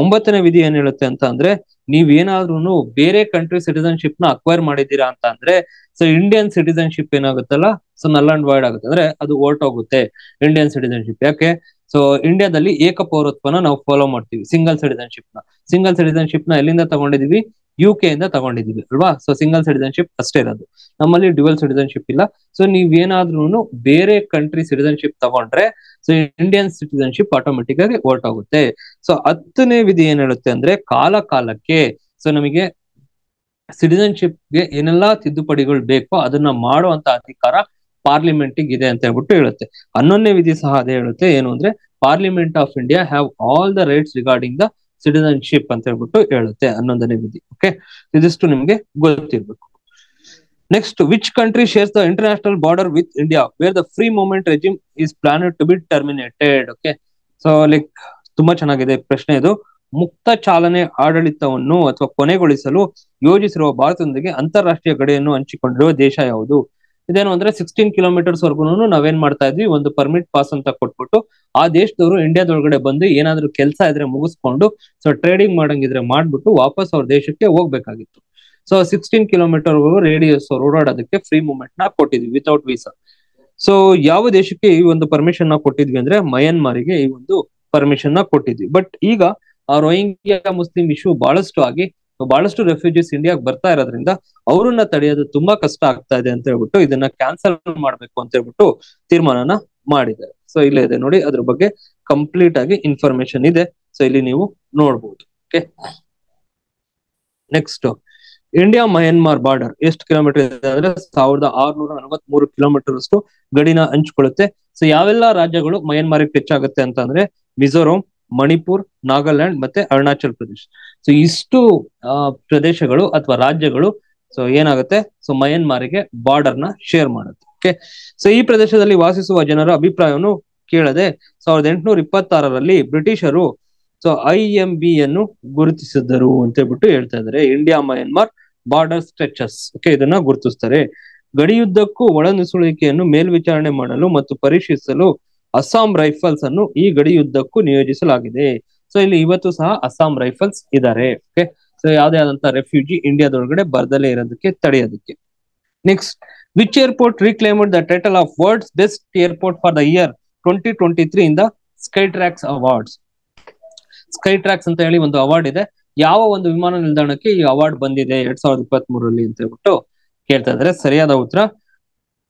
ಒಂಬತ್ತನೇ ವಿಧಿ ಏನ್ ಹೇಳುತ್ತೆ ಅಂತ ಅಂದ್ರೆ ನೀವೇನಾದ್ರೂ ಬೇರೆ ಕಂಟ್ರಿ ಸಿಟಿಸನ್ಶಿಪ್ ನ ಅಕ್ವೈರ್ ಮಾಡಿದ್ದೀರಾ ಅಂತ ಅಂದ್ರೆ ಸೊ ಇಂಡಿಯನ್ ಸಿಟಿಸನ್ಶಿಪ್ ಏನಾಗುತ್ತಲ್ಲ ಸೊ ನಲ್ ಅಂಡ್ ವೈಡ್ ಆಗುತ್ತೆ ಅಂದ್ರೆ ಅದು ಹೋಗುತ್ತೆ ಇಂಡಿಯನ್ ಸಿಟಿಸನ್ಶಿಪ್ ಯಾಕೆ ಸೊ ಇಂಡಿಯಾದಲ್ಲಿ ಏಕ ಪೌರತ್ವನ ನಾವು ಫಾಲೋ ಮಾಡ್ತೀವಿ ಸಿಂಗಲ್ ಸಿಟಿಸನ್ಶಿಪ್ ನ ಸಿಂಗಲ್ ಸಿಟಿಸನ್ಶಿಪ್ ನ ಎಲ್ಲಿಂದ ತಗೊಂಡಿದೀವಿ ಯು ಕೆ ಇಂದ ತಗೊಂಡಿದ್ದೀವಿ ಅಲ್ವಾ ಸೊ ಸಿಂಗಲ್ ಸಿಟಿಸನ್ಶಿಪ್ ಅಷ್ಟೇ ಇರೋದು ನಮ್ಮಲ್ಲಿ ಡ್ಯುವೆಲ್ ಸಿಟಿಸನ್ಶಿಪ್ ಇಲ್ಲ ಸೊ ನೀವೇನಾದ್ರೂ ಬೇರೆ ಕಂಟ್ರಿ ಸಿಟಿಸನ್ಶಿಪ್ ತಗೊಂಡ್ರೆ ಸೊ ಇಂಡಿಯನ್ ಸಿಟಿಸನ್ಶಿಪ್ ಆಟೋಮೆಟಿಕ್ ಆಗಿ ವೋಟ್ ಆಗುತ್ತೆ ಸೊ ಹತ್ತನೇ ವಿಧಿ ಏನ್ ಹೇಳುತ್ತೆ ಅಂದ್ರೆ ಕಾಲ ಕಾಲಕ್ಕೆ ಸೊ ನಮಗೆ ಸಿಟಿಸನ್ಶಿಪ್ ಗೆ ಏನೆಲ್ಲಾ ತಿದ್ದುಪಡಿಗಳು ಬೇಕೋ ಅದನ್ನ ಮಾಡುವಂತ ಅಧಿಕಾರ ಪಾರ್ಲಿಮೆಂಟ್ ಇದೆ ಅಂತ ಹೇಳ್ಬಿಟ್ಟು ಹೇಳುತ್ತೆ ಹನ್ನೊಂದನೇ ವಿಧಿ ಸಹ ಅದೇ ಹೇಳುತ್ತೆ ಏನು ಅಂದ್ರೆ parliament of India have all the rights regarding the citizenship ಅಂತ ಹೇಳ್ಬಿಟ್ಟು ಹೇಳುತ್ತೆ ಹನ್ನೊಂದನೇ ವಿಧಿ ಓಕೆ ಇದಿಷ್ಟು ನಿಮ್ಗೆ ಗೊತ್ತಿರ್ಬೇಕು next which country shares the international border with India where the free movement regime is planned to be terminated okay so like ತುಂಬಾ ಚೆನ್ನಾಗಿದೆ ಪ್ರಶ್ನೆ ಇದು ಮುಕ್ತ ಚಾಲನೆ ಆಡಳಿತವನ್ನು ಅಥವಾ ಕೊನೆಗೊಳಿಸಲು ಯೋಜಿಸಿರುವ ಭಾರತದೊಂದಿಗೆ ಅಂತಾರಾಷ್ಟ್ರೀಯ ಗಡಿಯನ್ನು ಹಂಚಿಕೊಂಡಿರುವ ದೇಶ ಯಾವುದು ಇದೇನು ಅಂದ್ರೆ ಸಿಕ್ಸ್ಟೀನ್ ಕಿಲೋಮೀಟರ್ಸ್ ವರ್ಗು ನಾವೇನ್ ಮಾಡ್ತಾ ಇದ್ವಿ ಒಂದು ಪರ್ಮಿಟ್ ಪಾಸ್ ಅಂತ ಕೊಟ್ಬಿಟ್ಟು ಆ ದೇಶದವರು ಇಂಡಿಯಾದೊಳಗಡೆ ಬಂದು ಏನಾದ್ರು ಕೆಲಸ ಇದ್ರೆ ಮುಗಿಸ್ಕೊಂಡು ಸೊ ಟ್ರೇಡಿಂಗ್ ಮಾಡಂಗಿದ್ರೆ ಮಾಡ್ಬಿಟ್ಟು ವಾಪಸ್ ಅವ್ರ ದೇಶಕ್ಕೆ ಹೋಗ್ಬೇಕಾಗಿತ್ತು ಸೊ ಸಿಕ್ಸ್ಟೀನ್ ಕಿಲೋಮೀಟರ್ ರೇಡಿಯಸ್ ಓಡಾಡೋದಕ್ಕೆ ಫ್ರೀ ಮೂವ್ಮೆಂಟ್ ನ ಕೊಟ್ಟಿದ್ವಿ ವಿತೌಟ್ ವೀಸಾ ಸೊ ಯಾವ ದೇಶಕ್ಕೆ ಈ ಒಂದು ಪರ್ಮಿಷನ್ ನ ಕೊಟ್ಟಿದ್ವಿ ಅಂದ್ರೆ ಮಯನ್ಮಾರಿಗೆ ಈ ಒಂದು ಪರ್ಮಿಷನ್ ನ ಕೊಟ್ಟಿದ್ವಿ ಬಟ್ ಈಗ ಆ ರೋಹಿಂಗ್ಯಾ ಮುಸ್ಲಿಂ ಇಶ್ಯೂ ಬಹಳಷ್ಟು ಆಗಿ ಬಹಳಷ್ಟು ರೆಫ್ಯೂಜೀಸ್ ಇಂಡಿಯಾಗ್ ಬರ್ತಾ ಇರೋದ್ರಿಂದ ಅವರನ್ನ ತಡೆಯೋದು ತುಂಬಾ ಕಷ್ಟ ಆಗ್ತಾ ಇದೆ ಅಂತ ಹೇಳ್ಬಿಟ್ಟು ಇದನ್ನ ಕ್ಯಾನ್ಸಲ್ ಮಾಡ್ಬೇಕು ಅಂತ ಹೇಳ್ಬಿಟ್ಟು ತೀರ್ಮಾನನ ಮಾಡಿದ್ದಾರೆ ಸೊ ಇಲ್ಲೇ ಇದೆ ನೋಡಿ ಅದ್ರ ಬಗ್ಗೆ ಕಂಪ್ಲೀಟ್ ಆಗಿ ಇನ್ಫಾರ್ಮೇಶನ್ ಇದೆ ಸೊ ಇಲ್ಲಿ ನೀವು ನೋಡ್ಬೋದು okay next India Myanmar border ಎಷ್ಟು ಕಿಲೋಮೀಟರ್ ಇದೆ ಅಂದ್ರೆ ಸಾವಿರದ ಆರ್ನೂರ ನಲವತ್ ಮೂರು ಕಿಲೋಮೀಟರ್ ಅಷ್ಟು ಗಡಿನ ಹಂಚ್ಕೊಳ್ಳುತ್ತೆ ಸೊ ಯಾವೆಲ್ಲ ರಾಜ್ಯಗಳು ಮಯನ್ಮಾರ್ಗೆ ಟಚ್ ಆಗುತ್ತೆ ಅಂತ ಅಂದ್ರೆ ಮಿಜೋರಾಂ ಮಣಿಪುರ್ ನಾಗಾಲ್ಯಾಂಡ್ ಮತ್ತೆ ಅರುಣಾಚಲ್ ಪ್ರದೇಶ್ ಸೊ ಇಷ್ಟು ಪ್ರದೇಶಗಳು ಅಥವಾ ರಾಜ್ಯಗಳು ಸೊ ಏನಾಗುತ್ತೆ ಸೊ ಮಯನ್ಮಾರ್ಗೆ ಬಾರ್ಡರ್ ನ ಶೇರ್ ಮಾಡುತ್ತೆ ಓಕೆ ಸೊ ಈ ಪ್ರದೇಶದಲ್ಲಿ ವಾಸಿಸುವ ಜನರ ಅಭಿಪ್ರಾಯವನ್ನು ಕೇಳದೆ ಸಾವಿರದ ಎಂಟುನೂರ ಇಪ್ಪತ್ತಾರರಲ್ಲಿ ಬ್ರಿಟಿಷರು ಸೊ ಐ ಎಂ ಬಿ ಯನ್ನು ಗುರುತಿಸಿದ್ದರು ಅಂತ ಹೇಳ್ಬಿಟ್ಟು ಹೇಳ್ತಾ ಇದ್ದಾರೆ India Myanmar border stretches okay ಇದನ್ನ ಗುರುತಿಸ್ತಾರೆ ಗಡಿಯುದ್ದಕ್ಕೂ ಒಳನುಸುಳಿಕೆಯನ್ನು ಮೇಲ್ವಿಚಾರಣೆ ಮಾಡಲು ಮತ್ತು ಪರಿಶೀಲಿಸಲು ಅಸ್ಸಾಂ ರೈಫಲ್ಸ್ ಅನ್ನು ಈ ಗಡಿಯುದ್ದಕ್ಕೂ ನಿಯೋಜಿಸಲಾಗಿದೆ ಸೊ ಇಲ್ಲಿ ಇವತ್ತು ಸಹ ಅಸ್ಸಾಂ ರೈಫಲ್ಸ್ ಇದ್ದಾರೆ ಓಕೆ ಸೊ ಯಾವ್ದೇ ಆದಂತಹ ರೆಫ್ಯೂಜಿ ಇಂಡಿಯಾದೊಳಗಡೆ ಬರದಲ್ಲೇ ಇರೋದಕ್ಕೆ ತಡೆಯೋದಕ್ಕೆ next airport the title of world's best airport for the year twenty twenty three 2023 the Skytrax awards Skytrax ಅಂತ ಹೇಳಿ ಒಂದು ಅವಾರ್ಡ್ ಇದೆ ಯಾವ ಒಂದು ವಿಮಾನ ನಿಲ್ದಾಣಕ್ಕೆ ಈ ಅವಾರ್ಡ್ ಬಂದಿದೆ ಎರಡ್ ಸಾವಿರದ ಇಪ್ಪತ್ತ್ ಮೂರಲ್ಲಿ ಅಂತ ಹೇಳ್ಬಿಟ್ಟು ಕೇಳ್ತಾ ಇದ್ರೆ ಸರಿಯಾದ ಉತ್ತರ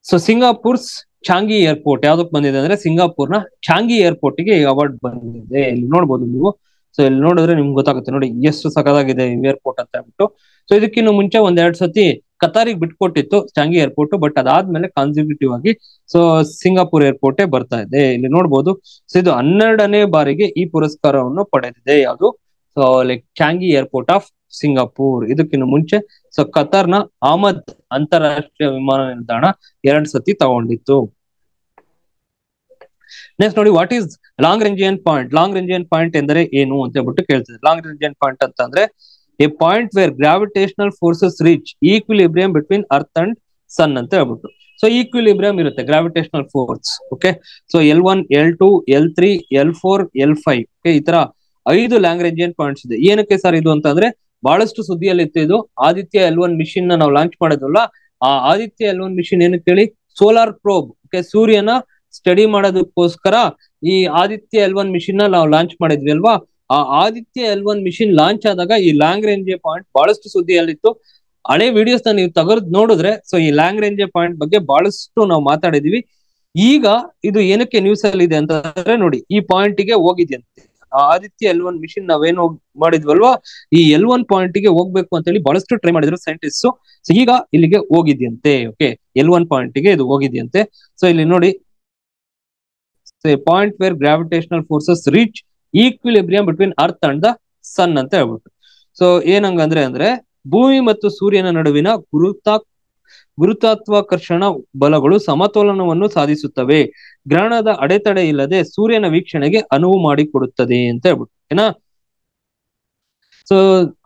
ಸೊ ಸಿಂಗಾಪುರ್ಸ್ ಚಾಂಗಿ ಏರ್ಪೋರ್ಟ್ ಯಾವ್ದಕ್ ಬಂದಿದೆ ಅಂದ್ರೆ ಸಿಂಗಾಪುರ್ನ ಚಾಂಗಿ ಏರ್ಪೋರ್ಟ್ ಗೆ ಈ ಅವಾರ್ಡ್ ಬಂದಿದೆ ಇಲ್ಲಿ ನೋಡ್ಬೋದು ನೀವು ಸೊ ಇಲ್ಲಿ ನೋಡಿದ್ರೆ ನಿಮ್ಗೆ ಗೊತ್ತಾಗುತ್ತೆ ನೋಡಿ ಎಷ್ಟು ಸಕದಾಗಿದೆ ಏರ್ಪೋರ್ಟ್ ಅಂತ ಹೇಳ್ಬಿಟ್ಟು ಸೊ ಇದಕ್ಕಿಂತ ಮುಂಚೆ ಒಂದ್ ಒಂದೆರಡು ಸತಿ ಕತಾರಿಗೆ ಬಿಟ್ಕೊಟ್ಟಿತ್ತು ಚಾಂಗಿ ಏರ್ಪೋರ್ಟ್ ಬಟ್ ಅದಾದ್ಮೇಲೆ ಕಾನ್ಸಿಕ್ಯೂಟಿವ್ ಆಗಿ ಸೊ ಸಿಂಗಾಪುರ್ ಏರ್ಪೋರ್ಟ್ ಬರ್ತಾ ಇದೆ ಇಲ್ಲಿ ನೋಡ್ಬೋದು ಸೊ ಇದು ಹನ್ನೆರಡನೇ ಬಾರಿಗೆ ಈ ಪುರಸ್ಕಾರವನ್ನು ಪಡೆದಿದೆ ಯಾವುದು so like Changi airport of Singapore ಇದಕ್ಕಿಂತ ಮುಂಚೆ ಸೊ ಕತಾರ್ನ ಅಹಮದ್ ಅಂತಾರಾಷ್ಟ್ರೀಯ ವಿಮಾನ ನಿಲ್ದಾಣ ಎರಡ್ ಸತಿ ತಗೊಂಡಿತ್ತು ನೆಕ್ಸ್ಟ್ ನೋಡಿ what is long Lagrangian point long Lagrangian point ಎಂದರೆ ಏನು ಅಂತ ಹೇಳ್ಬಿಟ್ಟು ಕೇಳ್ತಿದ್ರು ಲಾಂಗ್ ರೇಂಜಿಯನ್ ಪಾಯಿಂಟ್ ಅಂತ ಅಂದ್ರೆ a point where gravitational forces reach equilibrium between earth and sun ಅಂತ ಹೇಳ್ಬಿಟ್ಟು ಸೊ ಈಕ್ವಿಲಿಬ್ರಿಯಂ ಇರುತ್ತೆ gravitational force okay so L one L two L three L four L five okay ಈ ತರ ಐದು ರೇಂಜಿಯನ್ points ಇದೆ ಏನಕ್ಕೆ ಸರ್ ಇದು ಅಂತ ಅಂದ್ರೆ ಬಹಳಷ್ಟು ಸುದ್ದಿಯಲ್ಲಿ ಇತ್ತು ಇದು ಆದಿತ್ಯ ಎಲ್ ಒನ್ ಮಿಷಿನ್ ನಾವು ಲಾಂಚ್ ಮಾಡಿದ್ರಲ್ಲ ಆ ಆದಿತ್ಯ ಎಲ್ ಒನ್ ಮಿಷಿನ್ ಏನಕ್ಕೆ ಹೇಳಿ ಸೋಲಾರ್ ಪ್ರೋಬ್ ಓಕೆ ಸೂರ್ಯನ ಸ್ಟಡಿ ಮಾಡೋದಕ್ಕೋಸ್ಕರ ಈ ಆದಿತ್ಯ ಎಲ್ ಒನ್ ಮಿಷಿನ್ ನ ನಾವು ಲಾಂಚ್ ಮಾಡಿದ್ವಿ ಅಲ್ವಾ ಆ Aditya L one mission launch ಆದಾಗ ಈ ಲಾಂಗ್ ರೇಂಜ್ ಪಾಯಿಂಟ್ ಬಹಳಷ್ಟು ಸುದ್ದಿಯಲ್ಲಿತ್ತು ಹಳೆ ವಿಡಿಯೋಸ್ ನ ನೀವು ತಗದ್ ನೋಡಿದ್ರೆ ಸೊ ಈ ಲಾಂಗ್ ರೇಂಜ್ ಪಾಯಿಂಟ್ ಬಗ್ಗೆ ಬಹಳಷ್ಟು ನಾವು ಮಾತಾಡಿದೀವಿ ಈಗ ಇದು ಏನಕ್ಕೆ ನ್ಯೂಸ್ ಅಲ್ಲಿ ಇದೆ ಅಂತಂದ್ರೆ ನೋಡಿ ಈ ಪಾಯಿಂಟ್ ಗೆ ಆ ಆದಿತ್ಯ ಎಲ್ ಒನ್ ಮಿಷಿನ್ ನಾವೇನ್ ಹೋಗ್ ಮಾಡಿದ್ವಲ್ವಾ ಈ ಎಲ್ ಒನ್ ಪಾಯಿಂಟ್ ಗೆ ಹೋಗ್ಬೇಕು ಅಂತ ಹೇಳಿ ಬಹಳಷ್ಟು ಟ್ರೈ ಮಾಡಿದ್ರು ಸೈಂಟಿಸ್ಟ್ ಈಗ ಇಲ್ಲಿಗೆ ಹೋಗಿದ್ಯಂತೆ ಓಕೆ ಎಲ್ ಒನ್ ಪಾಯಿಂಟ್ ಗೆ ಇದು ಹೋಗಿದ್ಯಂತೆ ಸೊ ಇಲ್ಲಿ ನೋಡಿ point where gravitational forces reach reach equilibrium between earth and the sun ಅಂತ ಹೇಳ್ಬಿಟ್ಟು ಸೊ ಏನಂಗಂದ್ರೆ ಅಂದ್ರೆ ಭೂಮಿ ಮತ್ತು ಸೂರ್ಯನ ನಡುವಿನ ಗುರುತಾ ಗುರುತಾತ್ವಾಕರ್ಷಣ ಬಲಗಳು ಸಮತೋಲನವನ್ನು ಸಾಧಿಸುತ್ತವೆ ಗ್ರಹಣದ ಅಡೆತಡೆ ಇಲ್ಲದೆ ಸೂರ್ಯನ ವೀಕ್ಷಣೆಗೆ ಅನುವು ಮಾಡಿಕೊಡುತ್ತದೆ ಅಂತ ಹೇಳ್ಬಿಟ್ಟು ಏನಾ ಸೊ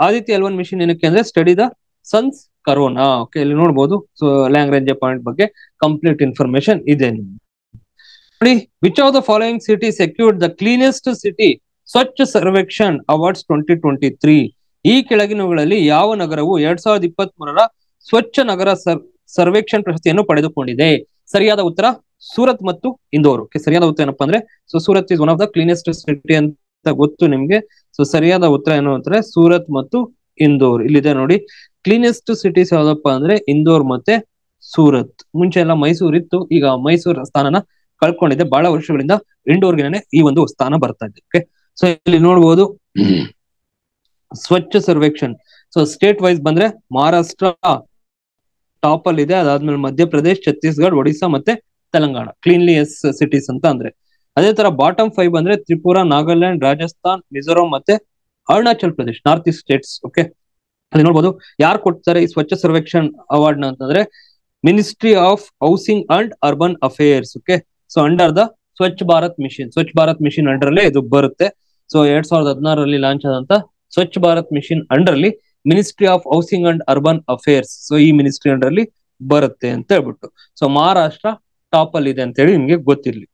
ಆದಿತ್ಯ ಎಲ್ವನ್ ಮಿಷನ್ ಏನಕ್ಕೆ ಅಂದ್ರೆ study the sun's corona okay ಇಲ್ಲಿ ನೋಡ್ಬೋದು ಸೊ ಲ್ಯಾಂಗ್ವೇಜ್ ಪಾಯಿಂಟ್ ಬಗ್ಗೆ ಕಂಪ್ಲೀಟ್ ಇನ್ಫಾರ್ಮೇಶನ್ ಇದೆ ನಿಮ್ಗೆ which of the following city secured the cleanest city Swachh Survekshan awards twenty twenty three ಈ ಕೆಳಗಿನವುಗಳಲ್ಲಿ ಯಾವ ನಗರವು ಎರಡ್ ಸಾವಿರದ ಇಪ್ಪತ್ತ್ ಮೂರರ ಸ್ವಚ್ಛ ನಗರ ಸರ್ವೇಕ್ಷಣ್ ಪ್ರಶಸ್ತಿಯನ್ನು ಪಡೆದುಕೊಂಡಿದೆ ಸರಿಯಾದ ಉತ್ತರ ಸೂರತ್ ಮತ್ತು ಇಂದೋರ್ ಸರಿಯಾದ ಉತ್ತರ ಏನಪ್ಪಾ ಅಂದ್ರೆ so Surat is one of the cleanest city ಅಂತ ಗೊತ್ತು ನಿಮ್ಗೆ ಸೊ ಸರಿಯಾದ ಉತ್ತರ ಏನು ಅಂತಂದ್ರೆ ಸೂರತ್ ಮತ್ತು ಇಂದೋರ್ ಇಲ್ಲಿದೆ ನೋಡಿ ಕ್ಲೀನೆಸ್ಟ್ ಸಿಟೀಸ್ ಯಾವ್ದಪ್ಪ ಅಂದ್ರೆ ಇಂದೋರ್ ಮತ್ತೆ ಸೂರತ್ ಮುಂಚೆ ಎಲ್ಲ ಮೈಸೂರು ಇತ್ತು ಈಗ ಮೈಸೂರು ಸ್ಥಾನನ ಕಳ್ಕೊಂಡಿದೆ ಬಹಳ ವರ್ಷಗಳಿಂದ ಇಂಡೋರ್ಗೆನೆ ಈ ಒಂದು ಸ್ಥಾನ ಬರ್ತಾ ಇದೆ ಓಕೆ ಸೊ ಇಲ್ಲಿ ನೋಡ್ಬೋದು ಸ್ವಚ್ಛ ಸರ್ವೇಕ್ಷಣ್ ಸೊ ಸ್ಟೇಟ್ ವೈಸ್ ಬಂದ್ರೆ ಮಹಾರಾಷ್ಟ್ರ ಟಾಪ್ ಅಲ್ಲಿ ಇದೆ ಅದಾದ್ಮೇಲೆ ಮಧ್ಯಪ್ರದೇಶ್ ಛತ್ತೀಸ್ಗಢ ಒಡಿಶಾ ಮತ್ತೆ ತೆಲಂಗಾಣ ಕ್ಲೀನ್ಲಿಯಸ್ ಸಿಟೀಸ್ ಅಂತ ಅಂದ್ರೆ ಅದೇ ತರ ಬಾಟಮ್ ಫೈವ್ ಅಂದ್ರೆ ತ್ರಿಪುರ ನಾಗಾಲ್ಯಾಂಡ್ ರಾಜಸ್ಥಾನ್ ಮಿಜೋರಾಂ ಮತ್ತೆ Arunachal Pradesh north east states okay ಅಲ್ಲಿ ನೋಡ್ಬೋದು ಯಾರು ಕೊಡ್ತಾರೆ ಈ ಸ್ವಚ್ಛ ಸರ್ವೇಕ್ಷಣ್ ಅವಾರ್ಡ್ ಅಂತಂದ್ರೆ ministry of housing and urban affairs okay so under the Swachh Bharat mission ಸ್ವಚ್ಛ ಭಾರತ್ ಮಿಷನ್ ಅಂಡರ್ ಅಲ್ಲಿ ಇದು ಬರುತ್ತೆ ಸೊ ಎರಡ್ ಸಾವಿರದ ಹದಿನಾರರಲ್ಲಿ ಲಾಂಚ್ ಆದಂತ ಸ್ವಚ್ಛ ಭಾರತ್ ಮಿಷನ್ ಅಂಡರ್ ಅಲ್ಲಿ ministry of housing and urban affairs so ಈ ಮಿನಿಸ್ಟ್ರಿ ಅಂಡರ್ ಅಲ್ಲಿ ಬರುತ್ತೆ ಅಂತ ಹೇಳ್ಬಿಟ್ಟು ಸೊ ಮಹಾರಾಷ್ಟ್ರ ಟಾಪ್ ಅಲ್ಲಿ ಇದೆ ಅಂತ ಹೇಳಿ ನಿಮ್ಗೆ ಗೊತ್ತಿರ್ಲಿ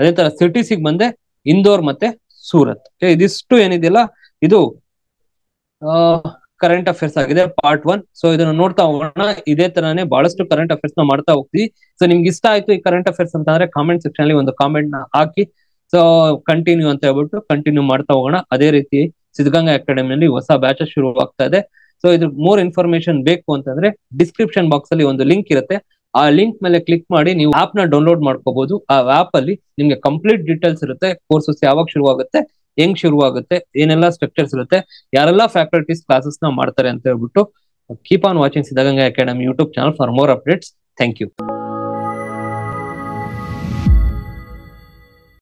ಅದೇ ತರ ಸಿಟೀಸಿಗೆ ಬಂದೆ ಇಂದೋರ್ ಮತ್ತೆ ಸೂರತ್ ಇದಿಷ್ಟು ಏನಿದೆಯಲ್ಲ ಇದು ಕರೆಂಟ್ ಅಫೇರ್ಸ್ ಆಗಿದೆ ಪಾರ್ಟ್ ಒನ್ ಸೊ ಇದನ್ನ ನೋಡ್ತಾ ಹೋಗೋಣ ಇದೇ ತರಾನೇ ಬಹಳಷ್ಟು ಕರೆಂಟ್ ಅಫೇರ್ಸ್ ನ ಮಾಡ್ತಾ ಹೋಗ್ತೀವಿ ಸೊ ನಿಮ್ಗೆ ಇಷ್ಟ ಆಯ್ತು ಈ ಕರೆಂಟ್ ಅಫೇರ್ಸ್ ಅಂತಂದ್ರೆ ಕಾಮೆಂಟ್ ಸೆಕ್ಷನ್ ಅಲ್ಲಿ ಒಂದು ಕಾಮೆಂಟ್ ನ ಹಾಕಿ ಸೊ ಕಂಟಿನ್ಯೂ ಅಂತ ಹೇಳ್ಬಿಟ್ಟು ಕಂಟಿನ್ಯೂ ಮಾಡ್ತಾ ಹೋಗೋಣ ಅದೇ ರೀತಿ ಸಿದ್ಧಗಂಗಾ ಅಲ್ಲಿ ಹೊಸ ಬ್ಯಾಚಸ್ ಶುರು ಆಗ್ತಾ ಇದೆ ಸೊ ಇದ್ರ ಮೋರ್ ಇನ್ಫಾರ್ಮೇಶನ್ ಬೇಕು ಅಂತಂದ್ರೆ ಡಿಸ್ಕ್ರಿಪ್ಷನ್ ಬಾಕ್ಸ್ ಅಲ್ಲಿ ಒಂದು ಲಿಂಕ್ ಇರುತ್ತೆ ಆ ಲಿಂಕ್ ಮೇಲೆ ಕ್ಲಿಕ್ ಮಾಡಿ ನೀವು ಆಪ್ ನ ಡೌನ್ಲೋಡ್ ಮಾಡ್ಕೋಬಹುದು ಆ ಆಪ್ ಅಲ್ಲಿ ನಿಮ್ಗೆ ಕಂಪ್ಲೀಟ್ ಡೀಟೇಲ್ಸ್ ಇರುತ್ತೆ ಕೋರ್ಸಸ್ ಯಾವಾಗ ಶುರು ಆಗುತ್ತೆ ಹೆಂಗ್ ಶುರುವಾಗುತ್ತೆ ಏನೆಲ್ಲ ಸ್ಟ್ರಕ್ಚರ್ಸ್ ಇರುತ್ತೆ ಯಾರೆಲ್ಲ ಫ್ಯಾಕಲ್ಟೀಸ್ ಕ್ಲಾಸಸ್ ನ ಮಾಡ್ತಾರೆ ಅಂತ ಹೇಳ್ಬಿಟ್ಟು keep on watching Siddaganga academy YouTube channel for more updates thank you